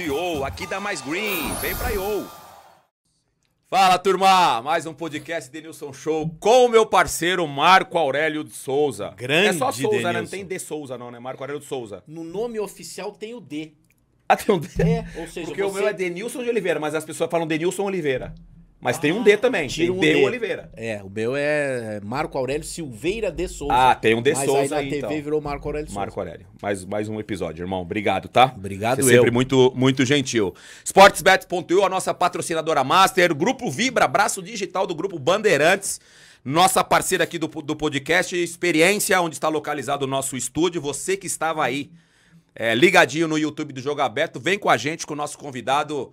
iou. Aqui dá mais green. Vem pra Yo. Fala, turma! Mais um podcast Denilson Show com o meu parceiro Marco Aurélio de Souza. Grande É só Souza, né? Não tem de Souza não, né? Marco Aurélio de Souza. No nome oficial tem o D. Ah, tem um D? É, ou seja, Porque o meu é Denilson de Oliveira, mas as pessoas falam Denilson Oliveira. Mas ah, tem um ah, D também. Tem um D, D Oliveira. É, o meu é Marco Aurélio Silveira de Souza. Ah, tem um De Mas Souza aí na aí, TV então. virou Marco Aurélio Souza. Marco Aurélio. Mais, mais um episódio, irmão. Obrigado, tá? Obrigado, Você é eu. sempre muito, muito gentil. Sportsbet.eu, a nossa patrocinadora master. Grupo Vibra, braço digital do Grupo Bandeirantes. Nossa parceira aqui do, do podcast Experiência, onde está localizado o nosso estúdio. Você que estava aí é, ligadinho no YouTube do Jogo Aberto, vem com a gente, com o nosso convidado...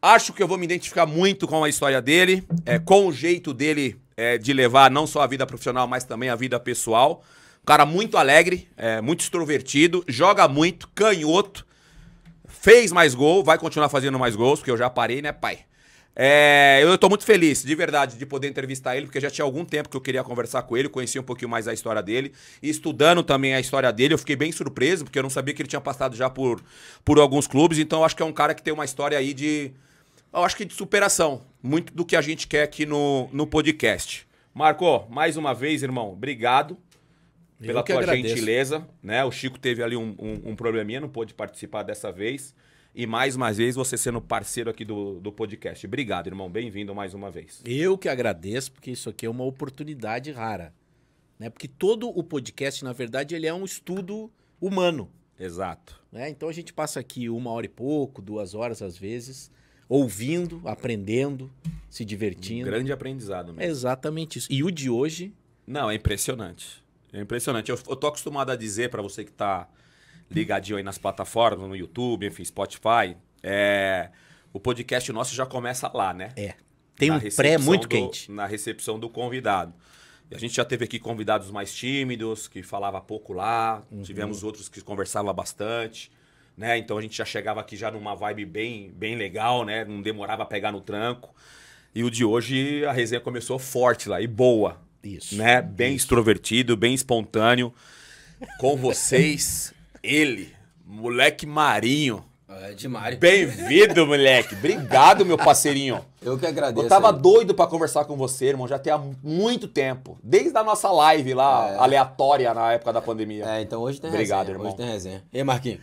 Acho que eu vou me identificar muito com a história dele, é, com o jeito dele é, de levar não só a vida profissional, mas também a vida pessoal. Um cara muito alegre, é, muito extrovertido, joga muito, canhoto, fez mais gol, vai continuar fazendo mais gols, porque eu já parei, né, pai? É, eu estou muito feliz, de verdade, de poder entrevistar ele, porque já tinha algum tempo que eu queria conversar com ele, conheci um pouquinho mais a história dele. E estudando também a história dele, eu fiquei bem surpreso, porque eu não sabia que ele tinha passado já por, por alguns clubes. Então, acho que é um cara que tem uma história aí de, eu acho que de superação. Muito do que a gente quer aqui no, no podcast. Marco, mais uma vez, irmão, obrigado pela tua agradeço. gentileza. Né? O Chico teve ali um, um, um, probleminha, não pôde participar dessa vez. E mais uma vez, você sendo parceiro aqui do, do podcast. Obrigado, irmão. Bem-vindo mais uma vez. Eu que agradeço, porque isso aqui é uma oportunidade rara. Né? Porque todo o podcast, na verdade, ele é um estudo humano. Exato. Né? Então a gente passa aqui uma hora e pouco, duas horas às vezes, ouvindo, aprendendo, se divertindo. Um grande aprendizado mesmo. É exatamente isso. E o de hoje? Não, é impressionante. É impressionante. Eu, eu tô acostumado a dizer para você que tá ligadinho aí nas plataformas, no YouTube, enfim, Spotify, é, o podcast nosso já começa lá, né? É. Tem um pré muito do, quente. Na recepção do convidado. E a gente já teve aqui convidados mais tímidos, que falava pouco lá. Uhum. Tivemos outros que conversava bastante né? Então a gente já chegava aqui já numa vibe bem, bem legal, né? Não demorava a pegar no tranco. E o de hoje a resenha começou forte lá e boa. Isso. Né? Bem isso. extrovertido, bem espontâneo. Com vocês, ele, moleque marinho. É demais. Bem-vindo, moleque. Obrigado, meu parceirinho. Eu que agradeço. Eu tava aí. doido para conversar com você, irmão, já tem há muito tempo. Desde a nossa live lá, é. aleatória na época da pandemia. É, então hoje tem Obrigado, resenha. irmão. Hoje tem resenha. E aí, Marquinhos?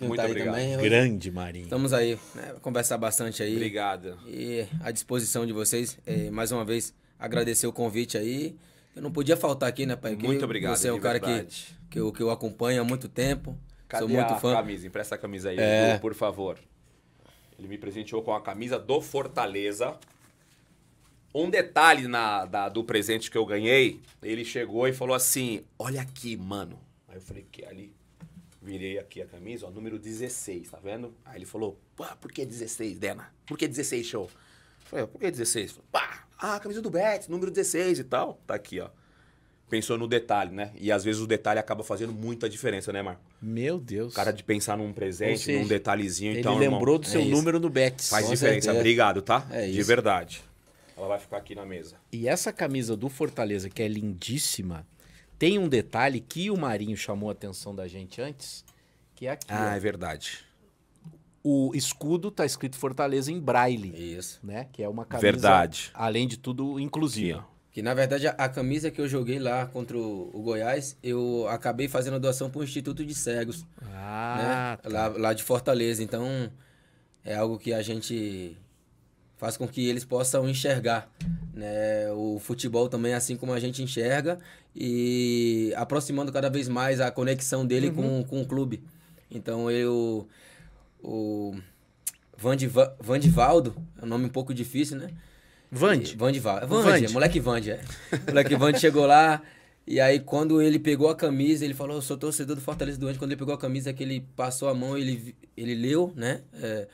Muito tá obrigado. Também, Grande Marinho. Estamos aí, né? Conversar bastante aí. Obrigado. E à disposição de vocês, é, mais uma vez, agradecer o convite aí. Eu não podia faltar aqui, né, pai? Muito obrigado. Você é um cara que, que, eu, que eu acompanho há muito tempo. Cadê sou muito a fã. camisa? Empresta a camisa aí, é. Edu, por favor. Ele me presenteou com a camisa do Fortaleza. Um detalhe na, da, do presente que eu ganhei, ele chegou e falou assim: Olha aqui, mano. Aí eu falei: Que ali? virei aqui a camisa, ó, número 16, tá vendo? Aí ele falou, pá, por que 16, Dena? Por que 16, show? Eu falei, ah, por que 16? Falei, pá, ah, camisa do Bet número 16 e tal. Tá aqui, ó. Pensou no detalhe, né? E às vezes o detalhe acaba fazendo muita diferença, né, Marco? Meu Deus. Cara de pensar num presente, seja, num detalhezinho. Ele então, lembrou irmão, do é seu é número no Bet Faz diferença. Certeza. Obrigado, tá? É de isso. verdade. Ela vai ficar aqui na mesa. E essa camisa do Fortaleza, que é lindíssima, tem um detalhe que o Marinho chamou a atenção da gente antes, que é aqui. Ah, ó. é verdade. O escudo tá escrito Fortaleza em braille. Isso. Né? Que é uma camisa. Verdade. Além de tudo, inclusiva. Que na verdade a, a, camisa que eu joguei lá contra o, o Goiás, eu acabei fazendo a doação para o Instituto de Cegos. Ah, né? tá. lá, lá de Fortaleza. Então é algo que a gente faz com que eles possam enxergar né, o futebol também assim como a gente enxerga e aproximando cada vez mais a conexão dele uhum. com, com o clube. Então eu o Vandivaldo, é um nome um pouco difícil, né? Vande. Vandivaldo. Vande, Vande. moleque Vande, é. Moleque Vande chegou lá, e aí, quando ele pegou a camisa, ele falou: Eu sou torcedor do Fortaleza doente. Quando ele pegou a camisa, que ele passou a mão, ele, ele leu né, é,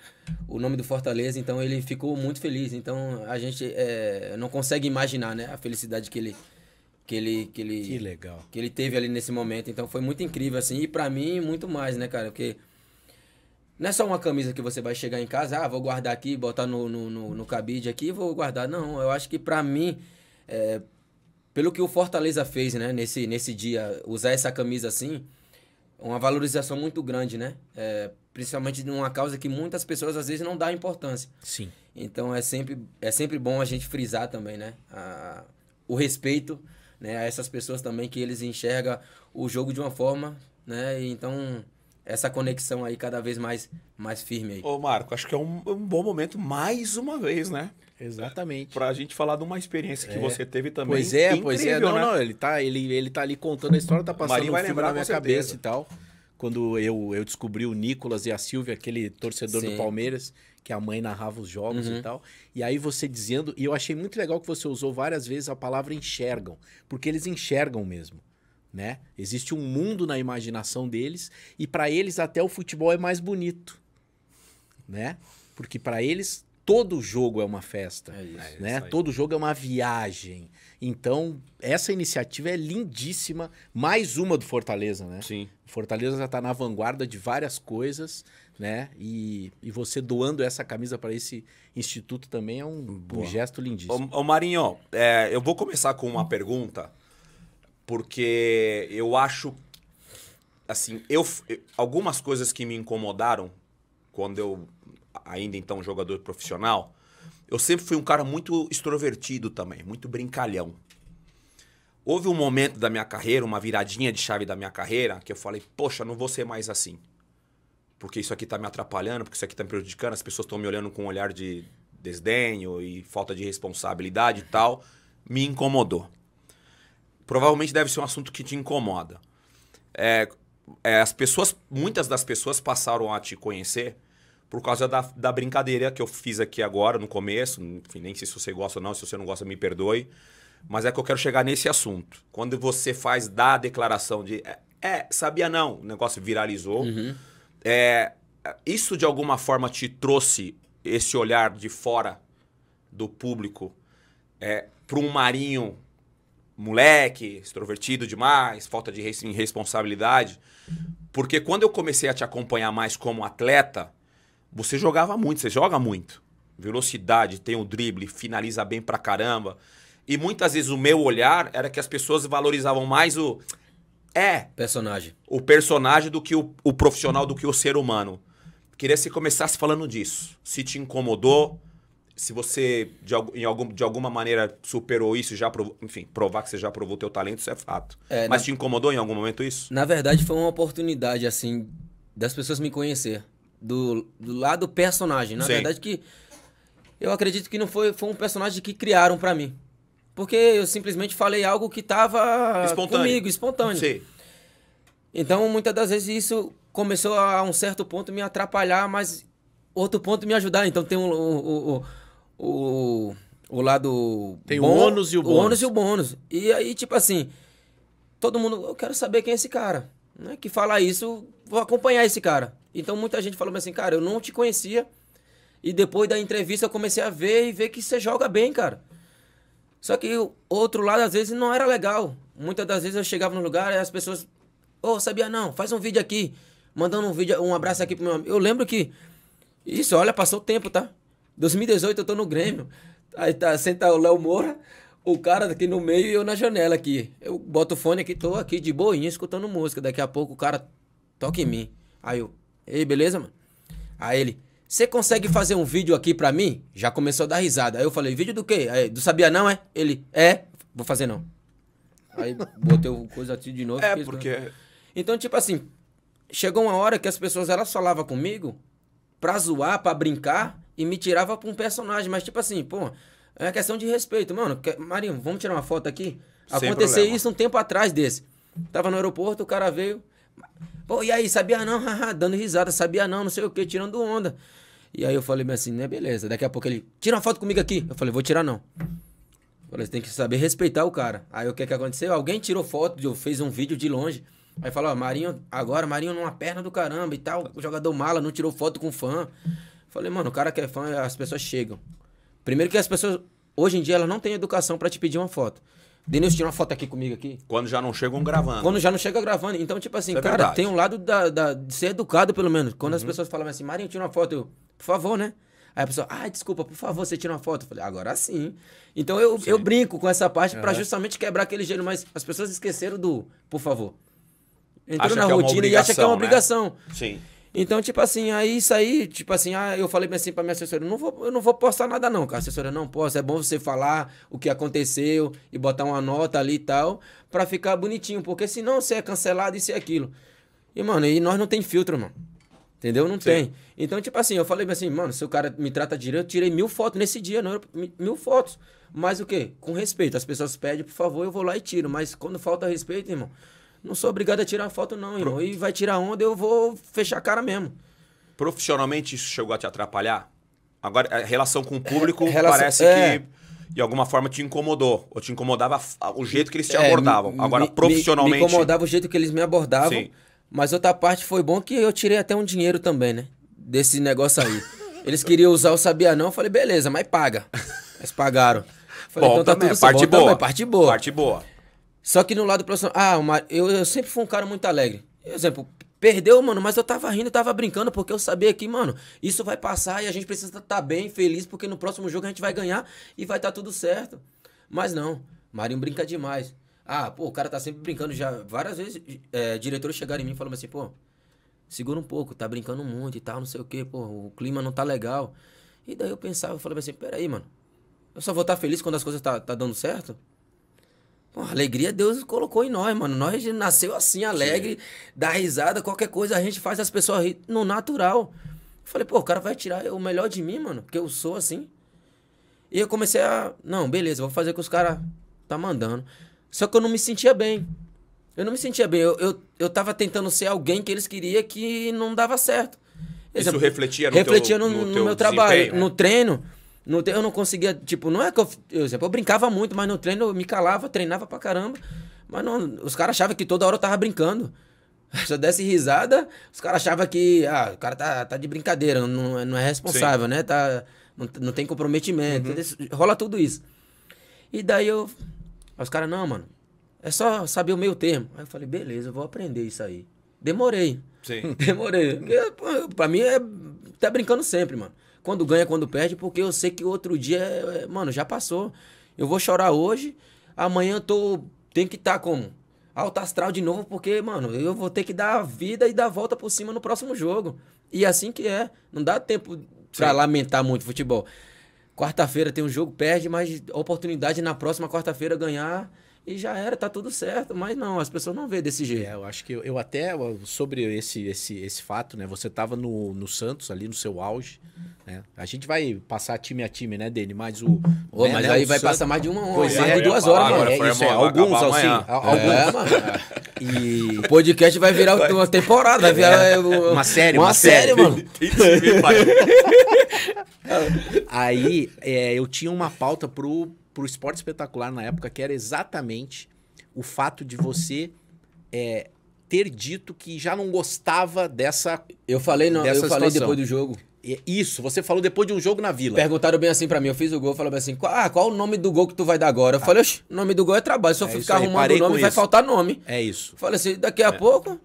o nome do Fortaleza. Então, ele ficou muito feliz. Então, a gente é, não consegue imaginar né, a felicidade que ele, que ele, que ele, que legal. que ele teve ali nesse momento. Então, foi muito incrível. assim E para mim, muito mais, né, cara? Porque não é só uma camisa que você vai chegar em casa, ah, vou guardar aqui, botar no, no, no, no cabide aqui vou guardar. Não, eu acho que para mim. É, pelo que o Fortaleza fez, né, nesse, nesse dia, usar essa camisa assim, uma valorização muito grande, né? É, principalmente numa causa que muitas pessoas às vezes não dá importância. Sim. Então é sempre, é sempre bom a gente frisar também, né? A, o respeito né, a essas pessoas também que eles enxergam o jogo de uma forma, né? E então essa conexão aí cada vez mais, mais firme aí. Ô Marco, acho que é um, um bom momento mais uma vez, né? Exatamente. Para a gente falar de uma experiência que é. você teve também. Pois é, incrível, pois é. Não, né? não, ele tá, ele, ele tá ali contando a história, tá passando Marinho vai filme na minha cabeça certeza. e tal. Quando eu, eu descobri o Nicolas e a Silvia, aquele torcedor Sim. do Palmeiras, que a mãe narrava os jogos uhum. e tal. E aí você dizendo, e eu achei muito legal que você usou várias vezes a palavra enxergam, porque eles enxergam mesmo. Né? Existe um mundo na imaginação deles e para eles até o futebol é mais bonito, né? Porque para eles todo jogo é uma festa, é isso, é né? É todo jogo é uma viagem. Então, essa iniciativa é lindíssima, mais uma do Fortaleza, né? Sim. Fortaleza já está na vanguarda de várias coisas, né? E, e você doando essa camisa para esse instituto também é um, um gesto lindíssimo. Ô, ô Marinho, é, eu vou começar com uma pergunta, porque eu acho assim, eu algumas coisas que me incomodaram quando eu ainda então jogador profissional, eu sempre fui um cara muito extrovertido também, muito brincalhão. Houve um momento da minha carreira, uma viradinha de chave da minha carreira, que eu falei, poxa, não vou ser mais assim. Porque isso aqui tá me atrapalhando, porque isso aqui tá me prejudicando, as pessoas estão me olhando com um olhar de desdenho e falta de responsabilidade e tal. Me incomodou. Provavelmente deve ser um assunto que te incomoda. É, é, as pessoas, muitas das pessoas passaram a te conhecer por causa da, da brincadeira que eu fiz aqui agora, no começo. Enfim, nem sei se você gosta ou não, se você não gosta, me perdoe. Mas é que eu quero chegar nesse assunto. Quando você faz da declaração de. É, é sabia não, o negócio viralizou. Uhum. É, isso de alguma forma te trouxe esse olhar de fora do público é, para um marinho moleque, extrovertido demais, falta de responsabilidade. Porque quando eu comecei a te acompanhar mais como atleta, você jogava muito, você joga muito. Velocidade, tem o drible, finaliza bem pra caramba. E muitas vezes o meu olhar era que as pessoas valorizavam mais o. É. Personagem. O personagem do que o, o profissional, do que o ser humano. Queria que você começasse falando disso. Se te incomodou, se você de, em algum, de alguma maneira superou isso, já provou, enfim, provar que você já provou teu talento, isso é fato. É, Mas na... te incomodou em algum momento isso? Na verdade, foi uma oportunidade, assim, das pessoas me conhecer do, do lado personagem. Na Sim. verdade, que eu acredito que não foi, foi um personagem que criaram para mim. Porque eu simplesmente falei algo que tava espontâneo. comigo, espontâneo. Sim. Então, muitas das vezes, isso começou a um certo ponto me atrapalhar, mas outro ponto me ajudar. Então, tem o, o, o, o, lado. Tem o ônus e o bônus. O ônus e o bônus. E aí, tipo assim, todo mundo. Eu quero saber quem é esse cara. Né? Que fala isso vou acompanhar esse cara. Então muita gente falou assim, cara, eu não te conhecia. E depois da entrevista eu comecei a ver e ver que você joga bem, cara. Só que o outro lado, às vezes, não era legal. Muitas das vezes eu chegava no lugar e as pessoas. Ô, oh, sabia não, faz um vídeo aqui. Mandando um vídeo, um abraço aqui pro meu amigo. Eu lembro que. Isso, olha, passou o tempo, tá? 2018 eu tô no Grêmio. Aí tá, senta o Léo Moura, o cara aqui no meio e eu na janela aqui. Eu boto o fone aqui, tô aqui de boinha escutando música. Daqui a pouco o cara toca em mim. Aí eu, ei, beleza, mano? Aí ele, você consegue fazer um vídeo aqui pra mim? Já começou a dar risada. Aí eu falei, vídeo do quê? Aí, do Sabia Não, é? Ele, é, vou fazer não. Aí botei o coisa aqui assim de novo. É, fiz, né? porque... É. Então, tipo assim, chegou uma hora que as pessoas, elas falavam comigo pra zoar, pra brincar, e me tirava pra um personagem. Mas, tipo assim, pô, é questão de respeito. Mano, que... Marinho, vamos tirar uma foto aqui? Aconteceu isso um tempo atrás desse. Tava no aeroporto, o cara veio. Pô, e aí, sabia não? Dando risada, sabia não, não sei o que, tirando onda. E aí eu falei assim, né, beleza. Daqui a pouco ele, tira uma foto comigo aqui. Eu falei, vou tirar não. Eu falei, você tem que saber respeitar o cara. Aí o que que aconteceu? Alguém tirou foto, fez um vídeo de longe. Aí falou, ó, Marinho, agora Marinho numa perna do caramba e tal. O jogador mala, não tirou foto com fã. Eu falei, mano, o cara que é fã, as pessoas chegam. Primeiro que as pessoas, hoje em dia, elas não têm educação para te pedir uma foto. Denilson tirou uma foto aqui comigo aqui. Quando já não chegam gravando. Quando já não chega gravando. Então, tipo assim, é cara, verdade. tem um lado da, da, de ser educado, pelo menos. Quando uhum. as pessoas falavam assim, Marinho, tira uma foto, eu, por favor, né? Aí a pessoa, ah, desculpa, por favor, você tira uma foto. Eu falei, agora sim. Então eu, sim. eu brinco com essa parte uhum. para justamente quebrar aquele gênero, mas as pessoas esqueceram do por favor. Entrou acha na é rotina é e acha que é uma obrigação. Né? Sim. Então, tipo assim, aí isso aí, tipo assim, ah, eu falei assim pra minha assessora, não vou, eu não vou postar nada não, cara. Assessora, não posso, é bom você falar o que aconteceu e botar uma nota ali e tal, pra ficar bonitinho, porque senão você é cancelado, isso e aquilo. E, mano, e nós não tem filtro, mano. Entendeu? Não Sim. tem. Então, tipo assim, eu falei assim, mano, se o cara me trata direito, eu tirei mil fotos nesse dia, não, mil fotos. Mas o quê? Com respeito. As pessoas pedem, por favor, eu vou lá e tiro. Mas quando falta respeito, irmão, não sou obrigado a tirar foto, não, irmão. Pro... E vai tirar onda, eu vou fechar a cara mesmo. Profissionalmente, isso chegou a te atrapalhar? Agora, a relação com o público é, relação... parece é. que de alguma forma te incomodou. Ou te incomodava o jeito que eles te é, abordavam. Agora, me, profissionalmente. Me incomodava o jeito que eles me abordavam. Sim. Mas outra parte foi bom que eu tirei até um dinheiro também, né? Desse negócio aí. Eles queriam usar o Sabia Não, eu falei, beleza, mas paga. Eles pagaram. Falei, bom, então tá também, tudo parte boa. Também, parte boa. Parte boa. Só que no lado profissional. Ah, uma, eu, eu sempre fui um cara muito alegre. Exemplo, Perdeu, mano, mas eu tava rindo, tava brincando, porque eu sabia que, mano, isso vai passar e a gente precisa estar tá bem, feliz, porque no próximo jogo a gente vai ganhar e vai estar tá tudo certo. Mas não, Marinho brinca demais. Ah, pô, o cara tá sempre brincando já. Várias vezes é, diretores chegaram em mim e falaram assim, pô, segura um pouco, tá brincando muito e tal, não sei o quê, pô, o clima não tá legal. E daí eu pensava, eu falava assim, peraí, mano, eu só vou estar tá feliz quando as coisas tá, tá dando certo? Pô, alegria Deus colocou em nós, mano. Nós nasceu assim, alegre, Sim. dá risada, qualquer coisa a gente faz as pessoas rir no natural. Eu falei, pô, o cara vai tirar o melhor de mim, mano, porque eu sou assim. E eu comecei a, não, beleza, vou fazer o que os caras tá mandando. Só que eu não me sentia bem. Eu não me sentia bem. Eu, eu, eu tava tentando ser alguém que eles queriam que não dava certo. Exemplo, Isso refletia no, refletia teu, no, no, no meu trabalho, no né? treino. No treino eu não conseguia, tipo, não é que eu, eu, tipo, eu brincava muito, mas no treino eu me calava, treinava pra caramba. Mas não, os caras achavam que toda hora eu tava brincando. Se eu desse risada, os caras achavam que, ah, o cara tá, tá de brincadeira, não, não é, é responsável, Sim. né? Tá, não, não tem comprometimento, uhum. rola tudo isso. E daí eu, os caras, não, mano, é só saber o meio termo. Aí eu falei, beleza, eu vou aprender isso aí. Demorei. Sim. Demorei. Porque, pra mim é. Tá brincando sempre, mano quando ganha, quando perde, porque eu sei que outro dia, mano, já passou. Eu vou chorar hoje, amanhã eu tô. Tem que estar tá como? Alto astral de novo, porque, mano, eu vou ter que dar a vida e dar a volta por cima no próximo jogo. E assim que é. Não dá tempo pra lamentar muito futebol. Quarta-feira tem um jogo, perde, mas oportunidade na próxima quarta-feira ganhar e já era, tá tudo certo. Mas não, as pessoas não vê desse jeito. É, eu acho que eu, eu até, sobre esse, esse, esse fato, né? Você tava no, no Santos ali, no seu auge. Né? A gente vai passar time a time, né, Dele? Mas o. mas né, aí vai passar mais de uma hora, pois mais né? é, de duas horas, né? mano. É, isso assim, é, alguns, assim. Alguns, mano. E o podcast vai virar uma temporada, vai virar. É. Uma é, série, uma, uma série, série, mano. aí é, eu tinha uma pauta pro para o esporte espetacular na época, que era exatamente o fato de você é, ter dito que já não gostava dessa. Eu falei, não, eu falei depois do jogo. Isso, você falou depois de um jogo na Vila. Perguntaram bem assim para mim, eu fiz o gol, falaram bem assim, ah, qual o nome do gol que tu vai dar agora? Eu tá. falei, o nome do gol é trabalho, se eu é ficar aí, arrumando o nome vai faltar nome. É isso. Falei assim, daqui a é. pouco...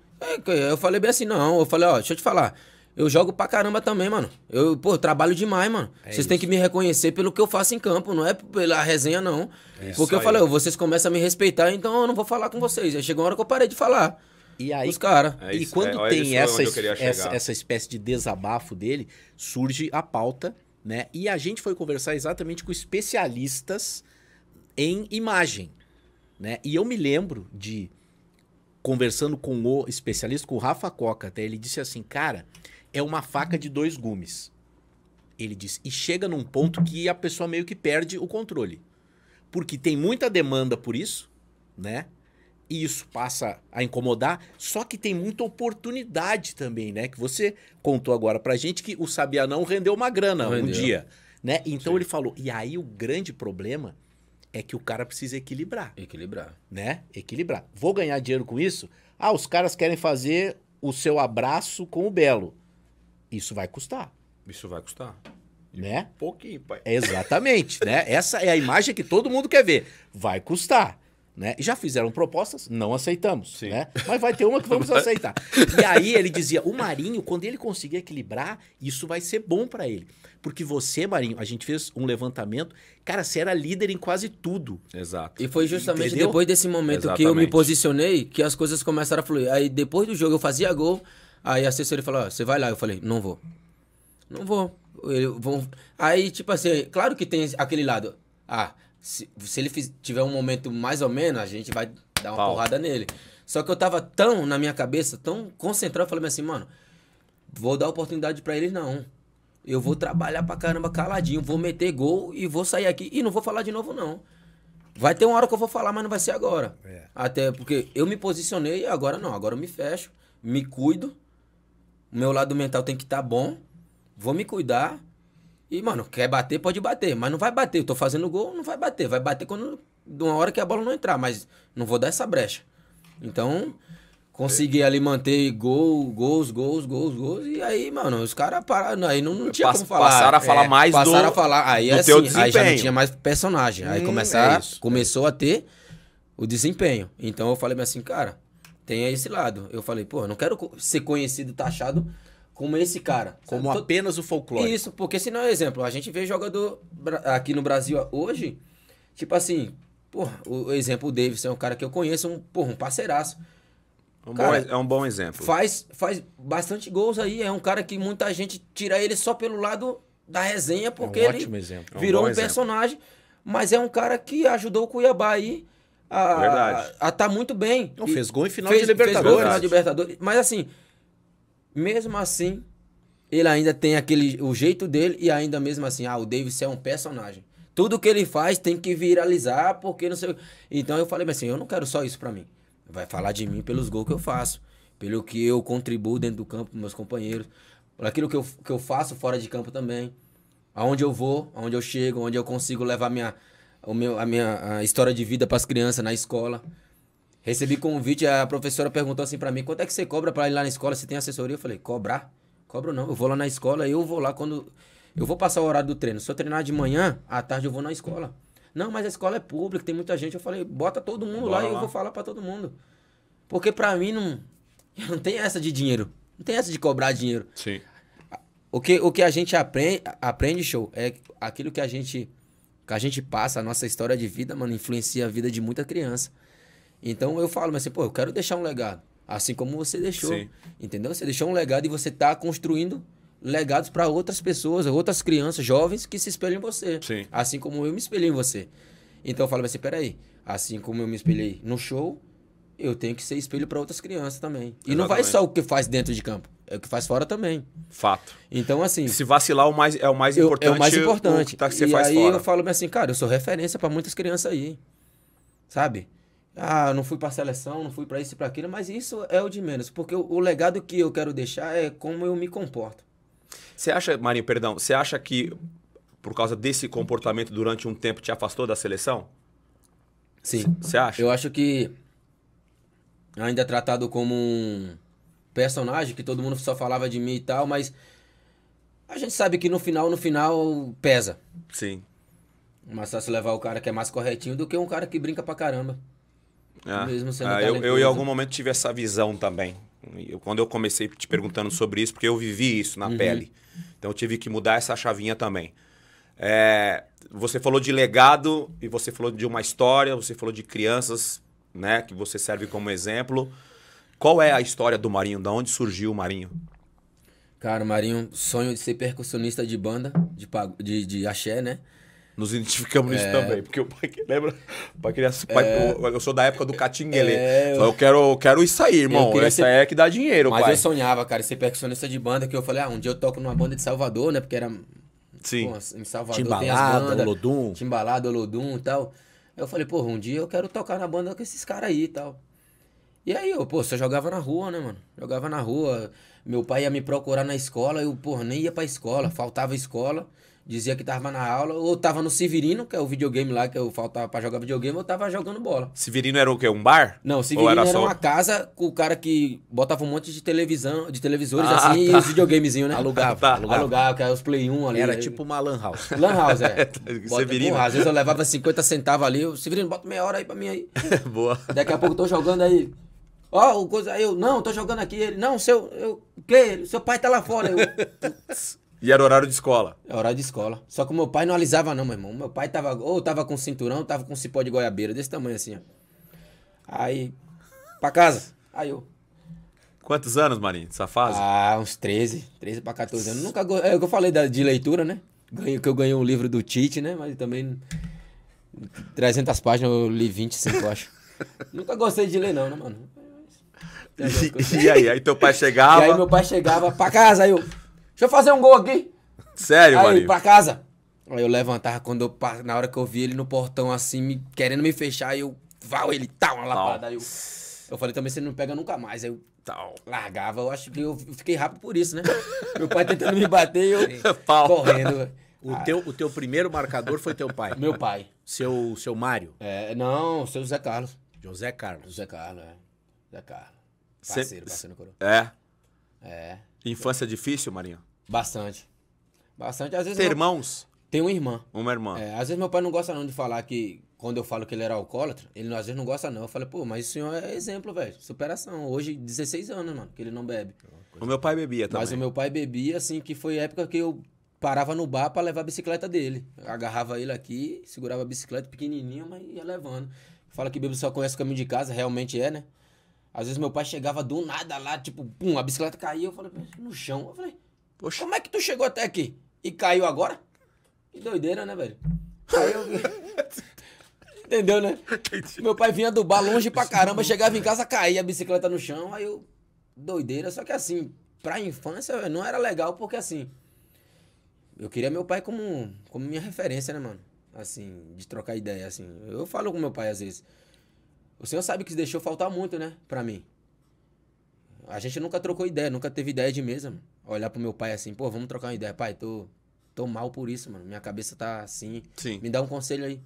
É, eu falei bem assim, não, eu falei, ó, deixa eu te falar, eu jogo pra caramba também, mano. Eu, pô, trabalho demais, mano. É vocês têm que me reconhecer pelo que eu faço em campo, não é pela resenha, não. É Porque eu aí. falei, vocês começam a me respeitar, então eu não vou falar com vocês. Aí chegou uma hora que eu parei de falar. E aí, os cara. É e quando é, tem essa, essa, essa espécie de desabafo dele, surge a pauta, né? E a gente foi conversar exatamente com especialistas em imagem, né? E eu me lembro de conversando com o especialista, com o Rafa Coca, até ele disse assim, cara, é uma faca de dois gumes. Ele diz. E chega num ponto que a pessoa meio que perde o controle. Porque tem muita demanda por isso, né? E isso passa a incomodar, só que tem muita oportunidade também, né? Que você contou agora pra gente que o Sabiá não rendeu uma grana rendeu. um dia, né? Então Sim. ele falou, e aí o grande problema é que o cara precisa equilibrar. Equilibrar. Né? Equilibrar. Vou ganhar dinheiro com isso? Ah, os caras querem fazer o seu abraço com o belo. Isso vai custar. Isso vai custar. né? Um pouquinho, pai. Exatamente, né? Essa é a imagem que todo mundo quer ver. Vai custar. Né? Já fizeram propostas, não aceitamos. Né? Mas vai ter uma que vamos aceitar. E aí ele dizia: o Marinho, quando ele conseguir equilibrar, isso vai ser bom para ele. Porque você, Marinho, a gente fez um levantamento, cara, você era líder em quase tudo. Exato. E foi justamente Entendeu? depois desse momento Exatamente. que eu me posicionei que as coisas começaram a fluir. Aí depois do jogo eu fazia gol. Aí a assessoria falou, você vai lá. Eu falei, não vou. Não vou. Eu, vou. Aí, tipo assim, claro que tem aquele lado. Ah, se, se ele fiz, tiver um momento mais ou menos, a gente vai dar uma Pau. porrada nele. Só que eu tava tão na minha cabeça, tão concentrado, eu falei assim, mano, vou dar oportunidade para eles não. Eu vou trabalhar pra caramba caladinho, vou meter gol e vou sair aqui e não vou falar de novo não. Vai ter uma hora que eu vou falar, mas não vai ser agora. É. Até porque eu me posicionei agora não, agora eu me fecho, me cuido o meu lado mental tem que estar tá bom. Vou me cuidar. E, mano, quer bater, pode bater. Mas não vai bater. Eu tô fazendo gol, não vai bater. Vai bater quando. De uma hora que a bola não entrar, mas não vou dar essa brecha. Então, consegui ali manter gol, gols, gols, gols, gols. E aí, mano, os caras pararam. Aí não, não tinha Pass, como falar. Passaram a falar é, mais passaram do, a falar. Aí, é assim, aí já não tinha mais personagem. Aí hum, começar, é, é começou a ter o desempenho. Então eu falei assim, cara, tem esse lado. Eu falei, pô, eu não quero ser conhecido, taxado como esse cara. Como sabe? apenas o folclore. Isso, porque senão, exemplo, a gente vê jogador aqui no Brasil hoje, tipo assim, pô o exemplo, o Davis é um cara que eu conheço, um, porra, um parceiraço. É um cara, bom, é um bom exemplo. Faz, faz bastante gols aí, é um cara que muita gente tira ele só pelo lado da resenha, porque é um ele virou é um, um personagem, mas é um cara que ajudou o Cuiabá aí a, ah, A, ah, tá muito bem. Não, fez gol em final fez, de Libertadores. Fez gol em final de Libertadores. Mas assim, mesmo assim, ele ainda tem aquele o jeito dele e ainda mesmo assim, ah, o Davis é um personagem. Tudo que ele faz tem que viralizar, porque não sei. Então eu falei assim, eu não quero só isso para mim. Vai falar de mim pelos gols que eu faço, pelo que eu contribuo dentro do campo com meus companheiros, por aquilo que eu, que eu faço fora de campo também. Aonde eu vou, aonde eu chego, onde eu consigo levar minha o meu, a minha a história de vida para as crianças na escola. Recebi convite, a professora perguntou assim para mim: quanto é que você cobra para ir lá na escola? Você tem assessoria? Eu falei: cobrar? Cobro não. Eu vou lá na escola, eu vou lá quando. Eu vou passar o horário do treino. Se eu treinar de manhã, à tarde eu vou na escola. Não, mas a escola é pública, tem muita gente. Eu falei: bota todo mundo lá, lá e eu vou falar para todo mundo. Porque para mim não. Não tem essa de dinheiro. Não tem essa de cobrar dinheiro. Sim. O que, o que a gente aprende, aprende, show, é aquilo que a gente que a gente passa, a nossa história de vida, mano, influencia a vida de muita criança. Então eu falo, mas assim, pô, eu quero deixar um legado. Assim como você deixou. Sim. Entendeu? Você deixou um legado e você tá construindo legados para outras pessoas, outras crianças, jovens que se espelham em você. Sim. Assim como eu me espelhei em você. Então eu falo mas assim, peraí, assim como eu me espelhei no show, eu tenho que ser espelho para outras crianças também. E Exatamente. não vai só o que faz dentro de campo. É o que faz fora também. Fato. Então, assim. Se vacilar o mais, é o mais importante. é o mais importante. O tá, que você e faz aí fora. eu falo assim, cara, eu sou referência para muitas crianças aí. Sabe? Ah, não fui para seleção, não fui para isso e para aquilo, mas isso é o de menos, porque o, o legado que eu quero deixar é como eu me comporto. Você acha, Marinho, perdão, você acha que por causa desse comportamento durante um tempo te afastou da seleção? Sim. Você acha? Eu acho que ainda é tratado como um personagem, que todo mundo só falava de mim e tal, mas a gente sabe que no final, no final, pesa. Sim. Mas só se levar o cara que é mais corretinho do que um cara que brinca pra caramba. Ah, mesmo sendo ah, eu, eu, em algum momento tive essa visão também. Eu, quando eu comecei te perguntando sobre isso, porque eu vivi isso na uhum. pele. Então eu tive que mudar essa chavinha também. É, você falou de legado e você falou de uma história, você falou de crianças, né, que você serve como exemplo. Qual é a história do Marinho? Da onde surgiu o Marinho? Cara, o Marinho, sonho de ser percussionista de banda, de, de, de axé, né? Nos identificamos nisso é. também, porque eu, lembra? Pra criança, é... pai, eu, eu, sou da época do Catinguele. É... Eu... quero, quero isso aí, irmão. Isso ser... aí é que dá dinheiro, Mas pai. eu sonhava, cara, ser percussionista de banda, que eu falei, ah, um dia eu toco numa banda de Salvador, né? Porque era. Sim. Pô, em Salvador Timbalada, tem as bandas, Olodum. Timbalada, Olodum e tal. eu falei, porra, um dia eu quero tocar na banda com esses caras aí e tal. E aí, eu, pô, só jogava na rua, né, mano? Jogava na rua. Meu pai ia me procurar na escola, eu, pô, nem ia pra escola, faltava escola, dizia que tava na aula, ou tava no Severino, que é o videogame lá que eu faltava pra jogar videogame, ou tava jogando bola. Severino era o quê? Um bar? Não, Severino era, era só... uma casa com o cara que botava um monte de televisão, de televisores ah, assim, tá. e os videogamezinhos, né? Alugava. Ah, tá, alugava, alugava que era é os Play 1 ali. Era aí. tipo uma Lan House. Lan House, é. Tá, bota, Severino. Porra, às vezes eu levava 50 centavos ali, eu, Severino, bota meia hora aí pra mim aí. Boa. Daqui a pouco eu tô jogando aí. Ó, o coisa, eu, não, tô jogando aqui. Ele, não, seu, eu, que? Seu pai tá lá fora. Eu, E era horário de escola? Era é horário de escola. Só que meu pai não alisava, não, meu irmão. Meu pai tava, ou tava com cinturão, ou tava com cipó de goiabeira, desse tamanho assim, ó. Aí, pra casa. Aí eu. Quantos anos, Marinho, dessa fase? Ah, uns 13, 13 pra 14 anos. Nunca. É o que eu falei da, de leitura, né? ganho que eu ganhei um livro do Tite, né? Mas também. 300 páginas, eu li 25, eu acho. Nunca gostei de ler, não, né, mano? E aí, aí teu pai chegava. E aí meu pai chegava pra casa, aí eu. Deixa eu fazer um gol aqui. Sério, mano Marinho? Aí pra casa. Aí eu levantava quando eu, na hora que eu vi ele no portão assim, me, querendo me fechar, aí eu. Val, ele tá uma lapada. Aí eu, eu falei, também você não pega nunca mais. Aí eu Tal. largava. Eu acho que eu fiquei rápido por isso, né? meu pai tentando me bater e eu correndo. O, ah. teu, o teu primeiro marcador foi teu pai? Meu pai. Seu, seu Mário? É, não, seu José Carlos. José Carlos. José Carlos, é. José Carlos. Parceiro, parceiro coroa. É. É. Infância é difícil, Marinho? Bastante. Bastante. Às vezes Ter meu... irmãos? Tem uma irmã. Uma irmã. É, às vezes meu pai não gosta não de falar que quando eu falo que ele era alcoólatra, ele às vezes não gosta não. Eu falo, pô, mas o senhor é exemplo, velho. Superação. Hoje, 16 anos, mano, que ele não bebe. O meu pai bebia também. Mas o meu pai bebia, assim, que foi época que eu parava no bar para levar a bicicleta dele. Eu agarrava ele aqui, segurava a bicicleta pequenininho, mas ia levando. Fala que bebo só conhece o caminho de casa, realmente é, né? Às vezes meu pai chegava do nada lá, tipo, pum, a bicicleta caiu, eu falei, no chão. Eu falei, Poxa. como é que tu chegou até aqui? E caiu agora? Que doideira, né, velho? Caiu. Entendeu, né? Entendi. Meu pai vinha do bar longe pra caramba, chegava em casa, caía a bicicleta no chão, aí eu. Doideira, só que assim, pra infância não era legal, porque assim. Eu queria meu pai como, como minha referência, né, mano? Assim, de trocar ideia, assim. Eu falo com meu pai às vezes. O senhor sabe que deixou faltar muito, né? Pra mim. A gente nunca trocou ideia, nunca teve ideia de mesa, mano. Olhar pro meu pai assim, pô, vamos trocar uma ideia. Pai, tô, tô mal por isso, mano. Minha cabeça tá assim. Sim. Me dá um conselho aí.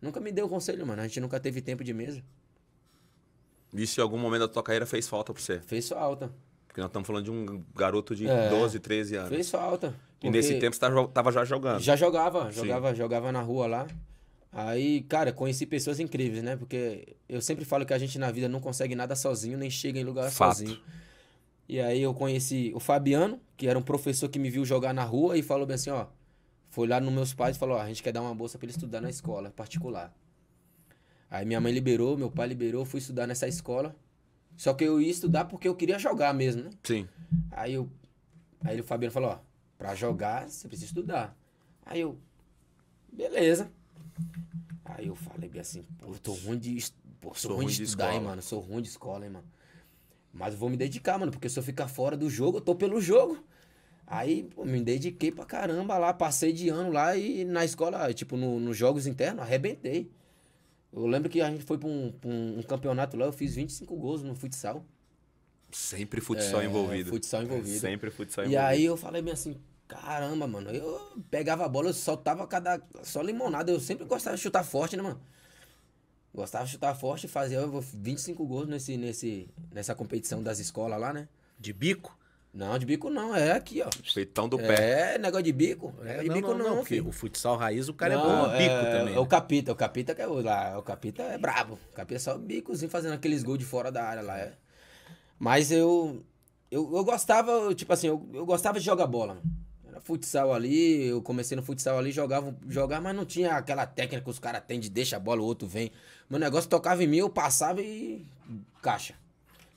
Nunca me deu conselho, mano. A gente nunca teve tempo de mesa. Isso em algum momento da tua carreira fez falta pra você? Fez falta. Porque nós estamos falando de um garoto de é, 12, 13 anos. Fez falta. E nesse tempo você tava já jogando? Já jogava, jogava, jogava na rua lá. Aí, cara, conheci pessoas incríveis, né? Porque eu sempre falo que a gente na vida não consegue nada sozinho, nem chega em lugar Fato. sozinho. E aí eu conheci o Fabiano, que era um professor que me viu jogar na rua e falou bem assim, ó. Foi lá nos meus pais e falou, ó, a gente quer dar uma bolsa para ele estudar na escola particular. Aí minha mãe liberou, meu pai liberou, fui estudar nessa escola. Só que eu ia estudar porque eu queria jogar mesmo, né? Sim. Aí eu. Aí o Fabiano falou, ó, pra jogar, você precisa estudar. Aí eu. Beleza. Aí eu falei bem assim, pô, eu tô ruim de, pô, sou, ruim, ruim de estudar, escola. hein, mano. Sou ruim de escola, hein, mano. Mas eu vou me dedicar, mano, porque se eu ficar fora do jogo, eu tô pelo jogo. Aí, pô, me dediquei pra caramba lá, passei de ano lá e na escola, tipo, no, nos jogos internos, arrebentei. Eu lembro que a gente foi pra um, pra um campeonato lá, eu fiz 25 gols no futsal. Sempre futsal é, envolvido. Futsal é, envolvido. Sempre futsal envolvido. E aí eu falei bem assim, Caramba, mano. Eu pegava a bola, eu soltava cada. Só limonada. Eu sempre gostava de chutar forte, né, mano? Gostava de chutar forte e fazia 25 gols nesse, nesse, nessa competição das escolas lá, né? De bico? Não, de bico não, é aqui, ó. Feitão do é, pé. É, negócio de bico. É, de não, bico não, não, não filho. O futsal raiz, o cara é não, é bom no é, bico também. É, o capita, o capita que é o lá. Ah, o capita é brabo. O capita é só o bicozinho fazendo aqueles gols de fora da área lá. É. Mas eu, eu. Eu gostava, tipo assim, eu, eu gostava de jogar bola, mano futsal ali, eu comecei no futsal ali, jogava, jogava mas não tinha aquela técnica que os caras têm de deixa a bola, o outro vem. Meu negócio tocava em mim, eu passava e. caixa.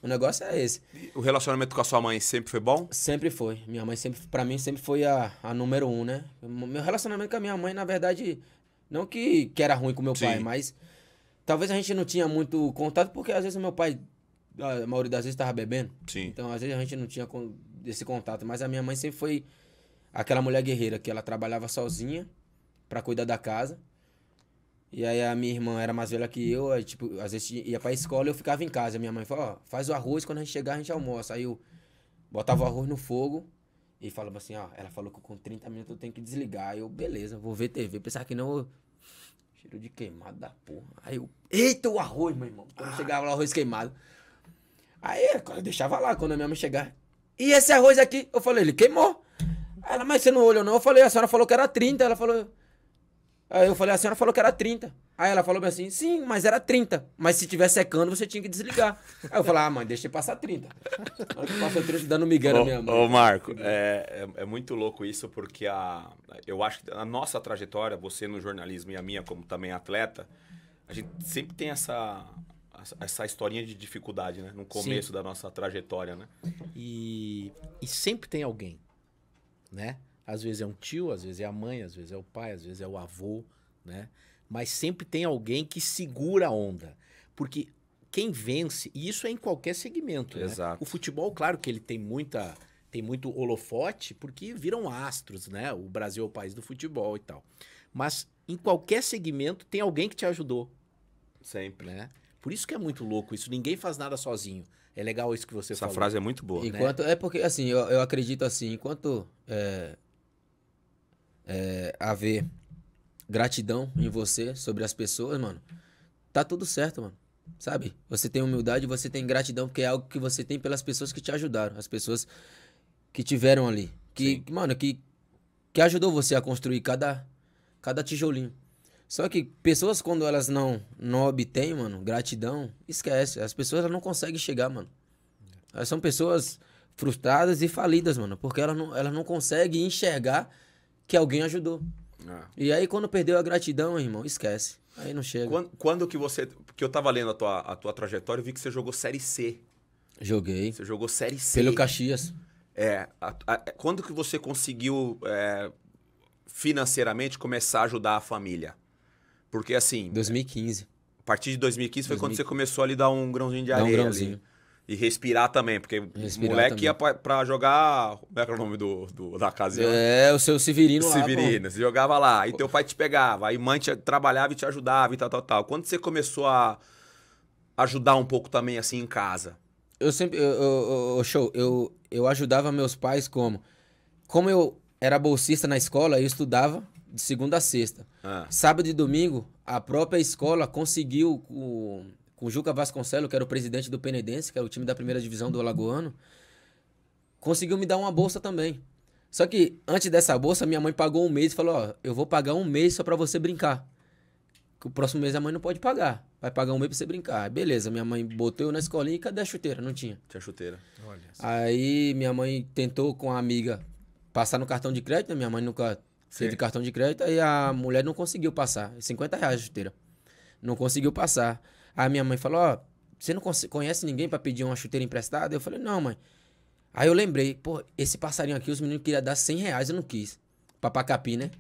O negócio é esse. o relacionamento com a sua mãe sempre foi bom? Sempre foi. Minha mãe sempre, para mim, sempre foi a, a número um, né? Meu relacionamento com a minha mãe, na verdade, não que, que era ruim com meu Sim. pai, mas talvez a gente não tinha muito contato, porque às vezes meu pai, a maioria das vezes, estava bebendo. Sim. Então, às vezes a gente não tinha esse contato, mas a minha mãe sempre foi aquela mulher guerreira que ela trabalhava sozinha para cuidar da casa. E aí a minha irmã era mais velha que eu, aí, tipo, às vezes ia pra escola e eu ficava em casa. Minha mãe falou, ó, faz o arroz, quando a gente chegar a gente almoça. Aí eu botava o arroz no fogo e falava assim, ó, ela falou que com 30 minutos eu tenho que desligar. Aí eu, beleza, vou ver TV. Pensar que não, eu... cheiro de queimado da porra. Aí eu, eita o arroz, meu irmão. Quando ah. chegava lá o arroz queimado. Aí eu deixava lá, quando a minha mãe chegar. E esse arroz aqui? Eu falei, ele queimou. Ela, mas você não olhou não? Eu falei, a senhora falou que era 30. Ela falou. Aí eu falei, a senhora falou que era 30. Aí ela falou assim, sim, mas era 30. Mas se tiver secando, você tinha que desligar. Aí eu falei, ah, mãe, deixa passar 30. que passou 30, dando migué na minha mãe. Ô, Marco, é, é, é, muito louco isso, porque a, eu acho que a nossa trajetória, você no jornalismo e a minha como também atleta, a gente sempre tem essa, essa historinha de dificuldade, né? No começo sim. da nossa trajetória, né? E, e sempre tem alguém né? Às vezes é um tio, às vezes é a mãe, às vezes é o pai, às vezes é o avô, né? Mas sempre tem alguém que segura a onda. Porque quem vence, e isso é em qualquer segmento, né? Exato. Né? O futebol, claro que ele tem muita tem muito holofote porque viram astros, né? O Brasil é o país do futebol e tal. Mas em qualquer segmento tem alguém que te ajudou. Sempre. Né? Por isso que é muito louco isso. Ninguém faz nada sozinho. É legal isso que você Essa falou. Essa frase é muito boa. Enquanto, né? É porque, assim, eu, eu acredito assim, enquanto é, é, haver gratidão em você sobre as pessoas, mano, tá tudo certo, mano. Sabe? Você tem humildade, você tem gratidão, porque é algo que você tem pelas pessoas que te ajudaram, as pessoas que tiveram ali. Que, Sim. mano, que, que ajudou você a construir cada, cada tijolinho. Só que pessoas, quando elas não, não obtêm, mano, gratidão, esquece. As pessoas não conseguem chegar, mano. Elas são pessoas frustradas e falidas, mano, porque elas não, elas não conseguem enxergar que alguém ajudou. Ah. E aí, quando perdeu a gratidão, irmão, esquece. Aí não chega. Quando, quando que você. Porque eu tava lendo a tua, a tua trajetória e vi que você jogou Série C. Joguei. Você jogou Série C. Pelo Caxias. É. A, a, quando que você conseguiu é, financeiramente começar a ajudar a família? Porque assim. 2015. A partir de 2015 foi 2015. quando você começou lhe dar um grãozinho de areia. Dá um grãozinho. Ali. E respirar também, porque respirar moleque também. ia pra, pra, jogar. Como é era é o nome do, do da casa? É, o seu Severino lá. Severino, você jogava lá. Aí teu pai te pegava, aí mãe te, trabalhava e te ajudava e tal, tal, tal. Quando você começou a ajudar um pouco também, assim, em casa? Eu sempre. Eu, eu, eu show, eu, eu ajudava meus pais como? Como eu era bolsista na escola, eu estudava de segunda a sexta. Ah. Sábado e domingo, a própria escola conseguiu, com o Juca Vasconcelos, que era o presidente do Penedense, que era o time da primeira divisão do Alagoano, conseguiu me dar uma bolsa também. Só que antes dessa bolsa, minha mãe pagou um mês e falou: Ó, eu vou pagar um mês só para você brincar. Que o próximo mês a mãe não pode pagar. Vai pagar um mês pra você brincar. Beleza, minha mãe botou eu na escolinha e cadê a chuteira? Não tinha. Tinha chuteira. Olha. Aí minha mãe tentou com a amiga passar no cartão de crédito, né? Minha mãe nunca Sim. de cartão de crédito, aí a mulher não conseguiu passar. 50 reais a chuteira. Não conseguiu passar. Aí minha mãe falou: Ó, você não conhece ninguém para pedir uma chuteira emprestada? Eu falei: Não, mãe. Aí eu lembrei: Pô, esse passarinho aqui, os meninos queriam dar 100 reais, eu não quis. papacapi né?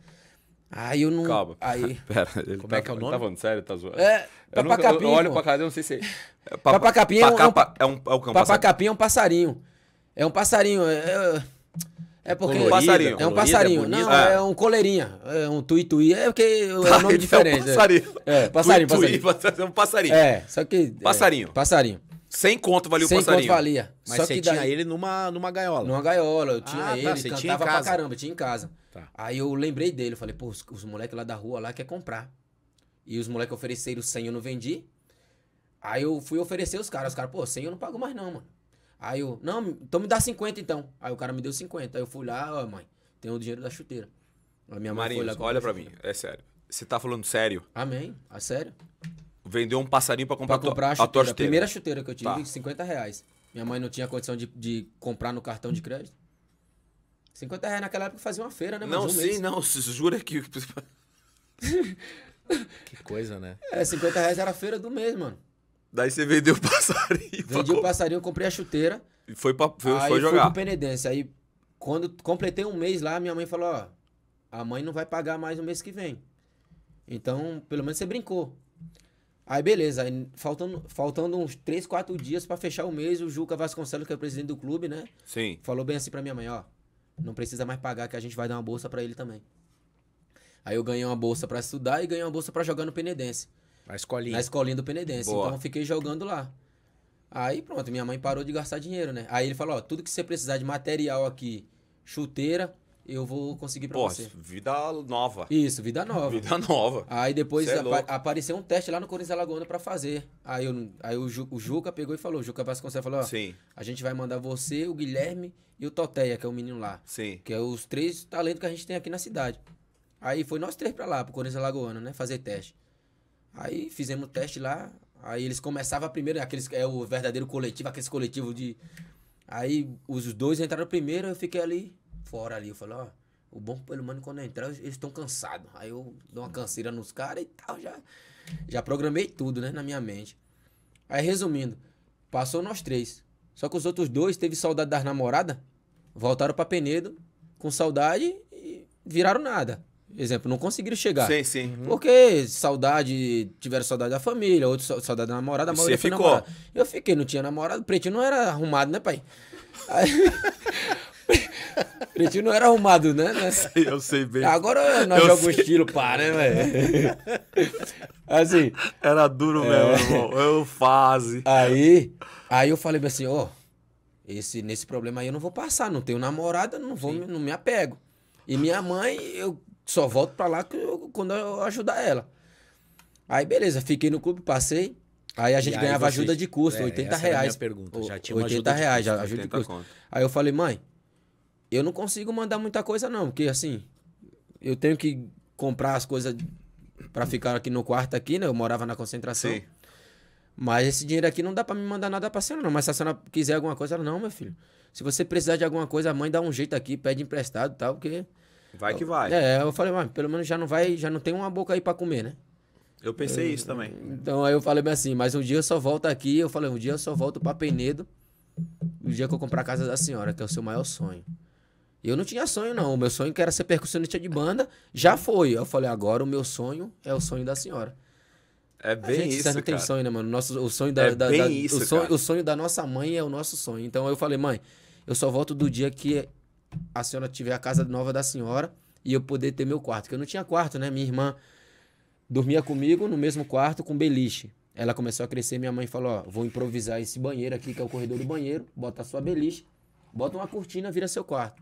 Aí eu não. Calma. Aí. Pera, ele Como tá, é que é o tá nome? Tá falando sério? Tá zoando? É. Eu, eu olho pra cara eu não sei se. É- é, papacapi é um. é um, é é um, é, é um passarinho. é um passarinho. É um passarinho. É, é porque colorida, passarinho. é um passarinho. é não, é. é. um coleirinha. É um tui-tui. É porque é um nome é diferente. É um passarinho. É, passarinho, tui, passarinho. É um passarinho. É, só que... É, passarinho. passarinho. Sem conto valia o Sem passarinho. Sem conto valia. Mas Só você que daí... tinha ele numa, numa gaiola. Numa gaiola, eu tinha ah, ele, tá, você cantava tinha pra caramba, tinha em casa. Tá. Aí eu lembrei dele, eu falei, pô, os, os moleques lá da rua lá quer comprar. E os moleques ofereceram 100, eu não vendi. Aí eu fui oferecer os caras, os caras, pô, 100 eu não pago mais não, mano. Aí eu, não, então me dá 50 então. Aí o cara me deu 50. Aí eu fui lá, ó, mãe, tem o dinheiro da chuteira. A minha mãe foi lá olha para mim, é sério. Você tá falando sério? Amém, a ah, sério. Vendeu um passarinho para comprar, pra comprar a, a, a tua chuteira. A primeira chuteira que eu tive, tá. 50 reais. Minha mãe não tinha condição de, de comprar no cartão de crédito. 50 reais naquela época fazia uma feira, né? Mas não, um sim, mês. não, jura que. que coisa, né? É, 50 reais era a feira do mês, mano. Daí você vendeu o passarinho. Vendi o passarinho, comprei a chuteira. E foi, pra, foi, aí foi jogar. Fui pro Penedense. Aí, quando completei um mês lá, minha mãe falou: Ó, a mãe não vai pagar mais no mês que vem. Então, pelo menos você brincou. Aí, beleza. Aí, faltando, faltando uns 3, 4 dias para fechar o mês, o Juca Vasconcelos, que é o presidente do clube, né? Sim. Falou bem assim pra minha mãe: Ó, não precisa mais pagar, que a gente vai dar uma bolsa para ele também. Aí eu ganhei uma bolsa para estudar e ganhei uma bolsa para jogar no Penedense. Na escolinha. Na escolinha do Penedense. Boa. Então eu fiquei jogando lá. Aí pronto, minha mãe parou de gastar dinheiro, né? Aí ele falou, ó, tudo que você precisar de material aqui, chuteira, eu vou conseguir pra Pô, você. vida nova. Isso, vida nova. Vida nova. Aí depois é apa apareceu um teste lá no Corinthians Alagoana pra fazer. Aí, eu, aí o, Ju, o, Juca pegou e falou, o Juca Vasconcelos falou, ó, Sim. a gente vai mandar você, o Guilherme e o Toteia, que é o menino lá. Sim. Que é os três talentos que a gente tem aqui na cidade. Aí foi nós três pra lá, pro Corinthians Alagoana, né? Fazer teste. Aí fizemos teste lá. Aí eles começavam primeiro, aqueles, é o verdadeiro coletivo, aquele coletivo de. Aí os dois entraram primeiro, eu fiquei ali, fora ali. Eu falei, ó, o bom pelo mano quando eu entrar, eles estão cansados. Aí eu dou uma canseira nos caras e tal, já, já programei tudo, né, na minha mente. Aí resumindo, passou nós três. Só que os outros dois teve saudade das namoradas, voltaram para Penedo com saudade e viraram nada. Exemplo, não conseguiram chegar. Sim, sim. Uhum. Porque saudade, tiveram saudade da família, outros saudade da namorada, a maioria Você ficou. Namorada. Eu fiquei, não tinha namorado, pretinho não era arrumado, né, pai? Aí... pretinho não era arrumado, né? né? Eu sei bem. Agora é nós jogamos estilo, pá, né, velho? assim. Era duro é... mesmo, irmão. Eu fase. Aí, aí eu falei assim, ó, oh, esse, nesse problema aí eu não vou passar, não tenho namorada, não vou, não me apego. E minha mãe, eu só volto pra lá eu, quando eu ajudar ela. Aí, beleza, fiquei no clube, passei. Aí a gente aí ganhava ajuda de custo, é, 80 reais. pergunta. Já tinha 80 reais, custo, ajuda de custo. Conta. Aí eu falei, mãe, eu não consigo mandar muita coisa, não, porque assim, eu tenho que comprar as coisas para ficar aqui no quarto aqui, né? Eu morava na concentração. Sim. Mas esse dinheiro aqui não dá para me mandar nada pra cena, não. Mas se a senhora quiser alguma coisa, ela, não, meu filho. Se você precisar de alguma coisa, a mãe dá um jeito aqui, pede emprestado e tal, porque Vai que vai. É, eu falei, mas pelo menos já não vai, já não tem uma boca aí para comer, né? Eu pensei eu, isso também. Então aí eu falei bem assim, mas um dia eu só volto aqui, eu falei, um dia eu só volto para Penedo, o dia que eu comprar a casa da senhora, que é o seu maior sonho. Eu não tinha sonho não, o meu sonho que era ser percussionista de banda, já foi. Eu falei, agora o meu sonho é o sonho da senhora. É bem gente, isso, cara. não tem sonho, né, mano? Nosso, o sonho da, é da, bem da, isso, o sonho, o sonho da nossa mãe é o nosso sonho. Então eu falei, mãe, eu só volto do dia que a senhora tiver a casa nova da senhora e eu poder ter meu quarto. Porque eu não tinha quarto, né? Minha irmã dormia comigo no mesmo quarto com beliche. Ela começou a crescer, minha mãe falou: Ó, vou improvisar esse banheiro aqui, que é o corredor do banheiro, bota a sua beliche, bota uma cortina, vira seu quarto.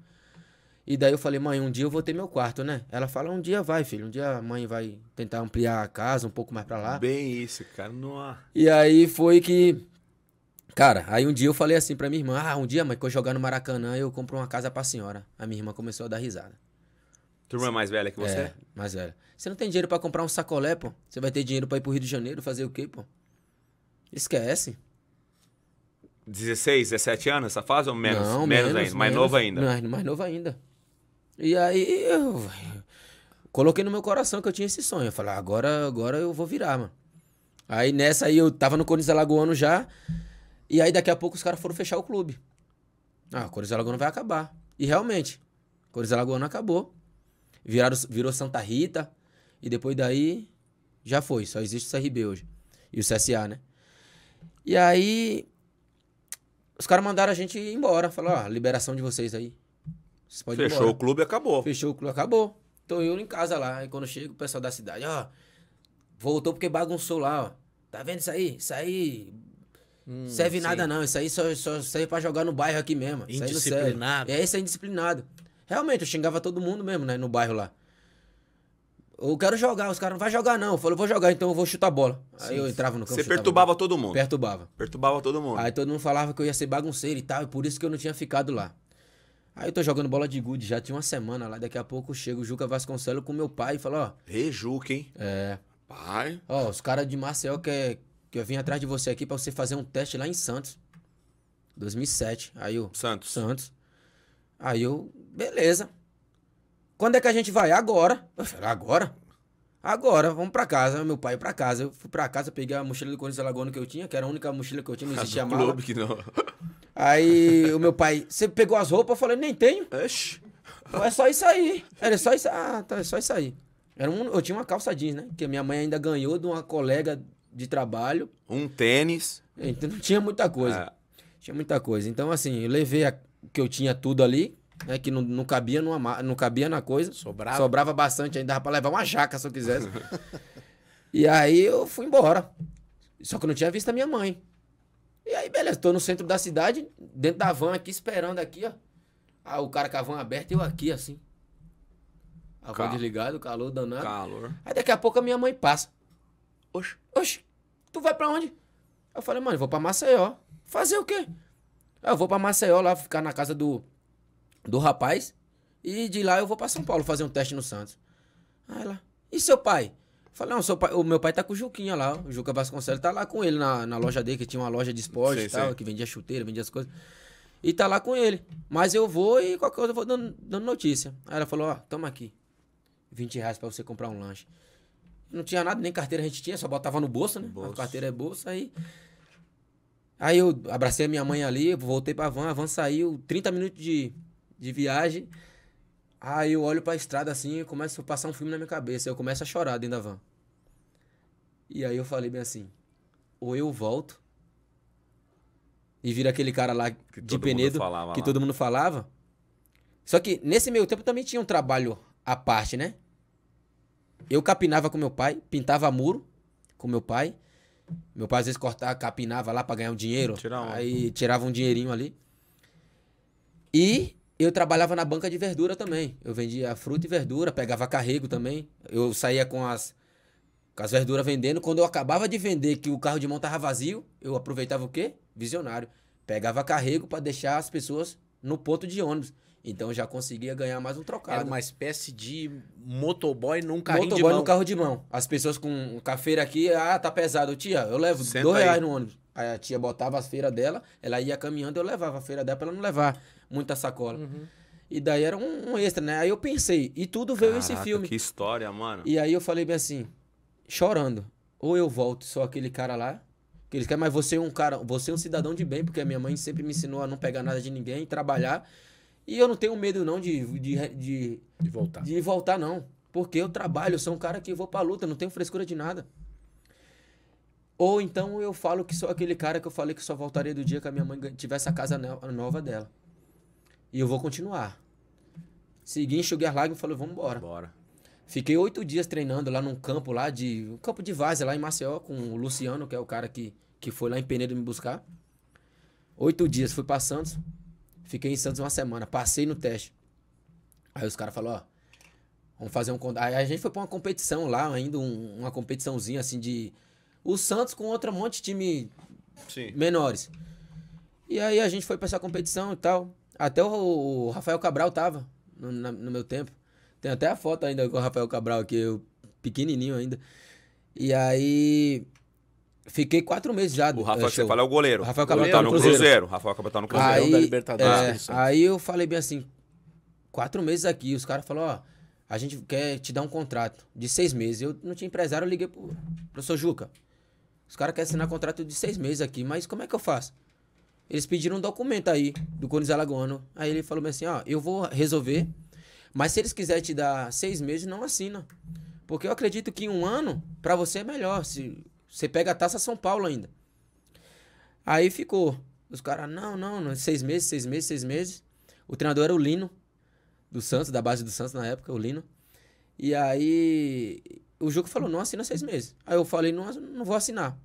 E daí eu falei, mãe, um dia eu vou ter meu quarto, né? Ela fala, um dia vai, filho. Um dia a mãe vai tentar ampliar a casa um pouco mais para lá. Bem isso, cara. Não há... E aí foi que Cara, aí um dia eu falei assim pra minha irmã: Ah, um dia, mas que eu jogar no Maracanã, eu compro uma casa pra senhora. A minha irmã começou a dar risada. Turma mais velha que você? É, mais velha. Você não tem dinheiro para comprar um sacolé, pô. Você vai ter dinheiro para ir pro Rio de Janeiro fazer o quê, pô? Esquece. 16, 17 anos essa fase ou menos? Não, menos, menos, ainda, mais menos, novo ainda. Mais, mais novo ainda. E aí eu coloquei no meu coração que eu tinha esse sonho. Eu falei, ah, agora, agora eu vou virar, mano. Aí nessa aí eu tava no Corinthians Alagoano já. E aí daqui a pouco os caras foram fechar o clube. Ah, Cores da não vai acabar. E realmente, Cores da não acabou. Viraram, virou Santa Rita. E depois daí, já foi. Só existe o CRB hoje. E o CSA, né? E aí, os caras mandaram a gente ir embora. Falaram, ó, ah, liberação de vocês aí. Vocês podem Fechou o clube e acabou. Fechou o clube, acabou. Então eu em casa lá. E quando chega o pessoal da cidade, ó, voltou porque bagunçou lá, ó. Tá vendo isso aí? Isso aí Hum, serve sim. nada não, isso aí só, só serve pra jogar no bairro aqui mesmo. Indisciplinado. É, isso aí, é indisciplinado. Realmente, eu xingava todo mundo mesmo, né, no bairro lá. Eu quero jogar, os caras não vai jogar não. Eu falei, vou jogar, então eu vou chutar a bola. Sim, aí eu entrava no campo. Você perturbava todo mundo? Perturbava. Perturbava todo mundo. Aí todo mundo falava que eu ia ser bagunceiro e tal, e por isso que eu não tinha ficado lá. Aí eu tô jogando bola de gude, já tinha uma semana lá, daqui a pouco chega o Juca Vasconcelos com meu pai e fala, ó... Rejuca, hein? É. Pai. Ó, os caras de Marcel quer, é que eu vim atrás de você aqui para você fazer um teste lá em Santos. 2007. Aí eu. Santos. Santos. Aí eu, beleza. Quando é que a gente vai? Agora. Eu falei, agora? Agora, vamos pra casa. Meu pai pra casa. Eu fui pra casa, peguei a mochila do Corinthians Alagoano que eu tinha, que era a única mochila que eu tinha, não existia mais. que não. Aí o meu pai, você pegou as roupas? Eu falei, nem tenho. Oxi. É só isso aí. Era só isso. Ah, tá, é só isso aí. Era um, eu tinha uma calça jeans, né? Que a minha mãe ainda ganhou de uma colega de trabalho. Um tênis. Então não tinha muita coisa. É. Tinha muita coisa. Então, assim, eu levei a, que eu tinha tudo ali, né? Que não, não, cabia numa, não cabia na coisa. Sobrava. Sobrava bastante ainda, dava pra levar uma jaca se eu quisesse. e aí eu fui embora. Só que eu não tinha visto a minha mãe. E aí, beleza, tô no centro da cidade, dentro da van aqui, esperando aqui, ó. Ah, o cara com a van aberta e eu aqui, assim. A van Cal... desligada, o calor danado. Calor. Aí daqui a pouco a minha mãe passa. Oxe, oxe, tu vai pra onde? Eu falei, mano, eu vou pra Maceió. Fazer o quê? Eu vou pra Maceió lá, ficar na casa do, do rapaz. E de lá eu vou pra São Paulo fazer um teste no Santos. Aí lá, e seu pai? Eu falei, não, seu pai, o meu pai tá com o Juquinha lá. O Juca Vasconcelos tá lá com ele na, na loja dele, que tinha uma loja de esporte sei, e tal, sei. que vendia chuteira, vendia as coisas. E tá lá com ele. Mas eu vou e qualquer coisa eu vou dando, dando notícia. Aí ela falou, ó, toma aqui. 20 reais pra você comprar um lanche. Não tinha nada, nem carteira a gente tinha, só botava no bolso, né? Bolso. A carteira é bolsa, aí. Aí eu abracei a minha mãe ali, voltei pra van, a van saiu, 30 minutos de, de viagem. Aí eu olho pra estrada assim e começo a passar um filme na minha cabeça. Eu começo a chorar dentro da van. E aí eu falei bem assim: ou eu volto e vira aquele cara lá que de Penedo que lá. todo mundo falava. Só que nesse meio tempo também tinha um trabalho à parte, né? Eu capinava com meu pai, pintava muro com meu pai. Meu pai às vezes cortava, capinava lá para ganhar um dinheiro. Tirava. Aí tirava um dinheirinho ali. E eu trabalhava na banca de verdura também. Eu vendia fruta e verdura, pegava carrego também. Eu saía com as, com as verduras vendendo. Quando eu acabava de vender, que o carro de mão tava vazio, eu aproveitava o quê? Visionário. Pegava carrego para deixar as pessoas no ponto de ônibus. Então já conseguia ganhar mais um trocado. Era uma espécie de motoboy num carrinho motoboy de mão. Motoboy num carro de mão. As pessoas com cafeira aqui, ah, tá pesado, tia, eu levo Senta dois aí. reais no ônibus. Aí a tia botava as feiras dela, ela ia caminhando, eu levava a feira dela pra ela não levar muita sacola. Uhum. E daí era um, um, extra, né? Aí eu pensei, e tudo veio Caraca, esse filme. Que história, mano. E aí eu falei bem assim, chorando. Ou eu volto, sou aquele cara lá, que eles querem, mas você é um cara, você é um cidadão de bem, porque a minha mãe sempre me ensinou a não pegar nada de ninguém, e trabalhar. E eu não tenho medo, não, de, de, uhum. de, de voltar. De voltar, não. Porque eu trabalho, eu sou um cara que vou pra luta, não tenho frescura de nada. Ou então eu falo que sou aquele cara que eu falei que só voltaria do dia que a minha mãe tivesse a casa nova dela. E eu vou continuar. Segui, enxuguei as lágrimas e falei, vamos embora. Bora. Fiquei oito dias treinando lá num campo lá de. Um campo de vaza lá em Maceió, com o Luciano, que é o cara que, que foi lá em Penedo me buscar. Oito dias, fui pra Santos. Fiquei em Santos uma semana, passei no teste. Aí os caras falaram, ó, vamos fazer um... Aí a gente foi pra uma competição lá, ainda um, uma competiçãozinha assim de... O Santos com outro monte de time Sim. menores. E aí a gente foi pra essa competição e tal. Até o, o Rafael Cabral tava no, na, no, meu tempo. Tem até a foto ainda com o Rafael Cabral aqui, eu pequenininho ainda. E aí Fiquei quatro meses já. O Rafael que é, você fala é o goleiro. O Rafael Cabral tá, é tá no Cruzeiro. Cruzeiro. Rafael Cabral tá no Cruzeiro. Aí, da Libertadores. É, aí eu falei bem assim, quatro meses aqui. Os caras falaram, ó, a gente quer te dar um contrato de seis meses. Eu não tinha empresário, eu liguei pro professor Juca. Os caras querem assinar contrato de seis meses aqui, mas como é que eu faço? Eles pediram um documento aí do Cones Alagoano. Aí ele falou assim, ó, eu vou resolver, mas se eles quiserem te dar seis meses, não assina. Porque eu acredito que um ano, para você é melhor. Se você pega a taça São Paulo ainda. Aí ficou. Os caras, não, não, não, seis meses, seis meses, seis meses. O treinador era o Lino, do Santos, da base do Santos na época, o Lino. E aí o jogo falou, não assina seis meses. Aí eu falei, não, não vou assinar.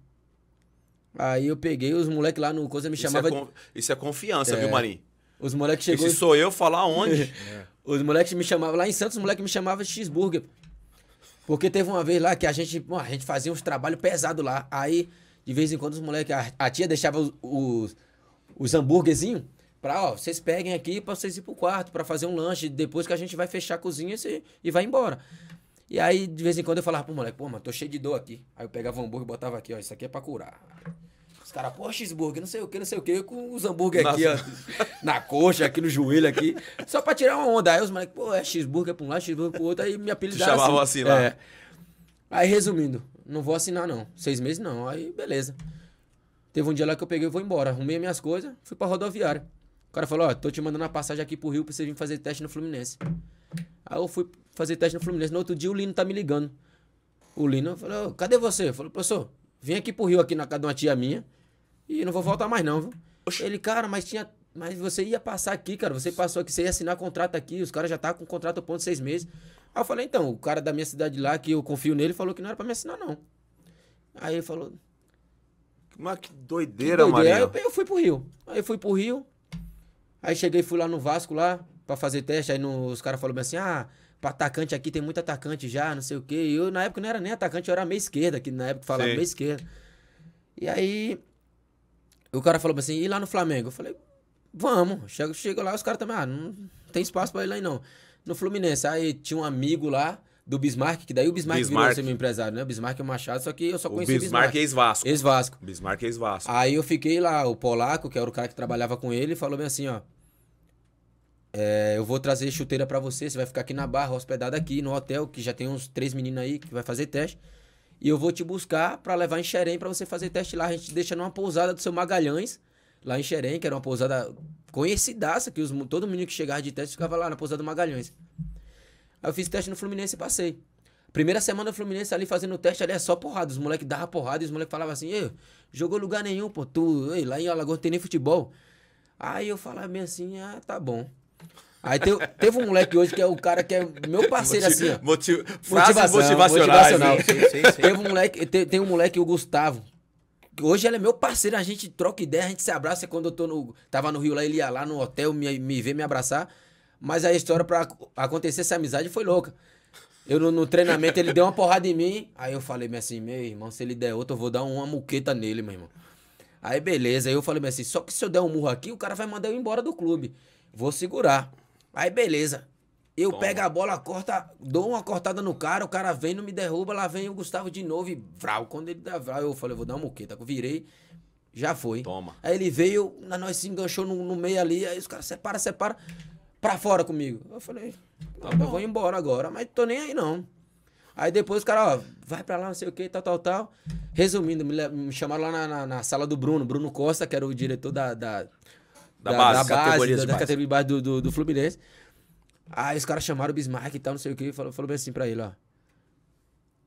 Aí eu peguei, os moleques lá no Coisa me chamavam. Isso, é isso, é confiança, é. viu, Marinho? Os moleques chegou. se sou eu, falar onde? Os moleques me chamavam, lá em Santos, os moleques me chamavam de cheeseburger. Porque teve uma vez lá que a gente, a gente fazia uns trabalhos pesados lá. Aí, de vez em quando, os moleques, a, a tia deixava os, os, os hambúrguerzinhos pra, ó, vocês peguem aqui pra vocês ir pro quarto, pra fazer um lanche, depois que a gente vai fechar a cozinha e, e vai embora. E aí, de vez em quando, eu falava pro moleque, pô, mano, tô cheio de dor aqui. Aí eu pegava o hambúrguer e botava aqui, ó, isso aqui é pra curar. Os caras, pô, cheeseburger, não sei o que, não sei o que, com os hambúrguer aqui, ó, na coxa, aqui no joelho, aqui, só pra tirar uma onda. Aí os moleques, pô, é cheeseburger pra um lado, cheeseburger pro outro, aí me apelidaram chamavam assim, assim lá. É. Aí, resumindo, não vou assinar não, seis meses não, aí beleza. Teve um dia lá que eu peguei e vou embora, arrumei minhas coisas, fui pra rodoviária. O cara falou, ó, tô te mandando uma passagem aqui pro Rio pra você vir fazer teste no Fluminense. Aí eu fui fazer teste no Fluminense, no outro dia o Lino tá me ligando. O Lino falou, cadê você? Falou, professor, vim aqui pro Rio, aqui na casa de uma tia minha. E não vou voltar mais, não, viu? Oxi. Ele, cara, mas tinha. Mas você ia passar aqui, cara. Você passou aqui, você ia assinar contrato aqui. Os caras já tá com contrato ponto seis meses. Aí eu falei, então, o cara da minha cidade lá, que eu confio nele, falou que não era pra me assinar, não. Aí ele falou. Mas que doideira, que doideira. Aí eu, eu, fui pro Rio. Aí eu fui pro Rio. Aí cheguei, fui lá no Vasco lá, pra fazer teste. Aí no, os caras falaram assim, ah, pra atacante aqui tem muito atacante já, não sei o quê. E eu, na época, não era nem atacante, eu era meia esquerda, que na época falava meia esquerda. E aí, o cara falou assim, e lá no Flamengo? Eu falei, vamos. Chego, chego lá, os caras também, ah, não tem espaço pra ir lá aí não. No Fluminense, aí tinha um amigo lá do Bismarck, que daí o Bismarck, Bismarck. virou assim, ser meu empresário, né? O Bismarck é o Machado, só que eu só conheci o Bismarck. Bismarck é ex-Vasco. Ex-Vasco. Bismarck é ex-Vasco. Aí eu fiquei lá, o Polaco, que era o cara que trabalhava com ele, falou bem assim, ó. É, eu vou trazer chuteira para você, você vai ficar aqui na barra, hospedado aqui no hotel, que já tem uns três meninos aí que vai fazer teste. E eu vou te buscar para levar em Xerém para você fazer teste lá. A gente deixa numa pousada do seu Magalhães, lá em Xerém, que era uma pousada conhecidaça, que os, todo mundo que chegava de teste ficava lá na pousada do Magalhães. Aí eu fiz teste no Fluminense e passei. Primeira semana do Fluminense ali fazendo o teste, ali é só porrada. Os moleques davam porrada e os moleques falavam assim, jogou lugar nenhum, pô, tu, ei, lá em Alagoas tem nem futebol. Aí eu falava meio assim, ah, tá bom. Aí teve um moleque hoje que é o cara que é meu parceiro Motiv, assim, ó. Motiv, motivação, motivacional. Né? Sim, sim, sim. Teve um moleque, tem um moleque, o Gustavo. Que hoje ele é meu parceiro, a gente troca ideia, a gente se abraça. Quando eu tô no, tava no Rio lá, ele ia lá no hotel me, me ver, me abraçar. Mas a história para acontecer essa amizade foi louca. Eu no, no, treinamento, ele deu uma porrada em mim. Aí eu falei assim, meu irmão, se ele der outra, eu vou dar uma muqueta nele, meu irmão. Aí beleza, aí eu falei assim, só que se eu der um murro aqui, o cara vai mandar eu embora do clube. Vou segurar. Aí beleza. Eu Toma. pego a bola, corta, dou uma cortada no cara, o cara vem, não me derruba, lá vem o Gustavo de novo e vral. Quando ele dá vral, eu falei, vou dar uma moqueta. Virei, já foi. Toma. Aí ele veio, nós se enganchou no, no meio ali, aí os caras separa, separa, pra fora comigo. Eu falei, tá eu vou embora agora, mas tô nem aí não. Aí depois os caras, ó, vai pra lá, não sei o que, tal, tal, tal. Resumindo, me, me chamaram lá na, na, na, sala do Bruno, Bruno Costa, que era o diretor da, da da, da base, da base, da, da categoria base do, do, do, Fluminense. Aí os caras chamaram o Bismarck e tal, não sei o que, falou, falou bem assim pra ele, ó.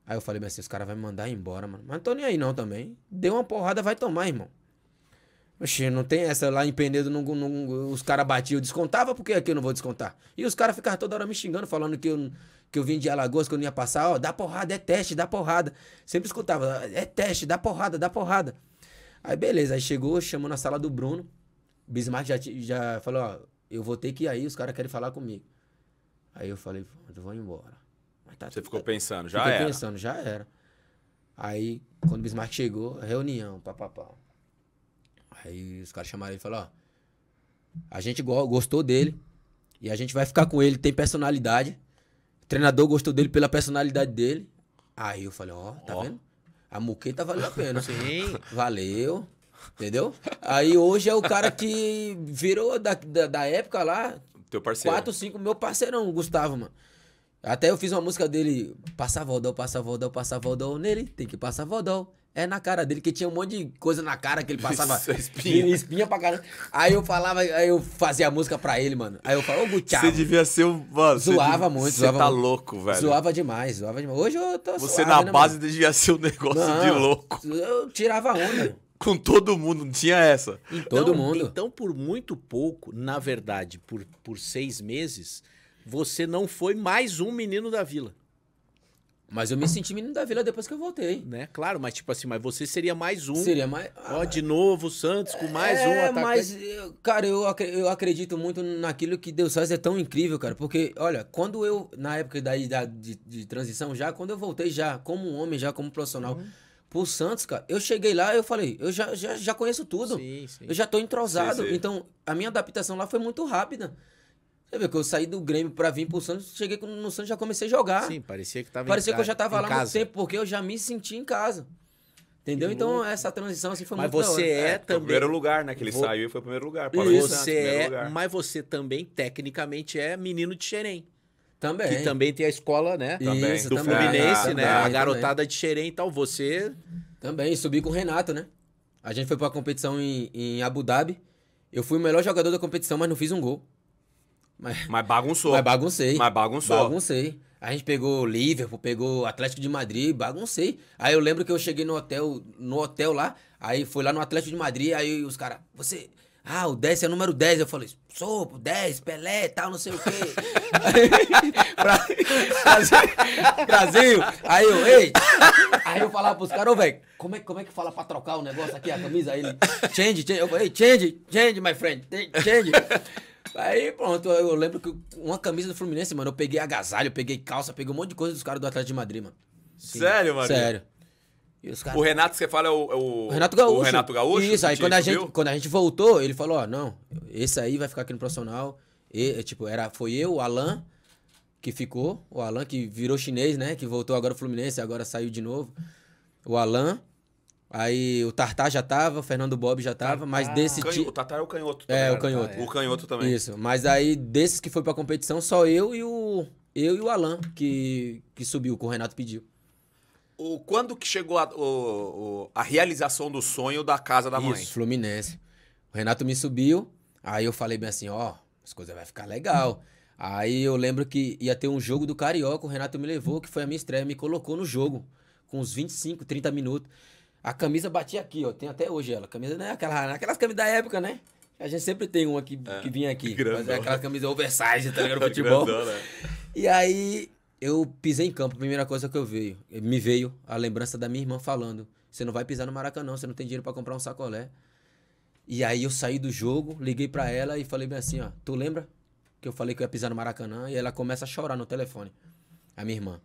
Aí eu falei bem assim, os caras vão me mandar embora, mano. Mas não tô nem aí não também. Deu uma porrada, vai tomar, irmão. Oxê, não tem essa lá em Penedo, não, não, os caras batiam, eu descontava, por que aqui eu não vou descontar? E os caras ficavam toda hora me xingando, falando que eu, que eu vim de Alagoas, que eu não ia passar, ó, dá porrada, é teste, dá porrada. Sempre escutava, é teste, dá porrada, dá porrada. Aí beleza, aí chegou, chamou na sala do Bruno. Bismarck já, já falou, ó, eu vou ter que ir aí, os caras querem falar comigo. Aí eu falei, pronto, vou embora. Tá, Você ficou tá, pensando, já era. pensando, já era. Aí, quando o Bismarck chegou, reunião, papapá. Aí os caras chamaram ele e falaram, ó, a gente gostou dele e a gente vai ficar com ele, tem personalidade. O treinador gostou dele pela personalidade dele. Aí eu falei, ó, tá ó. vendo? A muqueta tá valeu a pena. Sim. Valeu. Entendeu? Aí hoje é o cara que virou da, da, da época lá. Teu parceiro. 4, 5, meu parceirão, Gustavo, mano. Até eu fiz uma música dele, passa vodol, passa vodol, passa vodol nele, tem que passar vodol. É na cara dele, que tinha um monte de coisa na cara que ele passava. Isso, espinha. espinha pra caramba. Aí eu falava, aí eu fazia a música pra ele, mano. Aí eu falava, ô Gutiérrez. Você devia ser um. Mano, zoava você muito, Você tá muito. louco, velho. Zoava demais, zoava demais. Hoje eu tô Você suave, na né, base mano? devia ser um negócio Não, de louco. Eu tirava onda com todo mundo, não tinha essa. Então, todo mundo. Então, por muito pouco, na verdade, por, por seis meses, você não foi mais um menino da vila. Mas eu me senti menino da vila depois que eu voltei. Né? Claro, mas tipo assim, mas você seria mais um. Seria mais. Ó, de novo, Santos com mais é, um ataque. Mas, cara, eu, eu acredito muito naquilo que Deus faz é tão incrível, cara. Porque, olha, quando eu, na época da, da de, de, transição já, quando eu voltei já, como um homem, já como profissional. Uhum pro Santos, cara, eu cheguei lá, eu falei, eu já, já, já conheço tudo. Sim, sim. Eu já tô entrosado. Sim, então, a minha adaptação lá foi muito rápida. Você vê que eu saí do Grêmio para vir pro Santos, cheguei no Santos já comecei a jogar. Sim, parecia que tava Parecia em, que eu já tava lá há muito tempo, porque eu já me senti em casa. Entendeu? então, essa transição assim foi mas muito você é, é também... o primeiro lugar, né? Que ele Vou... saiu e foi o primeiro lugar. Isso. Você Santos, primeiro é... Lugar. Mas você também, tecnicamente, é menino de Xerém. Também. Que também tem a escola, né? Isso, do também. Fluminense, é, né? Também, a garotada também. de Xerém e tal. Você. Também, subi com o Renato, né? A gente foi pra competição em, em Abu Dhabi. Eu fui o melhor jogador da competição, mas não fiz um gol. Mas, mas bagunçou. Mas baguncei. Mas bagunçou. Baguncei. A gente pegou Liverpool, pegou Atlético de Madrid, baguncei. Aí eu lembro que eu cheguei no hotel, no hotel lá, aí fui lá no Atlético de Madrid, aí os caras, você, ah, o 10 é o número 10. Eu falei, sou 10, Pelé, tal, não sei o quê. Brasil, Brasil. Aí eu, ei. Aí eu falava pros caras, ô, velho, como é, como é que fala pra trocar o negócio aqui, a camisa? Aí ele, change, change. Eu falei, change, change, my friend, change. Aí pronto, eu lembro que uma camisa do Fluminense, mano, eu peguei agasalho, eu peguei calça, peguei um monte de coisa dos caras do Atlético de Madrid, mano. Sim, sério, mano? Sério. Cara... O Renato, você fala, é o, é o, o Renato Gaúcho. O Renato Gaúcho? Isso, aí quando a, gente, quando a gente voltou, ele falou, ó, não, esse aí vai ficar aqui no profissional. E, é, tipo, era, foi eu, o Alan, que ficou, o Alan que virou chinês, né? Que voltou agora Fluminense, agora saiu de novo. O Alan, Aí o Tartar já tava, o Fernando Bob já tava, mas desse Canho, tipo... O Tartar é o canhoto é, também. É, o né? canhoto. O canhoto também. Isso, mas aí desses que foi pra competição, só eu e o eu e o Alan que, que subiu, que o Renato pediu o, quando que chegou a, o, a realização do sonho da casa da mãe? Isso, Fluminense. O Renato me subiu, aí eu falei bem assim, ó, as coisas vai ficar legal. Aí eu lembro que ia ter um jogo do Carioca, o Renato me levou, que foi a minha estreia, me colocou no jogo, com uns 25, 30 minutos. A camisa batia aqui, ó, tem até hoje ela. A camisa não é aquela, aquelas camisas da época, né? A gente sempre tem uma que, é, que vinha aqui. Grandona. Mas é aquela né? camisa oversize, tá ligado? No futebol. Grandona. Né? E aí eu pisei em campo, a primeira coisa que eu veio, me veio a lembrança da minha irmã falando: "Você não vai pisar no Maracanã, você não tem dinheiro para comprar um sacolé". E aí eu saí do jogo, liguei para ela e falei bem assim, ó: "Tu lembra que eu falei que eu ia pisar no Maracanã?" E ela começa a chorar no telefone, a minha irmã.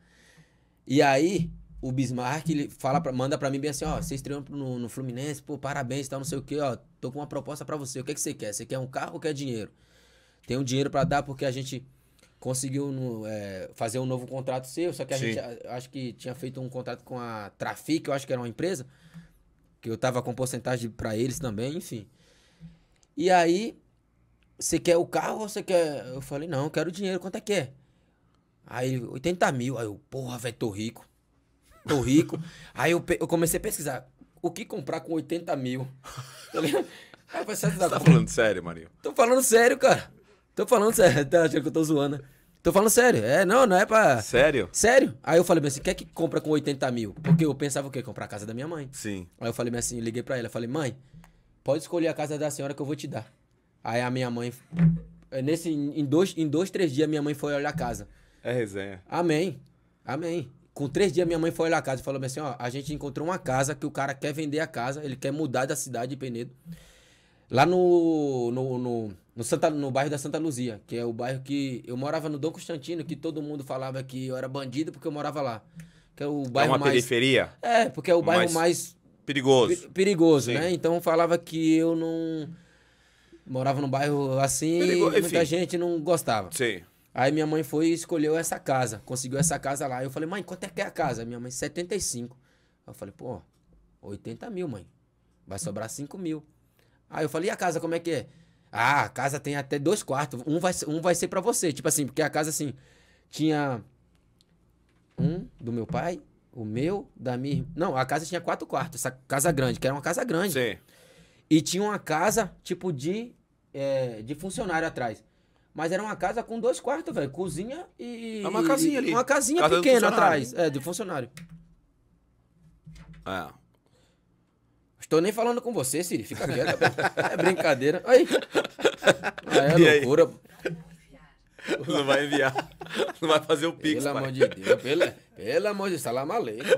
E aí o Bismarck ele fala pra, manda para mim bem assim, ó, você estreou no, no Fluminense, pô, parabéns, tal, não sei o quê, ó, tô com uma proposta para você. O que é que você quer? Você quer um carro ou quer dinheiro? Tem um dinheiro para dar porque a gente conseguiu é, fazer um novo contrato seu, só que a Sim. gente acho que tinha feito um contrato com a Trafic, eu acho que era uma empresa, que eu tava com porcentagem para eles também, enfim. E aí, você quer o carro ou você quer. Eu falei, não, eu quero dinheiro, quanto é que é? Aí, 80 mil. Aí eu, porra, velho, tô rico. Tô rico. aí eu, eu comecei a pesquisar. O que comprar com 80 mil? Tá ligado? Aí, você tá, tá falando sério, Marinho? Tô falando sério, cara. Tô falando sério, tá achando que eu tô zoando. Né? Tô falando sério. É, não, não é pra. Sério? Sério. Aí eu falei assim: quer que compra com 80 mil? Porque eu pensava o quê? Comprar a casa da minha mãe. Sim. Aí eu falei assim: liguei pra ela. Falei, mãe, pode escolher a casa da senhora que eu vou te dar. Aí a minha mãe. É, nesse, em, dois, em dois, três dias, minha mãe foi olhar a casa. É resenha. Amém. Amém. Com três dias, minha mãe foi olhar a casa e falou assim: ó, a gente encontrou uma casa que o cara quer vender a casa, ele quer mudar da cidade de Penedo. Lá no, no, no, no, Santa, no bairro da Santa Luzia, que é o bairro que eu morava no Dom Constantino, que todo mundo falava que eu era bandido porque eu morava lá. Que é o é bairro é uma mais, periferia? É, porque é o bairro mais, mais perigoso. Perigoso, né? Sim. né? Então falava que eu não morava num bairro assim Perigo, e muita gente não gostava. Sim. Aí minha mãe foi e escolheu essa casa, conseguiu essa casa lá. Eu falei: "Mãe, quanto é que é a casa?" Minha mãe: "75". Eu falei: "Pô, 80 mil, mãe. Vai sobrar 5 mil." Aí eu falei, e a casa como é que é? Ah, a casa tem até dois quartos. Um vai, um vai ser para você. Tipo assim, porque a casa assim, tinha um do meu pai, o meu, da minha. Não, a casa tinha quatro quartos. Essa casa grande, que era uma casa grande. Sim. E tinha uma casa, tipo, de, é, de funcionário atrás. Mas era uma casa com dois quartos, velho. Cozinha e. É uma casinha ali. Uma casinha casa pequena atrás. É, de funcionário. É. Estou nem falando com você, Siri. Fica quieto. é brincadeira. Aí. Ah, é e loucura. Aí? Não vai enviar. Não vai fazer o pix, Pelo pai. amor de Deus. Pelo, pelo amor de Deus. Salam aleikum.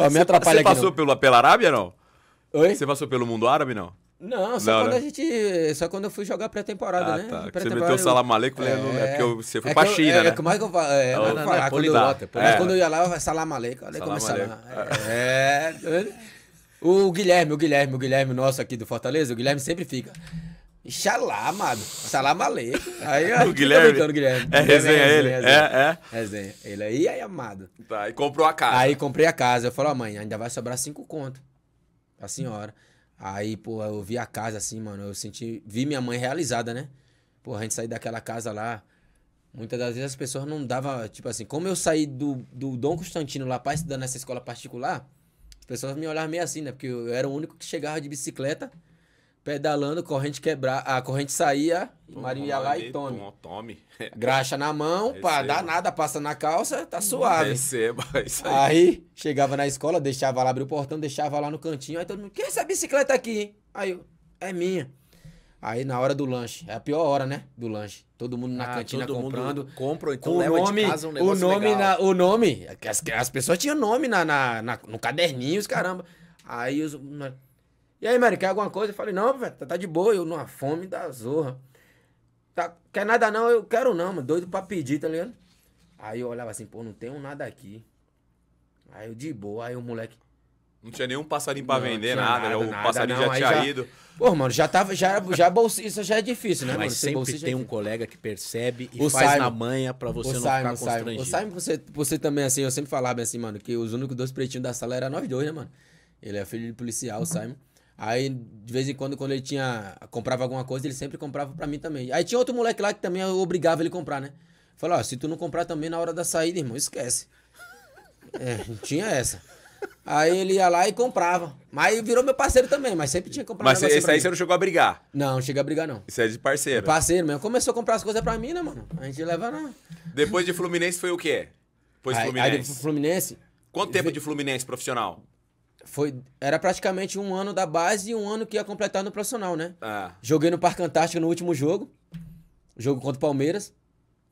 Ó, me atrapalha Você passou Pelo, pela Arábia, não? Oi? Você passou pelo mundo árabe, não? Não, só não, quando né? a gente. Só quando eu fui jogar pré-temporada, ah, né? Tá. Pré você meteu o Salamaleco, né? é, é porque você foi é pra China, é, né? É, como é que eu falo? É, não, não, não, ah, quando, mas é. quando eu ia lá, eu Salamaleco. Olha como é Salam. É. é o Guilherme, o Guilherme, o Guilherme nosso aqui do Fortaleza, o Guilherme sempre fica. Xalá, amado. Salamaleco. Aí, o Guilherme. Tá Guilherme. É, resenha, é resenha ele. Resenha, é, é. Resenha. Ele aí, aí, amado. Tá, e comprou a casa. Aí comprei a casa. Eu falo, mãe, ainda vai sobrar cinco conto. A senhora. Hum. Aí, pô eu vi a casa assim, mano. Eu senti. Vi minha mãe realizada, né? Porra, a gente sair daquela casa lá. Muitas das vezes as pessoas não dava Tipo assim, como eu saí do, do Dom Constantino lá pra estudar nessa escola particular, as pessoas me olhavam meio assim, né? Porque eu era o único que chegava de bicicleta pedalando, corrente quebrar, a corrente saía, o Marinho ia lá e tome. Tom, tome. Graxa na mão, pá, dá nada, passa na calça, tá suave. Receba, isso aí. Aí, chegava na escola, deixava lá, abrir o portão, deixava lá no cantinho, aí todo mundo, quem é essa bicicleta aqui, hein? Aí é minha. Aí na hora do lanche, é a pior hora, né? Do lanche. Todo mundo na ah, cantina comprando. Compra, então o leva nome, de casa um negócio o nome legal. Na, o nome, as, as pessoas tinham nome na, na, na, no caderninho, os caramba. Aí os, e aí, mano, quer alguma coisa? Eu falei, não, velho, tá, tá de boa, eu numa fome da zorra. Tá, quer nada não? Eu quero não, mano, doido pra pedir, tá ligado? Aí eu olhava assim, pô, não tenho nada aqui. Aí eu de boa, aí o moleque. Não tinha nenhum passarinho pra não, vender, nada, né? nada, o nada, passarinho não, já tinha já... ido. Pô, mano, já tava, já, já bolsista já é difícil, né, Mas mano? sempre bolsista é tem um colega que percebe e o faz Simon. na manha pra você o não Simon, ficar constrangido. O Simon, você, você também, assim, eu sempre falava assim, mano, que os únicos dois pretinhos da sala era nós dois, né, mano? Ele é filho de policial, o Simon. Aí, de vez em quando, quando ele tinha. comprava alguma coisa, ele sempre comprava para mim também. Aí tinha outro moleque lá que também obrigava ele a comprar, né? Falou, ó, se tu não comprar também na hora da saída, irmão, esquece. É, tinha essa. Aí ele ia lá e comprava. Mas virou meu parceiro também, mas sempre tinha que comprar Mas esse aí mim. você não chegou a brigar? Não, não cheguei a brigar, não. Isso é de parceiro. De parceiro mesmo. Começou a comprar as coisas pra mim, né, mano? A gente leva na. Depois de Fluminense foi o quê? Depois de Fluminense. aí de Fluminense. Quanto tempo de Fluminense profissional? Foi, era praticamente um ano da base e um ano que ia completar no profissional, né? Ah. Joguei no Parque Antártico no último jogo. Jogo contra o Palmeiras.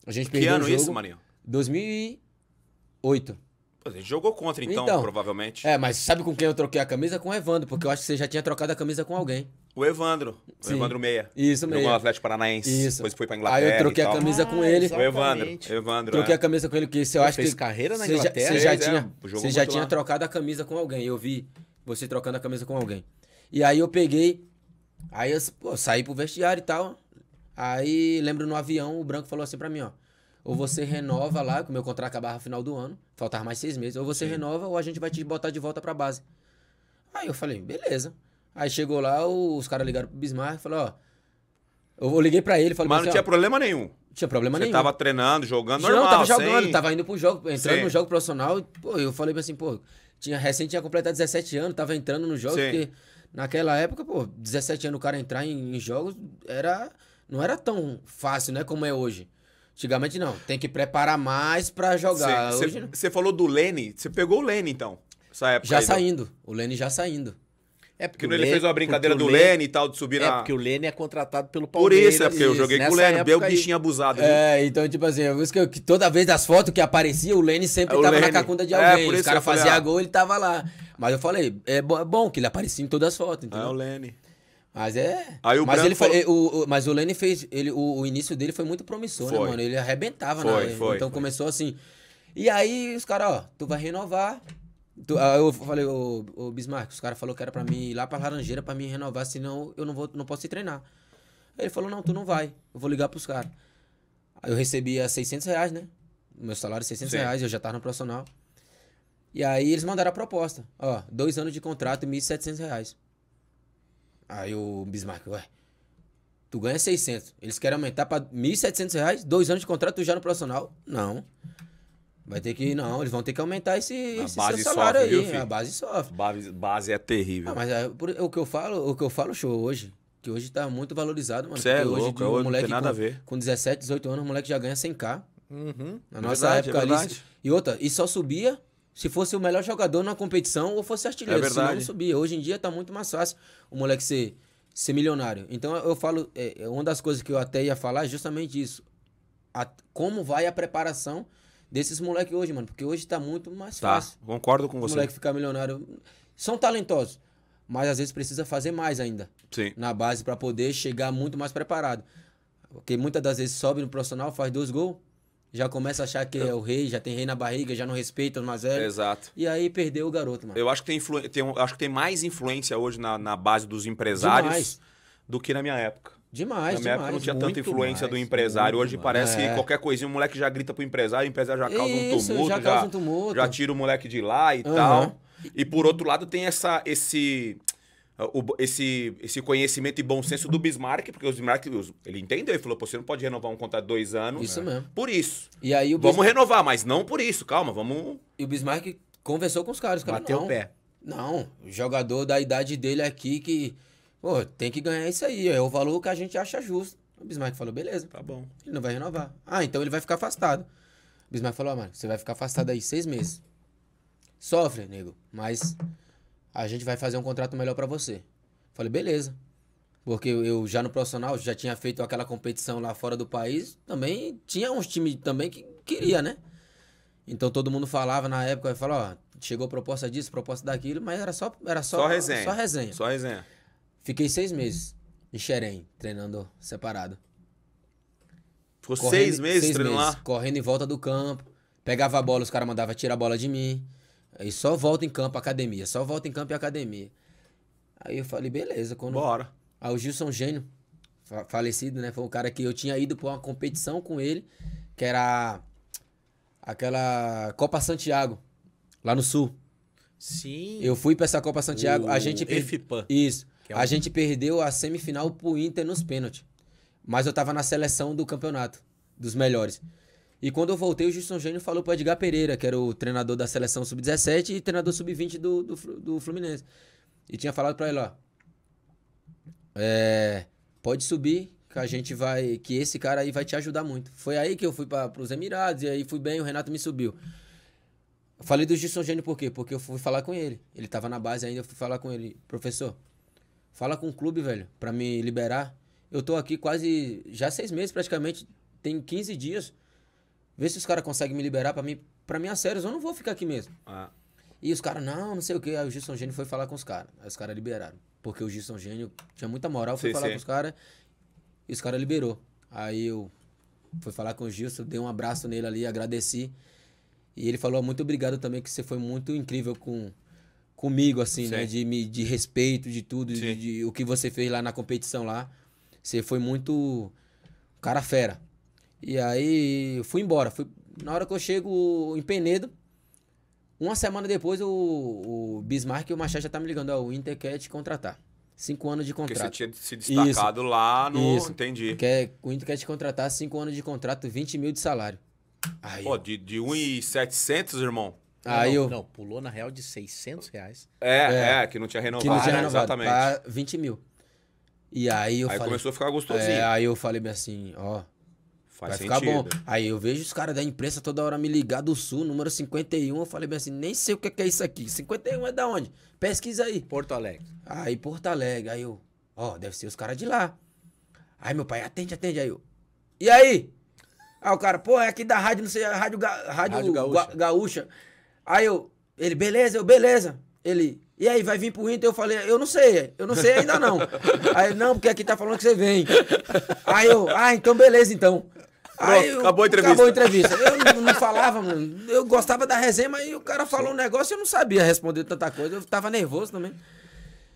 A gente que perdeu ano o jogo. isso, Marinho? 2008. Ele jogou contra, então, então, provavelmente. É, mas sabe com quem eu troquei a camisa? Com o Evandro, porque eu acho que você já tinha trocado a camisa com alguém. O Evandro. Sim. O Evandro Meia. Isso, mesmo Jogou no Atlético Paranaense. Isso. Depois foi pra Inglaterra. Aí eu troquei a camisa ah, com ele. Exatamente. O Evandro. Evandro troquei é. a camisa com ele, que você acha que. carreira na Inglaterra? Você já, é. tinha, é, você já tinha trocado a camisa com alguém. Eu vi você trocando a camisa com alguém. E aí eu peguei. Aí eu pô, saí pro vestiário e tal. Aí lembro no avião, o branco falou assim pra mim, ó ou você renova lá, que o meu contrato acabava no final do ano, faltava mais seis meses, ou você Sim. renova ou a gente vai te botar de volta pra base. Aí eu falei, beleza. Aí chegou lá, os caras ligaram pro Bismarck e falaram, ó. Eu liguei pra ele falei, Mas não assim, tinha ó, problema nenhum. Tinha problema Você nenhum. Você tava treinando, jogando, normal, Não, tava jogando, sem... tava indo pro jogo, entrando Sim. no jogo profissional. E, pô, eu falei assim, pô, tinha, recente tinha completado 17 anos, tava entrando no jogo, Sim. porque naquela época, pô, 17 anos o cara entrar em, em jogos era, não era tão fácil, né, como é hoje. Antigamente não, tem que preparar mais para jogar. Hoje, Você falou do Lene, você pegou o Lene então? Essa época já aí, saindo, o Lene já saindo. É porque, ele Lene, fez uma brincadeira do Lene, e tal, de subir é na... É porque o Lene é contratado pelo Palmeiras. Por isso, é porque eu joguei com o Lene, bem o bichinho abusado. Viu? É, então, tipo assim, eu é que, eu, que toda vez das fotos que aparecia, o Lene sempre é, o tava Lene. na cacunda de é, alguém. É, por isso Os caras faziam ah... gol, ele tava lá. Mas eu falei, é, é bom que ele aparecia em todas as fotos, entendeu? É o Lene. Mas é. Aí o mas, ele falou... foi, o, o, mas o Lenny fez. Ele, o, o início dele foi muito promissor, né, foi. né, mano? Ele arrebentava, né? foi, né? Foi, então foi. começou assim. E aí os caras, ó, tu vai renovar. Tu, aí ah, eu falei, ô, ô Bismarck, os caras falaram que era pra mim ir lá pra Laranjeira pra me renovar, senão eu não, vou, não posso ir treinar. Aí ele falou, não, tu não vai. Eu vou ligar pros caras. Aí eu recebia 600 reais, né? Meu salário 600 é Sim. reais, eu já tava no profissional. E aí eles mandaram a proposta. Ó, dois anos de contrato, 1.700 reais. Aí o Bismarck, ué, tu ganha 600. Eles querem aumentar pra 1.700 reais, dois anos de contrato tu já no profissional. Não. Vai ter que, não, eles vão ter que aumentar esse, esse salário sofre, aí. Viu, filho? a base sofre. Base, base é terrível. Ah, mas é, por, é o que eu falo, o que eu falo show hoje, que hoje tá muito valorizado, mano. Você é hoje, louco, hoje, um moleque nada com, a ver. Com 17, 18 anos, o moleque já ganha 100k. Uhum, Na é nossa verdade, é época é ali. E outra, e só subia se fosse o melhor jogador na competição ou fosse artilheiro. É senão não subia. Hoje em dia tá muito mais fácil o moleque ser, ser milionário. Então eu falo, é, é, uma das coisas que eu até ia falar é justamente isso. A, como vai a preparação desses moleques hoje, mano? Porque hoje tá muito mais tá, fácil. Concordo com você. O moleque ficar milionário. São talentosos, mas às vezes precisa fazer mais ainda. Sim. Na base para poder chegar muito mais preparado. Porque muitas das vezes sobe no profissional, faz dois gols, já começa a achar que é eu... é o rei, já tem rei na barriga, já não respeita os mais velhos. Exato. E aí perdeu o garoto, mano. Eu acho que tem, influ... tem, acho que tem mais influência hoje na, na base dos empresários demais. do que na minha época. Demais, Na minha demais, época não tinha tanta influência do empresário. Hoje parece é. que qualquer coisinha, o moleque já grita pro empresário, o empresário já causa Isso, um tumulto. Já, causa já, um tumulto. já tira o moleque de lá e uhum. tal. E por outro lado tem essa, esse ah, esse, esse conhecimento e bom senso do Bismarck, porque o Bismarck ele entendeu e falou: você não pode renovar um contrato dois anos. Isso né? mesmo. Por isso. E aí Vamos renovar, mas não por isso, calma, vamos. E o Bismarck conversou com os caras, cara. Bateu não, o pé. Não, o jogador da idade dele aqui que. Pô, tem que ganhar isso aí, é o valor que a gente acha justo. O Bismarck falou: beleza. Tá bom. Ele não vai renovar. Ah, então ele vai ficar afastado. O Bismarck falou: ah, mano, você vai ficar afastado aí seis meses. Sofre, nego, mas a gente vai fazer um contrato melhor para você. Falei, beleza. Porque eu já no profissional já tinha feito aquela competição lá fora do país, também tinha uns times também que queria, né? Então todo mundo falava na época, falava, ó, chegou proposta disso, proposta daquilo, mas era só era só, só resenha. Só resenha. Só resenha. Fiquei seis meses em Xerém, treinando separado. Ficou correndo, seis meses seis treinando meses, lá? Correndo em volta do campo, pegava a bola, os caras mandavam tirar a bola de mim. Aí só volta em campo, academia. Só volta em campo e academia. Aí eu falei, beleza. Quando... Bora. Aí ah, o Gilson Gênio, falecido, né? Foi um cara que eu tinha ido pra uma competição com ele, que era aquela Copa Santiago, lá no Sul. Sim. Eu fui pra essa Copa Santiago. O... A gente per... É isso. É um... A gente perdeu a semifinal pro Inter nos pênaltis. Mas eu tava na seleção do campeonato, dos melhores. E quando eu voltei, o Gilson Gênio falou pro Edgar Pereira, que era o treinador da seleção sub-17 e treinador sub-20 do, do, do, Fluminense. E tinha falado para ele, ó. É, pode subir, que a gente vai. Que esse cara aí vai te ajudar muito. Foi aí que eu fui para os Emirados, e aí fui bem, o Renato me subiu. Eu falei do Gilson Gênio por quê? Porque eu fui falar com ele. Ele tava na base ainda, eu fui falar com ele. Professor, fala com o clube, velho, para me liberar. Eu tô aqui quase já seis meses praticamente, tem 15 dias. Vê se os caras conseguem me liberar pra mim, pra minhas séries, eu não vou ficar aqui mesmo. Ah. E os caras, não, não sei o que. Aí o Gilson Gênio foi falar com os caras. Aí os caras liberaram. Porque o Gilson Gênio tinha muita moral, foi sim, falar sim. com os caras. E os caras liberou. Aí eu fui falar com o Gilson, dei um abraço nele ali, agradeci. E ele falou, muito obrigado também, que você foi muito incrível com comigo, assim, né? sim. né? De, de respeito, de tudo, de, de, o que você fez lá na competição lá. Você foi muito cara fera. E aí fui embora. Fui... Na hora que eu chego em Penedo, uma semana depois o, o Bismarck e o Machado já tá me ligando, ó, o Inter quer te contratar. Cinco anos de contrato. Porque você tinha se destacado Isso. lá no. Isso. Entendi. Quer, o Inter quer te contratar, cinco anos de contrato, 20 mil de salário. Aí, Pô, de, de 1,700, irmão? Ah, aí não, eu... não, pulou na real de 600 reais. É, é, é que não tinha renovado. Que não tinha é, renovado, exatamente. Pra 20 mil. E aí eu aí falei... começou a ficar é, gostosinho. É, aí eu falei assim, ó, Faz vai sentido. ficar bom. Aí eu vejo os caras da imprensa toda hora me ligar do sul, número 51. Eu falei bem assim, nem sei o que é, é isso aqui. 51 é da onde? Pesquisa aí. Porto Alegre. Aí Porto Alegre. Aí eu, ó, oh, deve ser os caras de lá. Aí meu pai, atende, atende. Aí eu, e aí? Aí o cara, pô, é aqui da rádio, não sei, rádio, ga, rádio, rádio gaúcha. Ga, gaúcha. Aí eu, ele, beleza, eu, beleza. Ele, e aí, vai vir pro Inter? Eu falei, eu não sei, eu não sei ainda não. aí, não, porque aqui tá falando que você vem. Aí eu, ah, então beleza então. Aí eu, acabou a entrevista. Acabou a entrevista. Eu não, falava, mano. Eu gostava da resenha, mas o cara falou um negócio e eu não sabia responder tanta coisa. Eu tava nervoso também.